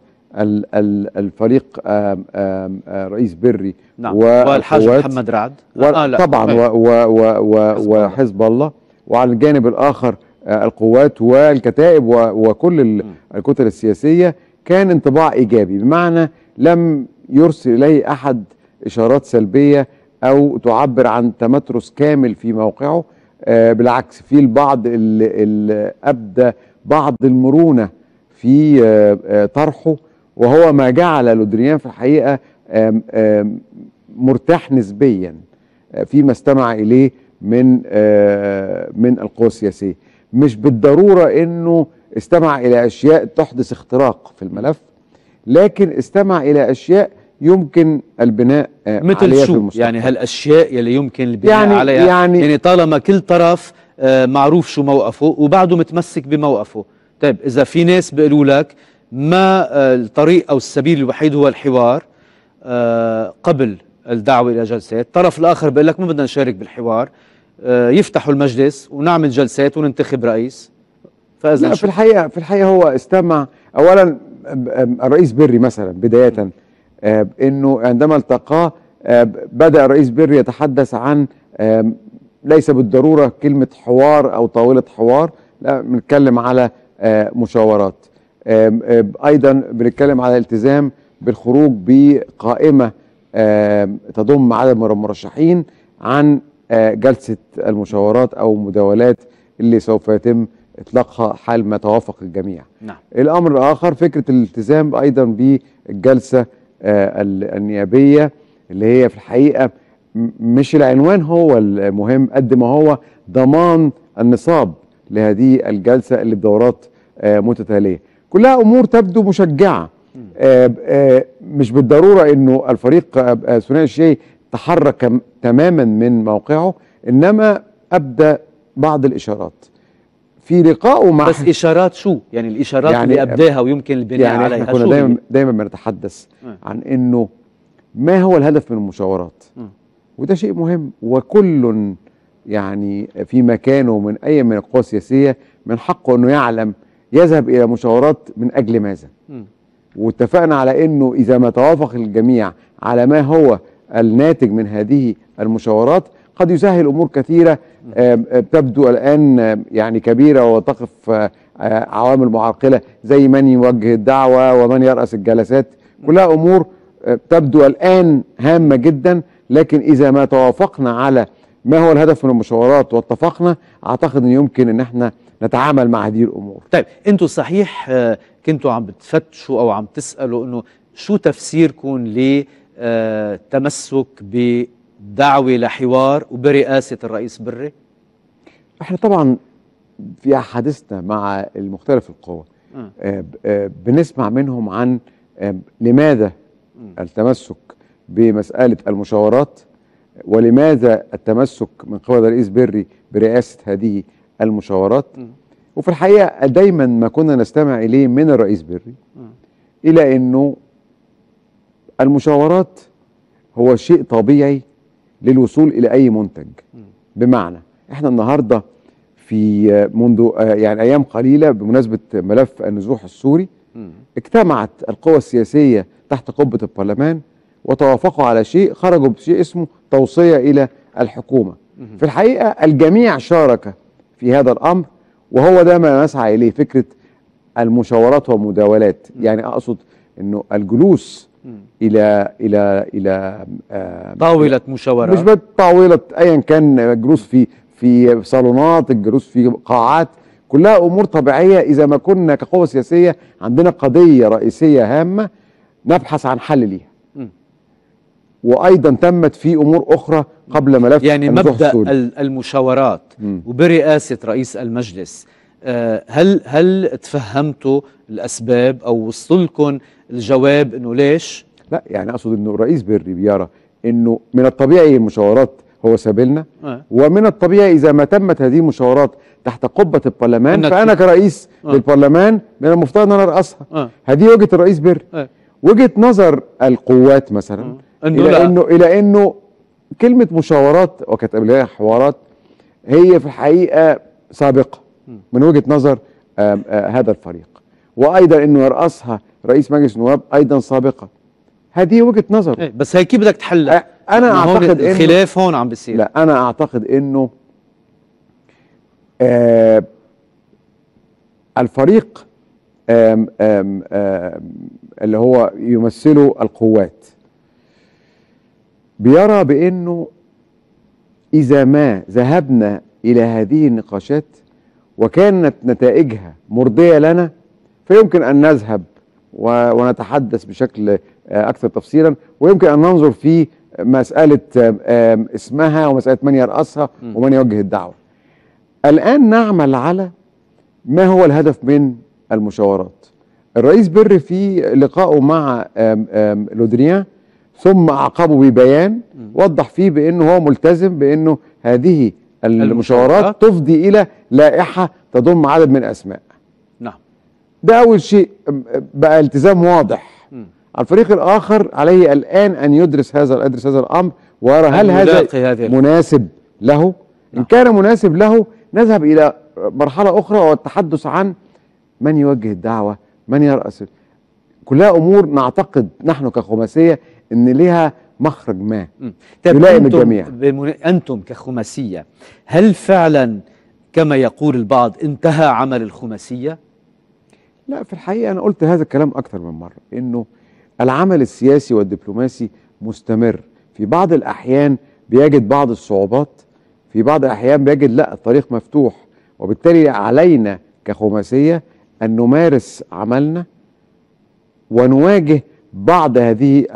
الفريق آم آم رئيس بري نعم والحاج محمد رعد آه طبعا وحزب الله وعلى الجانب الاخر آه، القوات والكتائب وكل الكتل السياسيه كان انطباع ايجابي بمعنى لم يرسل اليه احد اشارات سلبيه او تعبر عن تمترس كامل في موقعه آه، بالعكس في البعض اللي ابدى بعض المرونه في آه، طرحه وهو ما جعل لودريان في الحقيقه مرتاح نسبيا آه، فيما استمع اليه من آه، من القوى السياسيه مش بالضروره انه استمع الى اشياء تحدث اختراق في الملف لكن استمع الى اشياء يمكن البناء آه، مثل عليها شو في المستقبل. يعني هالاشياء يلي يمكن البناء يعني عليها يعني, يعني طالما كل طرف معروف شو موقفه وبعده متمسك بموقفه طيب اذا في ناس بيقولوا لك ما آه، الطريق أو السبيل الوحيد هو الحوار آه، قبل الدعوة إلى جلسات الطرف الآخر بيقول لك ما بدنا نشارك بالحوار آه، يفتحوا المجلس ونعمل جلسات وننتخب رئيس فإذا في الحقيقة في الحقيقة هو استمع أولا الرئيس بري مثلا بداية أنه عندما التقاه بدأ الرئيس بري يتحدث عن ليس بالضرورة كلمة حوار أو طاولة حوار لا بنتكلم على مشاورات ايضا بنتكلم على التزام بالخروج بقائمه تضم عدد من المرشحين عن آه، جلسه المشاورات او مداولات اللي سوف يتم اطلاقها حال ما توافق الجميع. نعم. الامر الاخر فكره الالتزام ايضا بالجلسه آه، النيابيه اللي هي في الحقيقه مش العنوان هو المهم قد ما هو ضمان النصاب لهذه الجلسه اللي بدورات آه، متتاليه. كلها امور تبدو مشجعه آه، آه، مش بالضروره انه الفريق آه، ثنائي الشيعي تحرك تماما من موقعه انما ابدى بعض الاشارات في لقائه مع بس اشارات شو يعني الاشارات يعني اللي ابداها ويمكن البناء يعني عليها كنا دايما دايما بنتحدث عن انه ما هو الهدف من المشاورات وده شيء مهم وكل يعني في مكانه من اي من القوى السياسيه من حقه انه يعلم يذهب الى مشاورات من اجل ماذا واتفقنا على انه اذا ما توافق الجميع على ما هو الناتج من هذه المشاورات قد يسهل امور كثيره تبدو الان يعني كبيره وتقف آه، آه، عوامل معرقله زي من يوجه الدعوه ومن يراس الجلسات كلها امور آه، تبدو الان هامه جدا لكن اذا ما توافقنا على ما هو الهدف من المشاورات واتفقنا اعتقد ان يمكن ان احنا نتعامل مع هذه الامور طيب انتم صحيح آه، كنتوا عم بتفتشوا او عم تسالوا انه شو تفسيركم لتمسك آه، بدعوه لحوار وبرئاسه الرئيس بري احنا طبعا في حديثنا مع المختلف القوى آه. بنسمع منهم عن لماذا التمسك بمسألة المشاورات ولماذا التمسك من قبل الرئيس بري برئاسة هذه المشاورات وفي الحقيقه دايما ما كنا نستمع اليه من الرئيس بري الى انه المشاورات هو شيء طبيعي للوصول الى اي منتج بمعنى احنا النهارده في منذ يعني ايام قليله بمناسبه ملف النزوح السوري اجتمعت القوى السياسيه تحت قبه البرلمان وتوافقوا على شيء خرجوا بشيء اسمه توصيه الى الحكومه في الحقيقه الجميع شارك في هذا الأمر وهو ده ما نسعى إليه فكرة المشاورات والمداولات يعني أقصد أنه الجلوس الى الى الى آه طاوله مشاورات مش بس طاوله ايا كان الجلوس في في صالونات الجلوس في قاعات كلها امور طبيعيه اذا ما كنا كقوه سياسيه عندنا قضيه رئيسيه هامه نبحث عن حل ليها وايضا تمت في امور اخرى قبل ملف يعني مبدا المشاورات م. وبرئاسه رئيس المجلس آه، هل هل تفهمتوا الاسباب او وصل لكم الجواب انه ليش؟ لا يعني اقصد انه الرئيس بري بيرى انه من الطبيعي المشاورات هو سابلنا أه. ومن الطبيعي اذا ما تمت هذه المشاورات تحت قبه البرلمان فانا كرئيس أه. للبرلمان من المفترض ان انا اراسها أه. هذه وجهه الرئيس بري أه. وجهه نظر القوات مثلا أه. إنه إلى, لا. إنه إلى إنه كلمة مشاورات وكانت قبلها حوارات هي في الحقيقة سابقة من وجهة نظر آم آم آه، هذا الفريق وأيضا إنه يرأسها رئيس مجلس النواب أيضا سابقة هذه وجهة نظر إيه بس هي كيف بدك تحلها؟ أنا أعتقد إنه الخلاف هون عم بيصير لا أنا أعتقد إنه آه الفريق آم آم آم اللي هو يمثله القوات بيرى بأنه إذا ما ذهبنا إلى هذه النقاشات وكانت نتائجها مرضية لنا فيمكن أن نذهب ونتحدث بشكل آه، أكثر تفصيلا ويمكن أن ننظر في مسألة اسمها ومسألة من يرأسها ومن يوجه الدعوة الآن نعمل على ما هو الهدف من المشاورات الرئيس بر في لقائه مع لودريان ثم عقبه ببيان وضح فيه بانه هو ملتزم بانه هذه المشاورات تفضي الى لائحه تضم عدد من الاسماء نعم ده اول شيء بقى التزام واضح مم. الفريق الاخر عليه الان ان يدرس هذا يدرس هذا الامر ويرى هل هذا مناسب له نعم. ان كان مناسب له نذهب الى مرحله اخرى والتحدث عن من يوجه الدعوه من يراس كلها امور نعتقد نحن كخماسيه ان ليها مخرج ما طيب، يلائم الجميع بمن... انتم كخماسيه هل فعلا كما يقول البعض انتهى عمل الخماسيه؟ لا في الحقيقه انا قلت هذا الكلام اكثر من مره انه العمل السياسي والدبلوماسي مستمر في بعض الاحيان بيجد بعض الصعوبات في بعض الاحيان بيجد لا الطريق مفتوح وبالتالي علينا كخماسيه ان نمارس عملنا ونواجه بعض هذه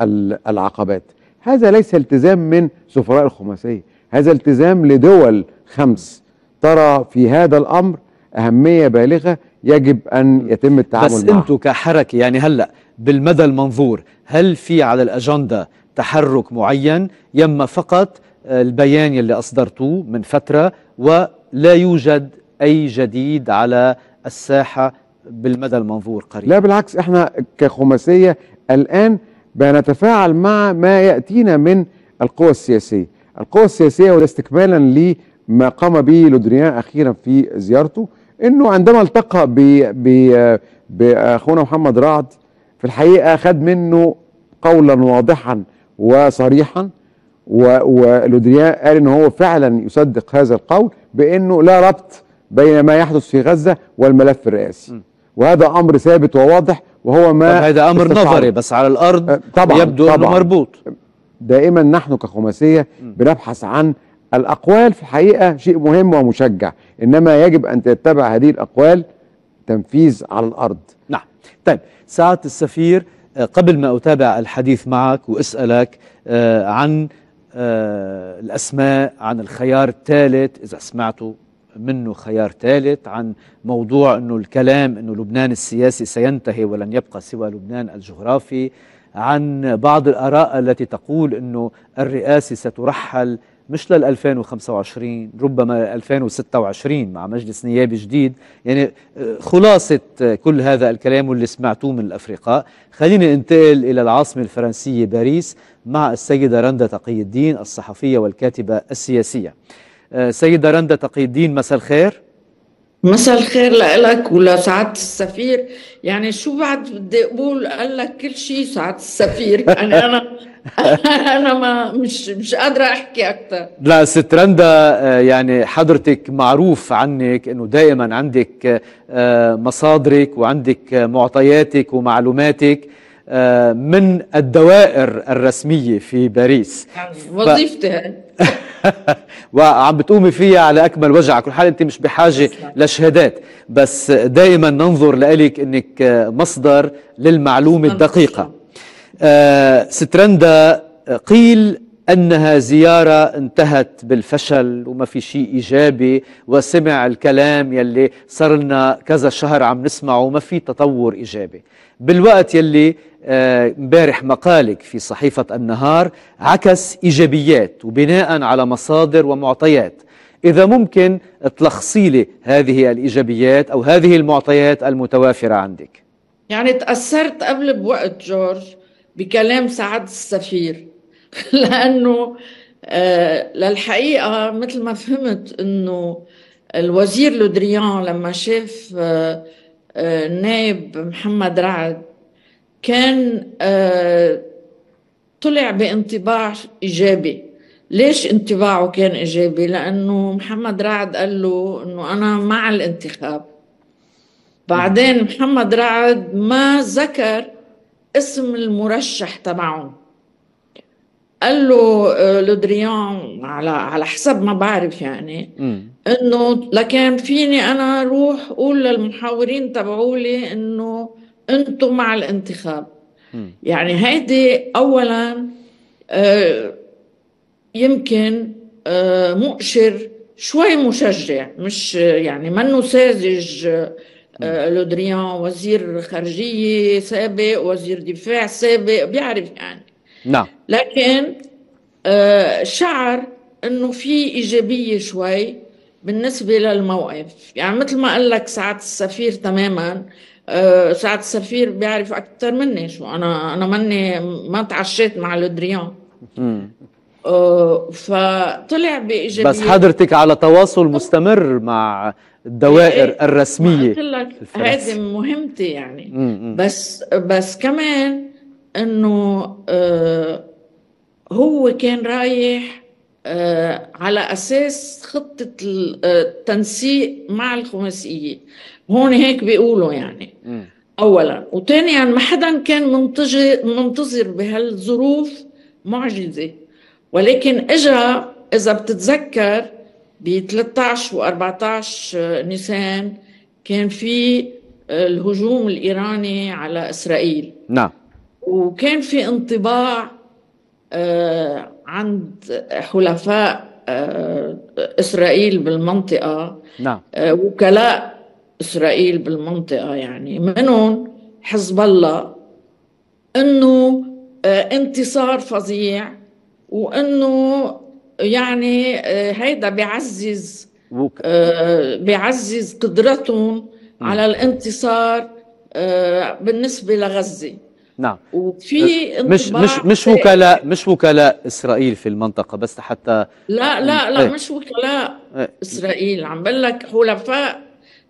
العقبات هذا ليس التزام من سفراء الخماسية هذا التزام لدول خمس ترى في هذا الأمر أهمية بالغة يجب أن يتم التعامل بس معها بس أنتوا كحركة يعني هلأ بالمدى المنظور هل في على الأجندة تحرك معين يما فقط آه، البيان اللي أصدرتوه من فترة ولا يوجد أي جديد على الساحة بالمدى المنظور قريب لا بالعكس احنا كخماسية الآن بنتفاعل مع ما يأتينا من القوى السياسية القوى السياسية وده استكمالا لما قام به لودريان أخيرا في زيارته أنه عندما التقى بأخونا محمد رعد في الحقيقة خد منه قولا واضحا وصريحا ولودريان قال ان هو فعلا يصدق هذا القول بانه لا ربط بين ما يحدث في غزه والملف الرئاسي م. وهذا امر ثابت وواضح وهو ما هذا امر استشعر. نظري بس على الارض أه، طبعا يبدو طبعًا انه مربوط دائما نحن كخماسيه بنبحث عن الاقوال في الحقيقه شيء مهم ومشجع انما يجب ان تتبع هذه الاقوال تنفيذ على الارض نعم طيب سعاده السفير أه، قبل ما اتابع الحديث معك واسالك أه، عن الاسماء عن الخيار الثالث اذا سمعته منه خيار ثالث عن موضوع أنه الكلام أنه لبنان السياسي سينتهي ولن يبقى سوى لبنان الجغرافي عن بعض الآراء التي تقول أنه الرئاسة سترحل مش لل 2025 ربما 2026 مع مجلس نيابي جديد يعني آه، خلاصة آه، كل هذا الكلام واللي سمعتوه من الأفرقاء خلينا ننتقل إلى العاصمة الفرنسية باريس مع السيدة رندا تقي الدين الصحفية والكاتبة السياسية آه، سيدة رندا تقي الدين مساء الخير مساء الخير لك ولسعادة السفير يعني شو بعد بدي اقول قال لك كل شيء سعادة السفير يعني انا انا ما مش مش قادره احكي اكثر لا ست رندا آه، يعني حضرتك معروف عنك انه دائما عندك آه، مصادرك وعندك معطياتك ومعلوماتك من الدوائر الرسميه في باريس يعني وظيفتي وعم بتقومي فيها على اكمل وجه على كل حال انت مش بحاجه لشهادات بس دائما ننظر لك انك آه، مصدر للمعلومه الدقيقه آه، سترندا آه، قيل انها زياره انتهت بالفشل وما في شيء ايجابي وسمع الكلام يلي صار لنا كذا شهر عم نسمعه وما في تطور ايجابي بالوقت يلي امبارح مقالك في صحيفة النهار عكس إيجابيات وبناء على مصادر ومعطيات إذا ممكن تلخصي لي هذه الإيجابيات أو هذه المعطيات المتوافرة عندك يعني تأثرت قبل بوقت جورج بكلام سعد السفير لأنه آه، للحقيقة مثل ما فهمت أنه الوزير لودريان لما شاف آه، آه، نائب محمد رعد كان آه، طلع بانطباع ايجابي ليش انطباعه كان ايجابي لانه محمد رعد قال له انه انا مع الانتخاب بعدين محمد رعد ما ذكر اسم المرشح تبعهم قال له آه، لودريان على على حسب ما بعرف يعني انه لكان فيني انا اروح اقول للمحاورين تبعولي انه انتم مع الانتخاب يعني هيدي اولا آه، يمكن آه، مؤشر شوي مشجع مش آه، يعني منه ساذج لودريان وزير خارجية سابق وزير دفاع سابق بيعرف يعني نعم لكن شعر انه في ايجابية شوي بالنسبة للموقف يعني مثل ما قال لك سعادة السفير تماما آه، سعد السفير بيعرف اكثر مني شو انا انا ماني ما تعشيت مع لودريان آه، فطلع بايجابيه بس حضرتك على تواصل مستمر مع الدوائر إيه، إيه، الرسميه قلت لك هذه مهمتي يعني مم. بس بس كمان انه آه، هو كان رايح على اساس خطه التنسيق مع الخماسيه هون هيك بيقولوا يعني اولا وثانيا يعني ما حدا كان منتظر بهالظروف معجزه ولكن اجا اذا بتتذكر ب 13 و 14 نيسان كان في آه، الهجوم الايراني على اسرائيل نعم وكان في انطباع آه، عند حلفاء آه، اسرائيل بالمنطقه نعم وكلاء إسرائيل بالمنطقة يعني منهم حزب الله أنه آه، انتصار فظيع وأنه يعني آه، هيدا بيعزز آه، بيعزز قدرتهم على الانتصار بالنسبة لغزة نعم وفي مش مش مش وكلاء مش وكلاء اسرائيل في المنطقه بس حتى لا لا لا ايه. مش وكلاء ايه. اسرائيل عم بقول لك حلفاء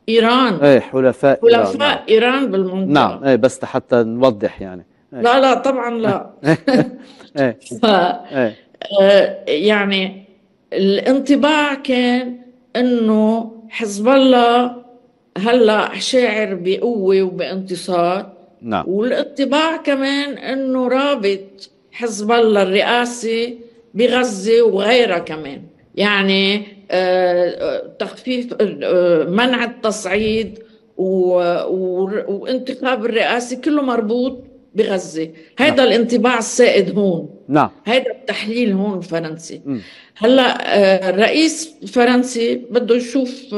ايران ايه حلفاء حلفاء ايران, نعم. إيران بالمنطقه نعم ايه بس حتى نوضح يعني إيه. لا لا طبعا لا ايه. ف... إيه. آه، يعني الانطباع كان انه حزب الله هلا شاعر بقوه وبانتصار نعم والانطباع كمان انه رابط حزب الله الرئاسي بغزه وغيرها كمان يعني آه، آه، تخفيف آه، منع التصعيد وانتخاب الرئاسي كله مربوط بغزة هذا نعم. الانطباع السائد هون نعم هذا التحليل هون فرنسي هلا الرئيس الفرنسي بده يشوف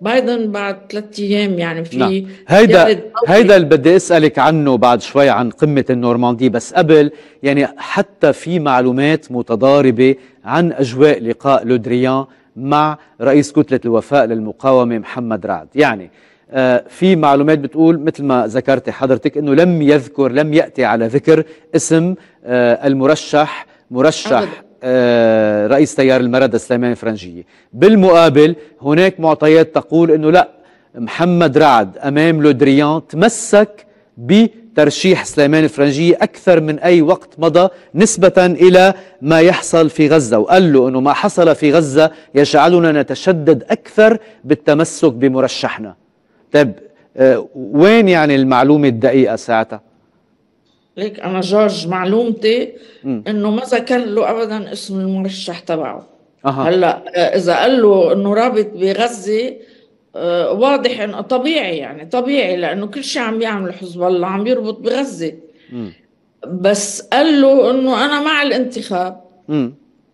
بايدن بعد ثلاث ايام يعني في نعم. هيدا هيدا اللي بدي اسالك عنه بعد شوي عن قمه النورماندي بس قبل يعني حتى في معلومات متضاربه عن اجواء لقاء لودريان مع رئيس كتلة الوفاء للمقاومة محمد رعد يعني آه، في معلومات بتقول مثل ما ذكرت حضرتك أنه لم يذكر لم يأتي على ذكر اسم آه، المرشح مرشح آه، رئيس تيار المرد سليمان فرنجية بالمقابل هناك معطيات تقول أنه لا محمد رعد أمام لودريان تمسك ب ترشيح سليمان الفرنجية أكثر من أي وقت مضى نسبة إلى ما يحصل في غزة وقال له أنه ما حصل في غزة يجعلنا نتشدد أكثر بالتمسك بمرشحنا طيب آه، وين يعني المعلومة الدقيقة ساعتها؟ ليك أنا جورج معلومتي أنه ما ذكر له أبدا اسم المرشح تبعه أه. هلا إذا قال له أنه رابط بغزة آه، واضح انه طبيعي يعني طبيعي لانه كل شيء عم يعمل حزب الله عم يربط بغزه بس قال له انه انا مع الانتخاب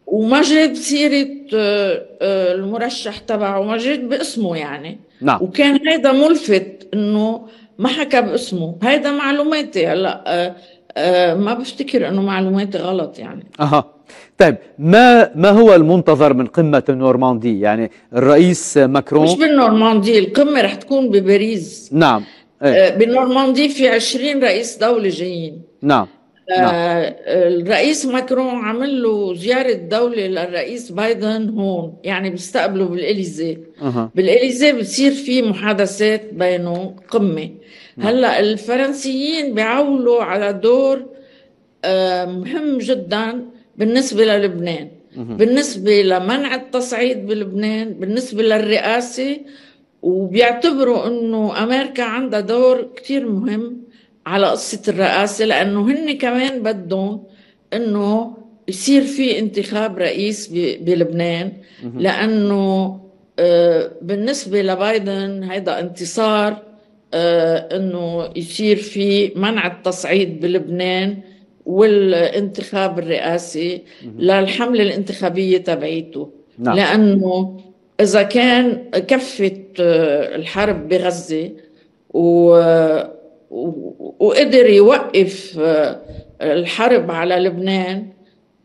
وما جاب سيره آه، آه، المرشح تبعه ما جاب باسمه يعني نعم. وكان هيدا ملفت انه ما حكى باسمه هيدا معلوماتي هلا ما بفتكر انه معلوماتي غلط يعني اها طيب ما ما هو المنتظر من قمه النورماندي يعني الرئيس ماكرون مش بالنورماندي القمه رح تكون بباريس نعم إيه؟ آه، بالنورماندي في 20 رئيس دوله جايين نعم آه، نعم. الرئيس ماكرون عمل له زيارة دولة للرئيس بايدن هون يعني بيستقبلوا بالإليزي أه. بالإليزي بتصير في محادثات بينه قمة نعم. هلا الفرنسيين بيعولوا على دور آه، مهم جدا بالنسبة للبنان بالنسبة لمنع التصعيد بلبنان بالنسبة للرئاسة وبيعتبروا انه امريكا عندها دور كتير مهم على قصة الرئاسة لانه هن كمان بدهم انه يصير في انتخاب رئيس بلبنان لانه آه، بالنسبة لبايدن هيدا انتصار آه، انه يصير في منع التصعيد بلبنان والانتخاب الرئاسي للحملة الانتخابية تبعيته نعم. لأنه إذا كان كفت آه، الحرب بغزة و... وقدر يوقف آه، الحرب على لبنان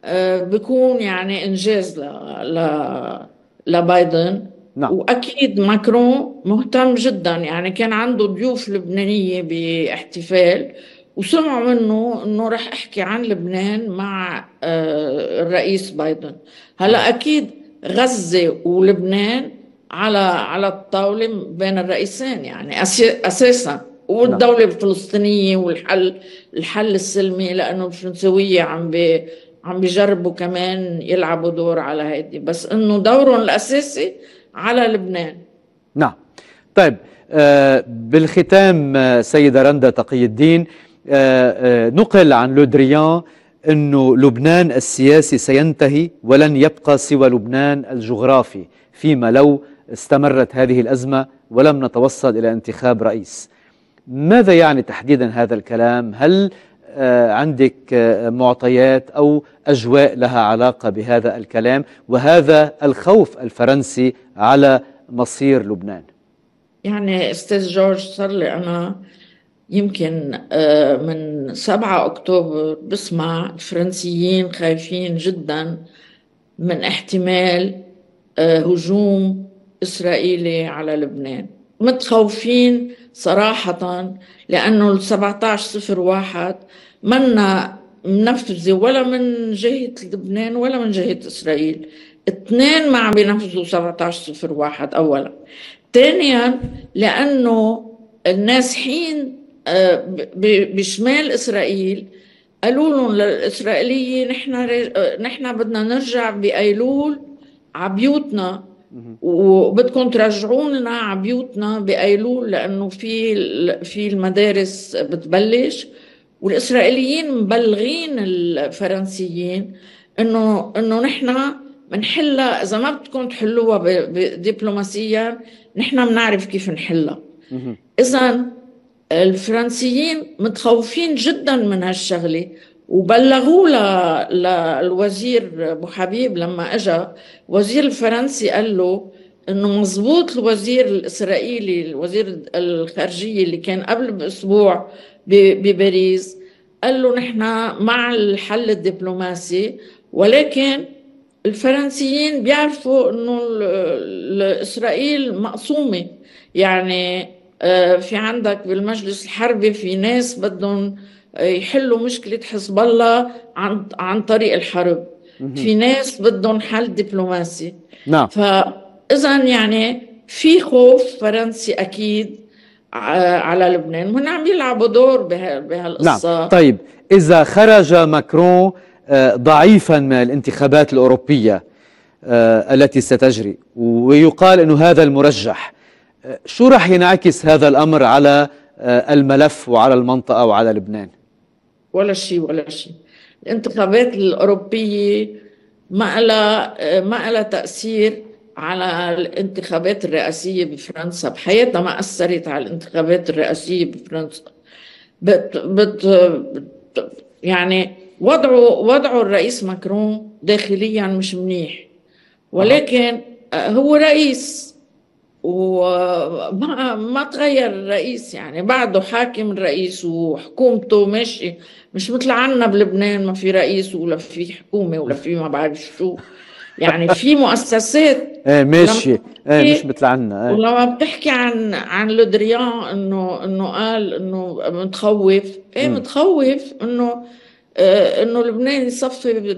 آه، بيكون يعني إنجاز ل... ل... لبايدن نعم. واكيد ماكرون مهتم جدا يعني كان عنده ضيوف لبنانيه باحتفال وسمعوا منه انه رح احكي عن لبنان مع آه، الرئيس بايدن هلا اكيد غزه ولبنان على على الطاوله بين الرئيسين يعني اساسا والدوله نعم. الفلسطينيه والحل الحل السلمي لانه الفرنسويه عم بي عم بيجربوا كمان يلعبوا دور على هيدي بس انه دورهم الاساسي على لبنان نعم طيب آه، بالختام آه، سيدة رندا تقي الدين آه، آه، نقل عن لودريان أنه لبنان السياسي سينتهي ولن يبقى سوى لبنان الجغرافي فيما لو استمرت هذه الأزمة ولم نتوصل إلى انتخاب رئيس ماذا يعني تحديدا هذا الكلام؟ هل آه، عندك معطيات أو أجواء لها علاقة بهذا الكلام وهذا الخوف الفرنسي على مصير لبنان يعني أستاذ جورج صار لي أنا يمكن آه، من 7 أكتوبر بسمع الفرنسيين خايفين جدا من احتمال آه، هجوم إسرائيلي على لبنان متخوفين صراحة لأنه ال 17 01 منا منفذة ولا من جهة لبنان ولا من جهة إسرائيل اثنين ما عم بينفذوا 17 01 أولا ثانيا لأنه النازحين آه، بشمال اسرائيل قالوا لهم للاسرائيليه آه، نحن نحن بدنا نرجع بايلول على بيوتنا وبدكم ترجعونا لنا على بيوتنا بايلول لانه في في المدارس بتبلش والاسرائيليين مبلغين الفرنسيين انه انه نحن بنحلها اذا ما بدكم تحلوها دبلوماسيا نحن بنعرف كيف نحلها اذا الفرنسيين متخوفين جدا من هالشغلة وبلغوا للوزير بوحبيب لما اجا وزير الفرنسي قال له انه مزبوط الوزير الاسرائيلي الوزير الخارجيه اللي كان قبل باسبوع بباريس قال له نحن مع الحل الدبلوماسي ولكن الفرنسيين بيعرفوا انه اسرائيل مقسومه يعني آه، في عندك بالمجلس الحربي في ناس بدهم آه، يحلوا مشكلة حزب الله عن عن طريق الحرب في ناس بدهم حل دبلوماسي نعم فإذا يعني في خوف فرنسي أكيد آه، على لبنان وهن عم يلعبوا دور نعم. بهالقصة نعم طيب إذا خرج ماكرون ضعيفا من الانتخابات الأوروبية التي ستجري ويقال أنه هذا المرجح آه، شو رح ينعكس هذا الأمر على آه، الملف وعلى المنطقة وعلى لبنان؟ ولا شيء ولا شيء الانتخابات الأوروبية ما لها آه، ما لها تأثير على الانتخابات الرئاسية بفرنسا بحياتها ما أثرت على الانتخابات الرئاسية بفرنسا بت بت, بت يعني وضعه وضعه الرئيس ماكرون داخليا مش منيح ولكن هو رئيس وما ما تغير الرئيس يعني بعده حاكم الرئيس وحكومته ماشي مش مثل عنا بلبنان ما في رئيس ولا في حكومه ولا في ما بعرف شو يعني في مؤسسات ايه ماشي ايه مش مثل عنا ايه. ولما بتحكي عن عن لودريان انه انه قال انه متخوف ايه متخوف انه آه انه لبنان يصفي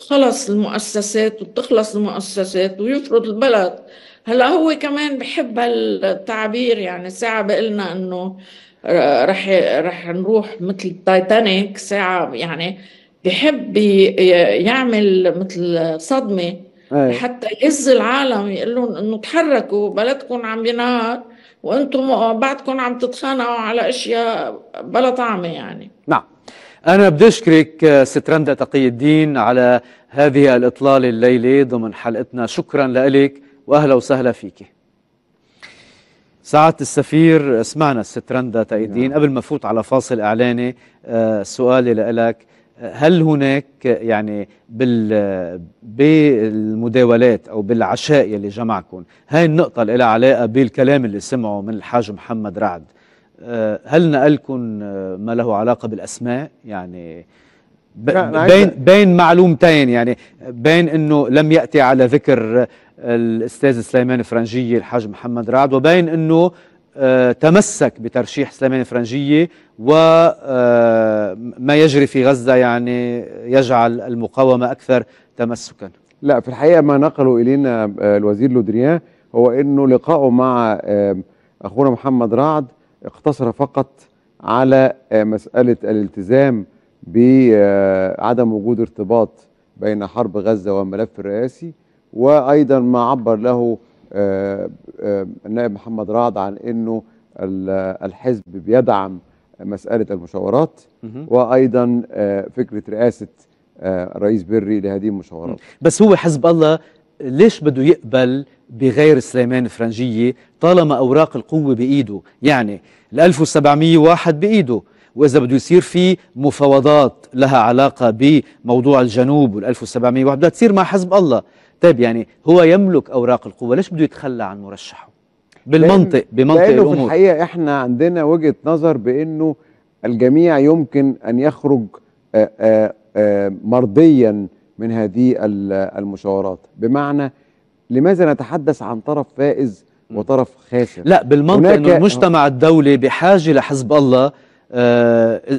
خلص المؤسسات وتخلص المؤسسات ويفرض البلد هلا هو كمان بحب هالتعبير يعني ساعة بقلنا انه رح رح نروح مثل تايتانيك ساعة يعني بحب يعمل مثل صدمة أيه. حتى يهز العالم يقول لهم انه تحركوا بلدكم عم ينهار وانتم بعدكم عم تتخانقوا على اشياء بلا طعمه يعني نعم أنا بدي أشكرك ست تقي الدين على هذه الإطلالة الليلة ضمن حلقتنا شكرا لك واهلا وسهلا فيك سعادة السفير سمعنا الست رندا تايدين نعم. قبل ما فوت على فاصل اعلاني آه، سؤالي لك هل هناك يعني بال بالمداولات او بالعشاء يلي جمعكم هاي النقطه اللي لها علاقه بالكلام اللي سمعه من الحاج محمد رعد آه، هل نقلكم آه، ما له علاقه بالاسماء يعني بين بين معلومتين يعني بين انه لم ياتي على ذكر الاستاذ سليمان فرنجيه الحاج محمد رعد وبين انه آه، تمسك بترشيح سليمان فرنجيه وما آه، يجري في غزه يعني يجعل المقاومه اكثر تمسكا. لا في الحقيقه ما نقله الينا آه، الوزير لودريان هو انه لقائه مع اخونا محمد رعد اقتصر فقط على مساله الالتزام بعدم وجود ارتباط بين حرب غزه والملف الرئاسي وايضا ما عبر له آه، آه، النائب محمد رعد عن انه الحزب بيدعم مساله المشاورات وايضا آه، فكره رئاسه الرئيس بري لهذه المشاورات بس هو حزب الله ليش بده يقبل بغير سليمان فرنجية طالما أوراق القوة بإيده يعني ال 1701 بإيده وإذا بده يصير في مفاوضات لها علاقة بموضوع الجنوب وال 1701 بدها تصير مع حزب الله طيب يعني هو يملك اوراق القوه ليش بده يتخلى عن مرشحه بالمنطق بمنطق لأنه الامور في الحقيقه احنا عندنا وجهه نظر بانه الجميع يمكن ان يخرج آآ آآ مرضيا من هذه المشاورات بمعنى لماذا نتحدث عن طرف فائز وطرف خاسر لا بالمنطق انه المجتمع الدولي بحاجه لحزب الله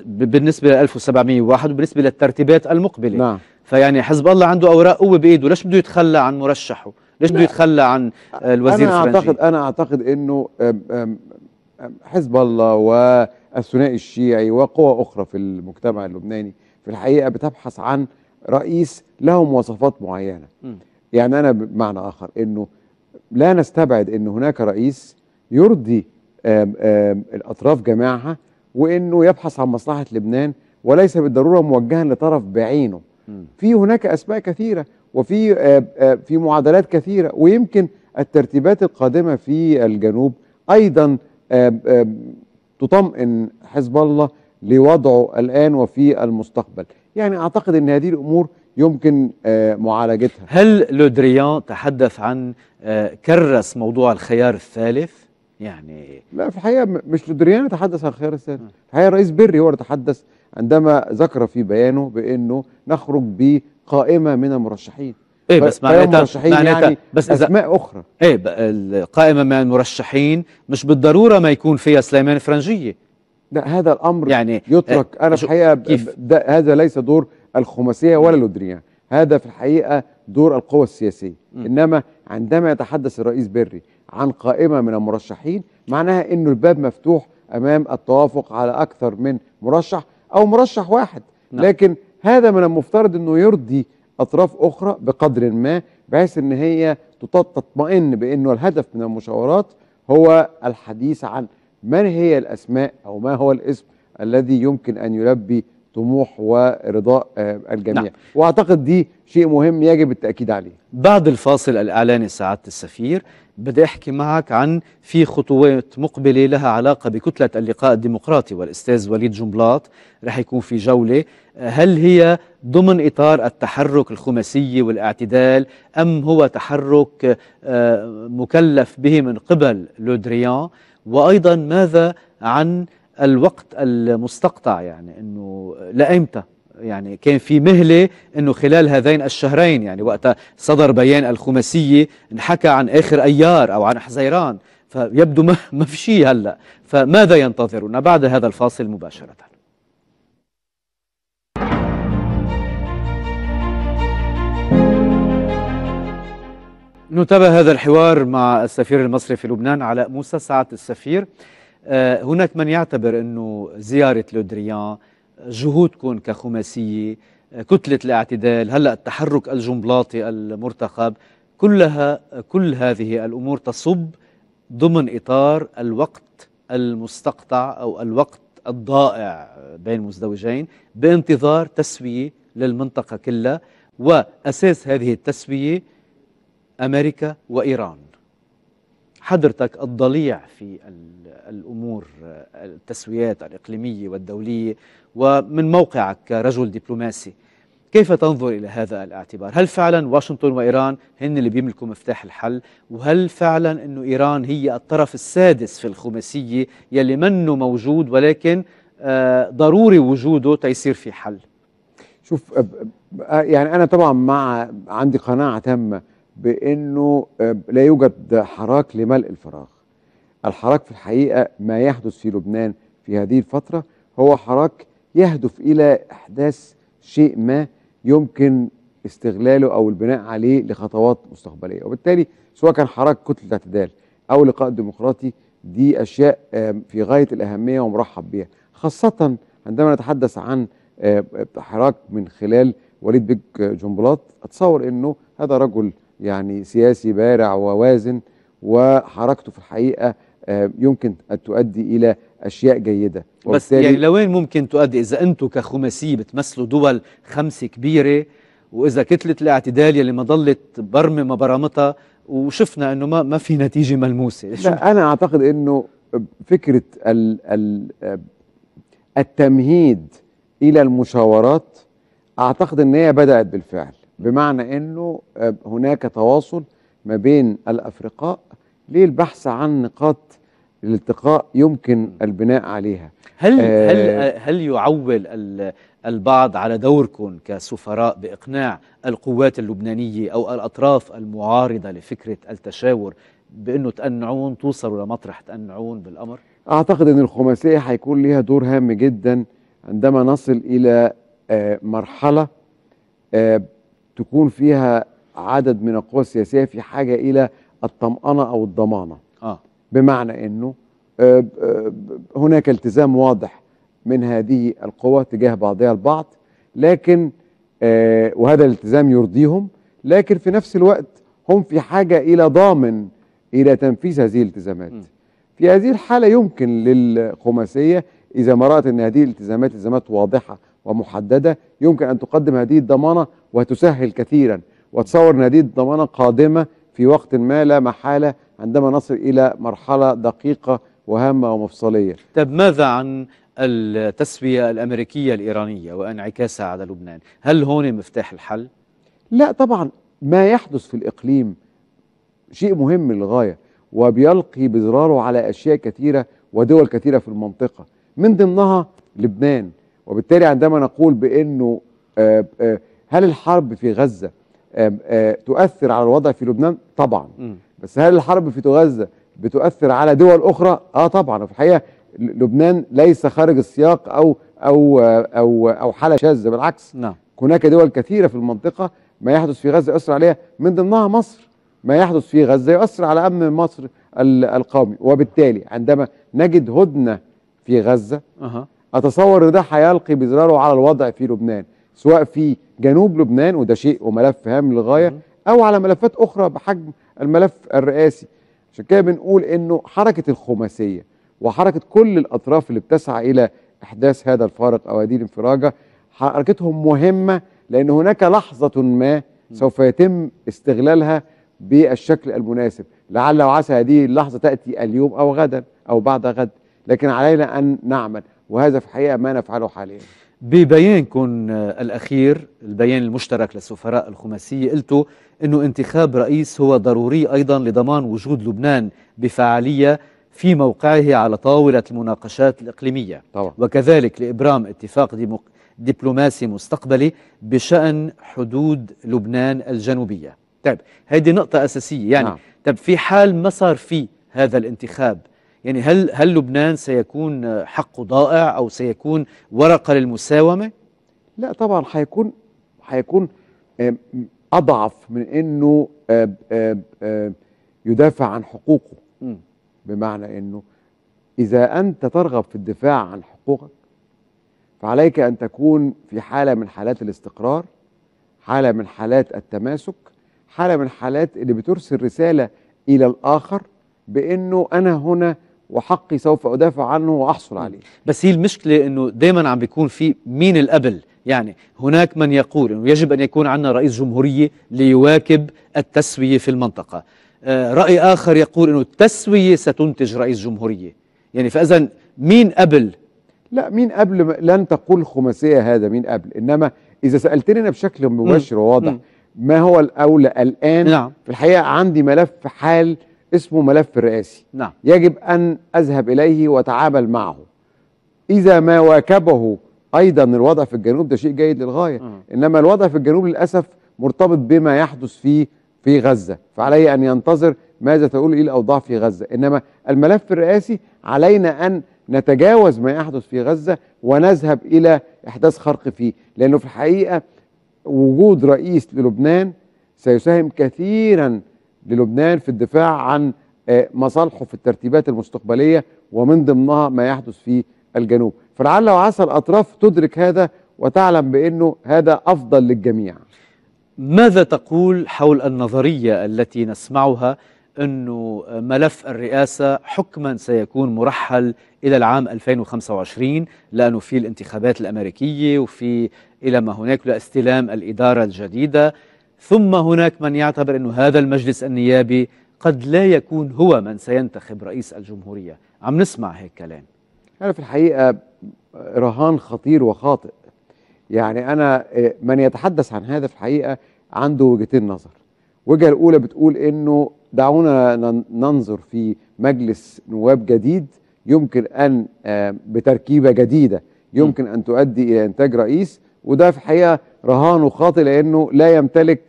بالنسبه ل 1701 وبالنسبه للترتيبات المقبله نعم. فيعني حزب الله عنده اوراق قوه بايده ليش بده يتخلى عن مرشحه ليش بده يتخلى عن آه، الوزير انا اعتقد انا اعتقد انه حزب الله والثنائي الشيعي وقوى اخرى في المجتمع اللبناني في الحقيقه بتبحث عن رئيس له مواصفات معينه م. يعني انا بمعنى اخر انه لا نستبعد ان هناك رئيس يرضي آم آم الاطراف جميعها وانه يبحث عن مصلحه لبنان وليس بالضروره موجها لطرف بعينه في هناك اسماء كثيره وفي آه، آه، في معادلات كثيره ويمكن الترتيبات القادمه في الجنوب ايضا تطمئن حزب الله لوضعه الان وفي المستقبل يعني اعتقد ان هذه الامور يمكن آه، معالجتها هل لودريان تحدث عن كرس موضوع الخيار الثالث يعني لا في الحقيقه مش لودريان يتحدث عن خيار السادات الحقيقه الرئيس بري هو اللي تحدث عندما ذكر في بيانه بانه نخرج بقائمه من المرشحين ايه بس معناتها معناتها يعني بس اسماء اخرى ايه القائمه من المرشحين مش بالضروره ما يكون فيها سليمان فرنجيه لا هذا الامر يعني يترك اه انا في الحقيقه هذا ليس دور الخماسيه ولا لودريان هذا في الحقيقه دور القوى السياسيه انما عندما يتحدث الرئيس بري عن قائمه من المرشحين معناها انه الباب مفتوح امام التوافق على اكثر من مرشح او مرشح واحد نعم. لكن هذا من المفترض انه يرضي اطراف اخرى بقدر ما بحيث ان هي تطمئن بانه الهدف من المشاورات هو الحديث عن من هي الاسماء او ما هو الاسم الذي يمكن ان يلبي طموح ورضاء آه، الجميع نعم. واعتقد دي شيء مهم يجب التاكيد عليه بعد الفاصل الاعلاني سعاده السفير بدي احكي معك عن في خطوات مقبله لها علاقه بكتله اللقاء الديمقراطي والاستاذ وليد جنبلاط رح يكون في جوله آه، هل هي ضمن اطار التحرك الخماسي والاعتدال ام هو تحرك آه، مكلف به من قبل لودريان وايضا ماذا عن الوقت المستقطع يعني انه لايمتى يعني كان في مهله انه خلال هذين الشهرين يعني وقتها صدر بيان الخماسيه انحكى عن اخر ايار او عن حزيران فيبدو ما, ما في شيء هلا فماذا ينتظرنا بعد هذا الفاصل مباشره نتابع هذا الحوار مع السفير المصري في لبنان علاء موسى سعادة السفير آه، هناك من يعتبر انه زياره لودريان جهودكم كخماسيه آه، كتله الاعتدال هلا التحرك الجنبلاطي المرتقب كلها كل هذه الامور تصب ضمن اطار الوقت المستقطع او الوقت الضائع بين مزدوجين بانتظار تسويه للمنطقه كلها واساس هذه التسويه امريكا وايران حضرتك الضليع في الأمور التسويات الإقليمية والدولية ومن موقعك كرجل دبلوماسي كيف تنظر إلى هذا الاعتبار؟ هل فعلا واشنطن وإيران هن اللي بيملكوا مفتاح الحل؟ وهل فعلا أنه إيران هي الطرف السادس في الخماسية يلي منه موجود ولكن آه، ضروري وجوده تيصير في حل؟ شوف يعني أنا طبعا مع عندي قناعة تامة بانه آه، لا يوجد حراك لملء الفراغ الحراك في الحقيقه ما يحدث في لبنان في هذه الفتره هو حراك يهدف الى احداث شيء ما يمكن استغلاله او البناء عليه لخطوات مستقبليه وبالتالي سواء كان حراك كتله الاعتدال او لقاء ديمقراطي دي اشياء في غايه الاهميه ومرحب بها خاصه عندما نتحدث عن آه، حراك من خلال وليد بيج جنبلاط اتصور انه هذا رجل يعني سياسي بارع ووازن وحركته في الحقيقه آه، يمكن ان تؤدي الى اشياء جيده بس يعني لوين ممكن تؤدي اذا انتم كخماسي بتمثلوا دول خمسه كبيره واذا كتله الاعتدال يلي ما ضلت برمه ما برامتها وشفنا انه ما ما في نتيجه ملموسه لا انا اعتقد انه فكره الـ الـ التمهيد الى المشاورات اعتقد ان هي بدات بالفعل بمعنى أنه آه، هناك تواصل ما بين الأفرقاء للبحث عن نقاط الالتقاء يمكن البناء عليها هل, آه هل, هل يعول البعض على دوركم كسفراء بإقناع القوات اللبنانية أو الأطراف المعارضة لفكرة التشاور بأنه تقنعون توصلوا لمطرح تقنعون بالأمر؟ أعتقد أن الخماسية هيكون ليها دور هام جدا عندما نصل إلى آه، مرحلة آه، تكون فيها عدد من القوى السياسيه في حاجه الى الطمانه او الضمانه آه. بمعنى انه آه، آه، هناك التزام واضح من هذه القوى تجاه بعضها البعض لكن آه، وهذا الالتزام يرضيهم لكن في نفس الوقت هم في حاجه الى ضامن الى تنفيذ هذه الالتزامات م. في هذه الحاله يمكن للخماسيه اذا ما رات ان هذه الالتزامات التزامات واضحه ومحددة يمكن أن تقدم هذه الضمانة وتسهل كثيرا وتصور أن هذه الضمانة قادمة في وقت ما لا محالة عندما نصل إلى مرحلة دقيقة وهامة ومفصلية طب ماذا عن التسوية الأمريكية الإيرانية وانعكاسها على لبنان هل هون مفتاح الحل؟ لا طبعا ما يحدث في الإقليم شيء مهم للغاية وبيلقي بزراره على أشياء كثيرة ودول كثيرة في المنطقة من ضمنها لبنان وبالتالي عندما نقول بانه آه، آه، هل الحرب في غزه آه، تؤثر على الوضع في لبنان؟ طبعا بس هل الحرب في غزه بتؤثر على دول اخرى؟ اه طبعا في الحقيقه لبنان ليس خارج السياق او او او او حاله شاذه بالعكس نعم هناك دول كثيره في المنطقه ما يحدث في غزه يؤثر عليها من ضمنها مصر ما يحدث في غزه يؤثر على امن مصر القومي وبالتالي عندما نجد هدنه في غزه أه. اتصور ان ده هيلقي بظلاله على الوضع في لبنان سواء في جنوب لبنان وده شيء وملف هام للغايه او على ملفات اخرى بحجم الملف الرئاسي عشان كده بنقول انه حركه الخماسيه وحركه كل الاطراف اللي بتسعى الى احداث هذا الفارق او هذه الانفراجه حركتهم مهمه لان هناك لحظه ما سوف يتم استغلالها بالشكل المناسب لعل وعسى هذه اللحظه تاتي اليوم او غدا او بعد غد لكن علينا ان نعمل وهذا في الحقيقة ما نفعله حاليا ببيانكم آه، الأخير البيان المشترك للسفراء الخماسية قلتوا أنه انتخاب رئيس هو ضروري أيضا لضمان وجود لبنان بفعالية في موقعه على طاولة المناقشات الإقليمية طبعا. وكذلك لإبرام اتفاق ديمق... دبلوماسي مستقبلي بشأن حدود لبنان الجنوبية طيب هذه نقطة أساسية يعني نعم. طيب في حال ما صار في هذا الانتخاب يعني هل هل لبنان سيكون حقه ضائع او سيكون ورقه للمساومه؟ لا طبعا هيكون هيكون آه، اضعف من انه آه، آه، يدافع عن حقوقه بمعنى انه اذا انت ترغب في الدفاع عن حقوقك فعليك ان تكون في حاله من حالات الاستقرار حاله من حالات التماسك حاله من حالات اللي بترسل رساله الى الاخر بانه انا هنا وحقي سوف أدافع عنه وأحصل عليه بس هي المشكلة أنه دايما عم بيكون في مين القبل يعني هناك من يقول أنه يجب أن يكون عندنا رئيس جمهورية ليواكب التسوية في المنطقة آه، رأي آخر يقول أنه التسوية ستنتج رئيس جمهورية يعني فإذا مين قبل لا مين قبل لن تقول خماسية هذا مين قبل إنما إذا سألتني أنا بشكل مباشر وواضح ما هو الأولى الآن نعم. في الحقيقة عندي ملف حال اسمه ملف رئاسي نعم. يجب أن أذهب إليه وأتعامل معه إذا ما واكبه أيضا الوضع في الجنوب ده شيء جيد للغاية مم. إنما الوضع في الجنوب للأسف مرتبط بما يحدث في في غزة فعليه أن ينتظر ماذا تقول إيه الأوضاع في غزة إنما الملف الرئاسي علينا أن نتجاوز ما يحدث في غزة ونذهب إلى إحداث خرق فيه لأنه في الحقيقة وجود رئيس للبنان سيساهم كثيرا للبنان في الدفاع عن آه، مصالحه في الترتيبات المستقبليه ومن ضمنها ما يحدث في الجنوب فلعل وعسى الاطراف تدرك هذا وتعلم بانه هذا افضل للجميع ماذا تقول حول النظريه التي نسمعها انه آه، ملف الرئاسه حكما سيكون مرحل الى العام 2025 لانه في الانتخابات الامريكيه وفي الى ما هناك لاستلام الاداره الجديده ثم هناك من يعتبر أن هذا المجلس النيابي قد لا يكون هو من سينتخب رئيس الجمهورية عم نسمع هيك كلام أنا في الحقيقة رهان خطير وخاطئ يعني أنا إيه، من يتحدث عن هذا في الحقيقة عنده وجهتين نظر وجهة الأولى بتقول أنه دعونا ننظر في مجلس نواب جديد يمكن أن آه، بتركيبة جديدة يمكن أن تؤدي إلى إنتاج رئيس وده في الحقيقة رهان وخاطئ لانه لا يمتلك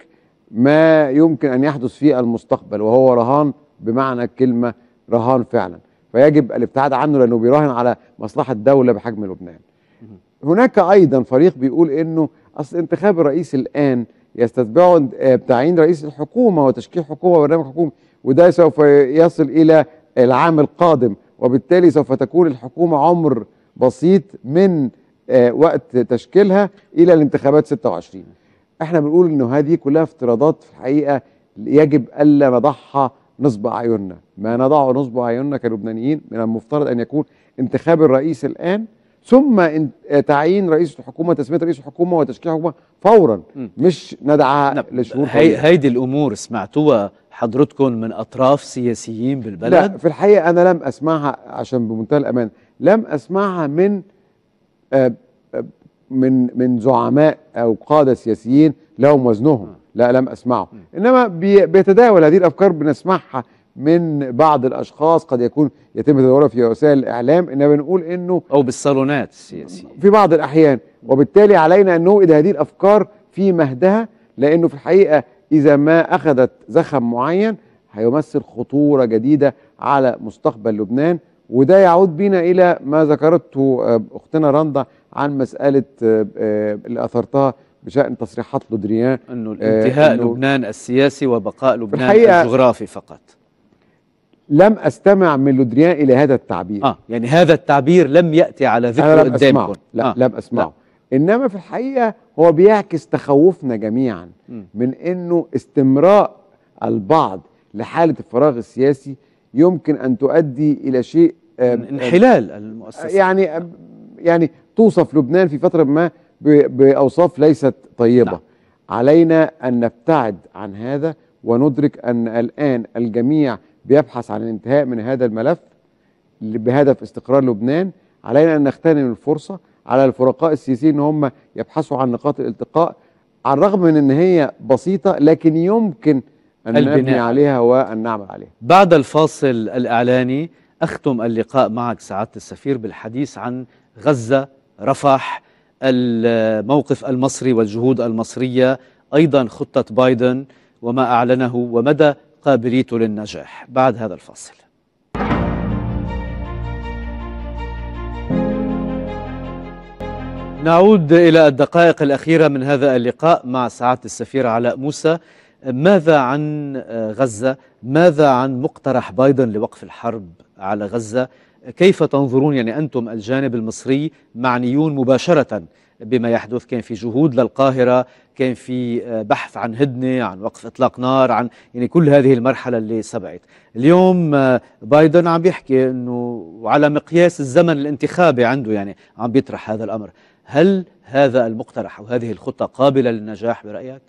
ما يمكن ان يحدث في المستقبل وهو رهان بمعنى الكلمه رهان فعلا فيجب الابتعاد عنه لانه بيراهن على مصلحه دوله بحجم لبنان. هناك ايضا فريق بيقول انه اصل انتخاب الرئيس الان يستتبعه تعيين رئيس الحكومه وتشكيل حكومه وبرنامج حكومي وده سوف يصل الى العام القادم وبالتالي سوف تكون الحكومه عمر بسيط من آه، وقت تشكيلها الى الانتخابات 26 احنا بنقول انه هذه كلها افتراضات في الحقيقه يجب الا نضعها نصب اعيننا ما نضعه نصب اعيننا كلبنانيين من المفترض ان يكون انتخاب الرئيس الان ثم آه، تعيين رئيس الحكومه تسميه رئيس الحكومه وتشكيل الحكومه فورا مش ندعها نعم. لشهور هي هيدي الامور سمعتوها حضرتكم من اطراف سياسيين بالبلد لا في الحقيقه انا لم اسمعها عشان بمنتهى الامان لم اسمعها من آه، آه، من من زعماء او قاده سياسيين لهم وزنهم لا لم اسمعه انما بيتداول هذه الافكار بنسمعها من بعض الاشخاص قد يكون يتم تداولها في وسائل الاعلام انما بنقول انه او بالصالونات السياسيه في بعض الاحيان وبالتالي علينا ان نوئد هذه الافكار في مهدها لانه في الحقيقه اذا ما اخذت زخم معين هيمثل خطوره جديده على مستقبل لبنان وده يعود بنا الى ما ذكرته آه، اختنا رندا عن مساله آه، آه، اللي اثرتها بشان تصريحات لودريان انه الانتهاء إنه لبنان السياسي وبقاء لبنان الجغرافي فقط لم استمع من لودريان الى هذا التعبير اه يعني هذا التعبير لم ياتي على ذكر قدامكم أسمعه. لا آه. لم اسمعه لا. انما في الحقيقه هو بيعكس تخوفنا جميعا م. من انه استمراء البعض لحاله الفراغ السياسي يمكن ان تؤدي الى شيء انحلال المؤسسة يعني يعني توصف لبنان في فترة ما بأوصاف ليست طيبة نعم. علينا أن نبتعد عن هذا وندرك أن الآن الجميع بيبحث عن الانتهاء من هذا الملف بهدف استقرار لبنان علينا أن نغتنم الفرصة على الفرقاء السياسيين أن هم يبحثوا عن نقاط الالتقاء على الرغم من أن هي بسيطة لكن يمكن أن نبني عليها وأن نعمل عليها بعد الفاصل الإعلاني أختم اللقاء معك سعادة السفير بالحديث عن غزة رفح الموقف المصري والجهود المصرية أيضا خطة بايدن وما أعلنه ومدى قابليته للنجاح بعد هذا الفاصل نعود إلى الدقائق الأخيرة من هذا اللقاء مع سعادة السفير علاء موسى ماذا عن غزة ماذا عن مقترح بايدن لوقف الحرب على غزة كيف تنظرون يعني أنتم الجانب المصري معنيون مباشرة بما يحدث كان في جهود للقاهرة كان في آه، بحث عن هدنة عن وقف إطلاق نار عن يعني كل هذه المرحلة اللي سبقت اليوم آه، بايدن عم بيحكي أنه على مقياس الزمن الانتخابي عنده يعني عم بيطرح هذا الأمر هل هذا المقترح أو هذه الخطة قابلة للنجاح برأيك؟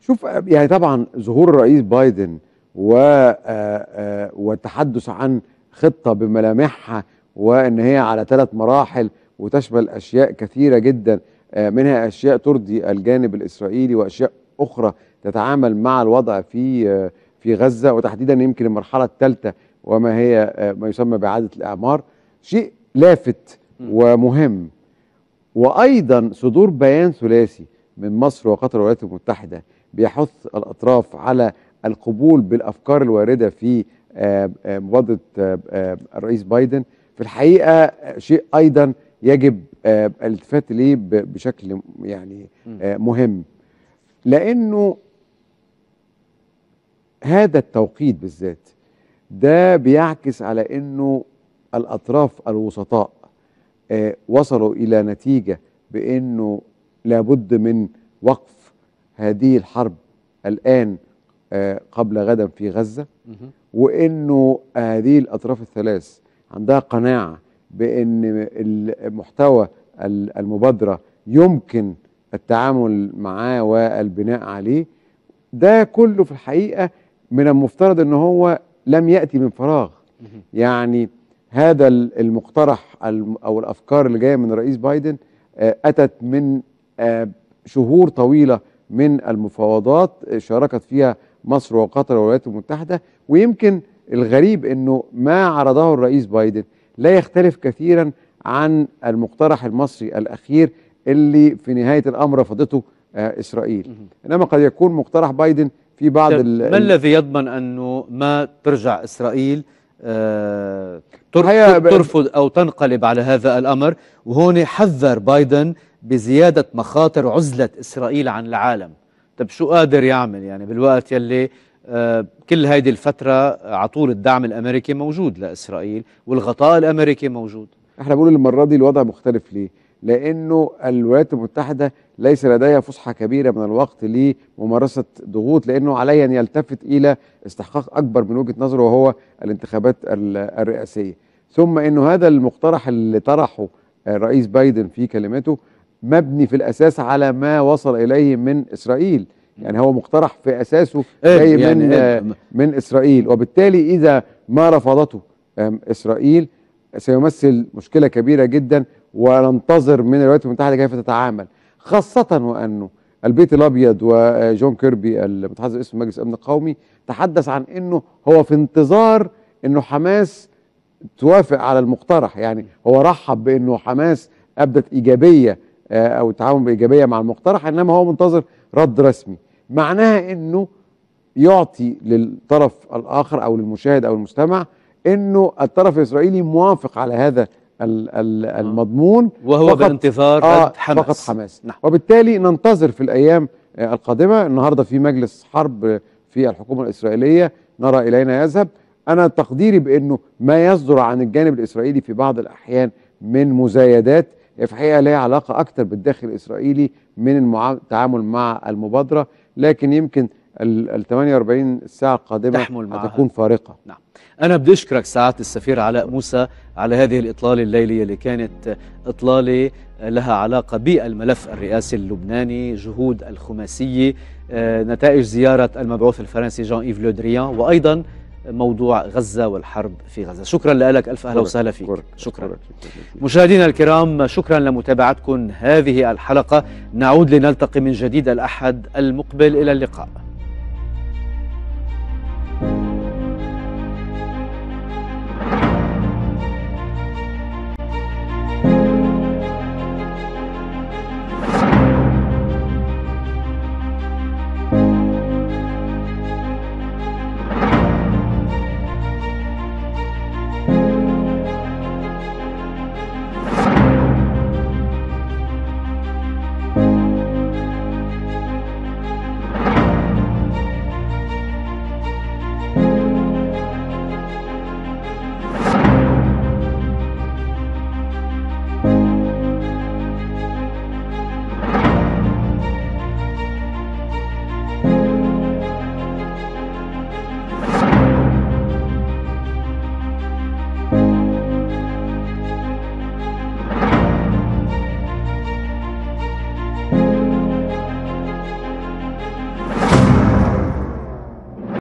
شوف آه، يعني طبعا ظهور الرئيس بايدن و آه، آه، والتحدث عن خطة بملامحها وأن هي على ثلاث مراحل وتشمل أشياء كثيرة جدا آه، منها أشياء ترضي الجانب الإسرائيلي وأشياء أخرى تتعامل مع الوضع في في غزة وتحديدا يمكن المرحلة الثالثة وما هي ما يسمى بإعادة الإعمار شيء لافت ومهم وأيضا صدور بيان ثلاثي من مصر وقطر والولايات المتحدة بيحث الأطراف على القبول بالافكار الوارده في آه، آه، مبادره آه، الرئيس بايدن في الحقيقه شيء ايضا يجب الالتفات ليه بشكل يعني مهم لانه هذا التوقيت بالذات ده بيعكس على انه الاطراف الوسطاء وصلوا الى نتيجه بانه لابد من وقف هذه الحرب الان آه، قبل غدا في غزة وأنه هذه الأطراف الثلاث عندها قناعة بأن المحتوى المبادرة يمكن التعامل معاه والبناء عليه ده كله في الحقيقة من المفترض أنه هو لم يأتي من فراغ يعني هذا المقترح أو الأفكار اللي جاية من رئيس بايدن آه، أتت من آه، شهور طويلة من المفاوضات شاركت فيها مصر وقطر والولايات المتحدة ويمكن الغريب أنه ما عرضه الرئيس بايدن لا يختلف كثيرا عن المقترح المصري الأخير اللي في نهاية الأمر رفضته آه، إسرائيل إنما قد يكون مقترح بايدن في بعض طيب، ما الذي يضمن أنه ما ترجع إسرائيل آه ترفض أو تنقلب على هذا الأمر وهون حذر بايدن بزيادة مخاطر عزلة إسرائيل عن العالم طب شو قادر يعمل يعني بالوقت يلي آه، كل هيدي الفترة عطول الدعم الأمريكي موجود لإسرائيل والغطاء الأمريكي موجود احنا بنقول المرة دي الوضع مختلف ليه لأنه الولايات المتحدة ليس لديها فسحة كبيرة من الوقت لممارسة ضغوط لأنه علي أن يلتفت إلى استحقاق أكبر من وجهة نظره وهو الانتخابات الرئاسية ثم أنه هذا المقترح اللي طرحه الرئيس بايدن في كلمته مبني في الأساس على ما وصل إليه من إسرائيل يعني هو مقترح في أساسه جاي يعني من, إيه؟ من إسرائيل وبالتالي إذا ما رفضته إسرائيل سيمثل مشكلة كبيرة جدا وننتظر من الولايات المتحدة كيف تتعامل خاصة وأنه البيت الابيض وجون كيربي المتحدث باسم مجلس الامن القومي تحدث عن انه هو في انتظار انه حماس توافق على المقترح يعني هو رحب بانه حماس ابدت ايجابيه آه، او تعاون بايجابيه مع المقترح انما هو منتظر رد رسمي معناها انه يعطي للطرف الاخر او للمشاهد او المستمع انه الطرف الاسرائيلي موافق على هذا المضمون وهو بانتظار آه رد حماس فقط حماس نعم. وبالتالي ننتظر في الايام القادمه النهارده في مجلس حرب في الحكومه الاسرائيليه نرى الينا يذهب انا تقديري بانه ما يصدر عن الجانب الاسرائيلي في بعض الاحيان من مزايدات هي في الحقيقه ليها علاقه اكتر بالداخل الاسرائيلي من التعامل مع المبادره لكن يمكن ال 48 ساعه القادمه تحمل معها. هتكون فارقه نعم انا بدي اشكرك سعاده السفير علاء موسى على هذه الاطلاله الليليه اللي كانت اطلاله لها علاقه بالملف الرئاسي اللبناني جهود الخماسيه آه، نتائج زياره المبعوث الفرنسي جان ايف لودريان وايضا موضوع غزة والحرب في غزة شكرا لك ألف أهلا وسهلا فيك كورك. شكرا كورك. مشاهدينا الكرام شكرا لمتابعتكم هذه الحلقة نعود لنلتقي من جديد الأحد المقبل إلى اللقاء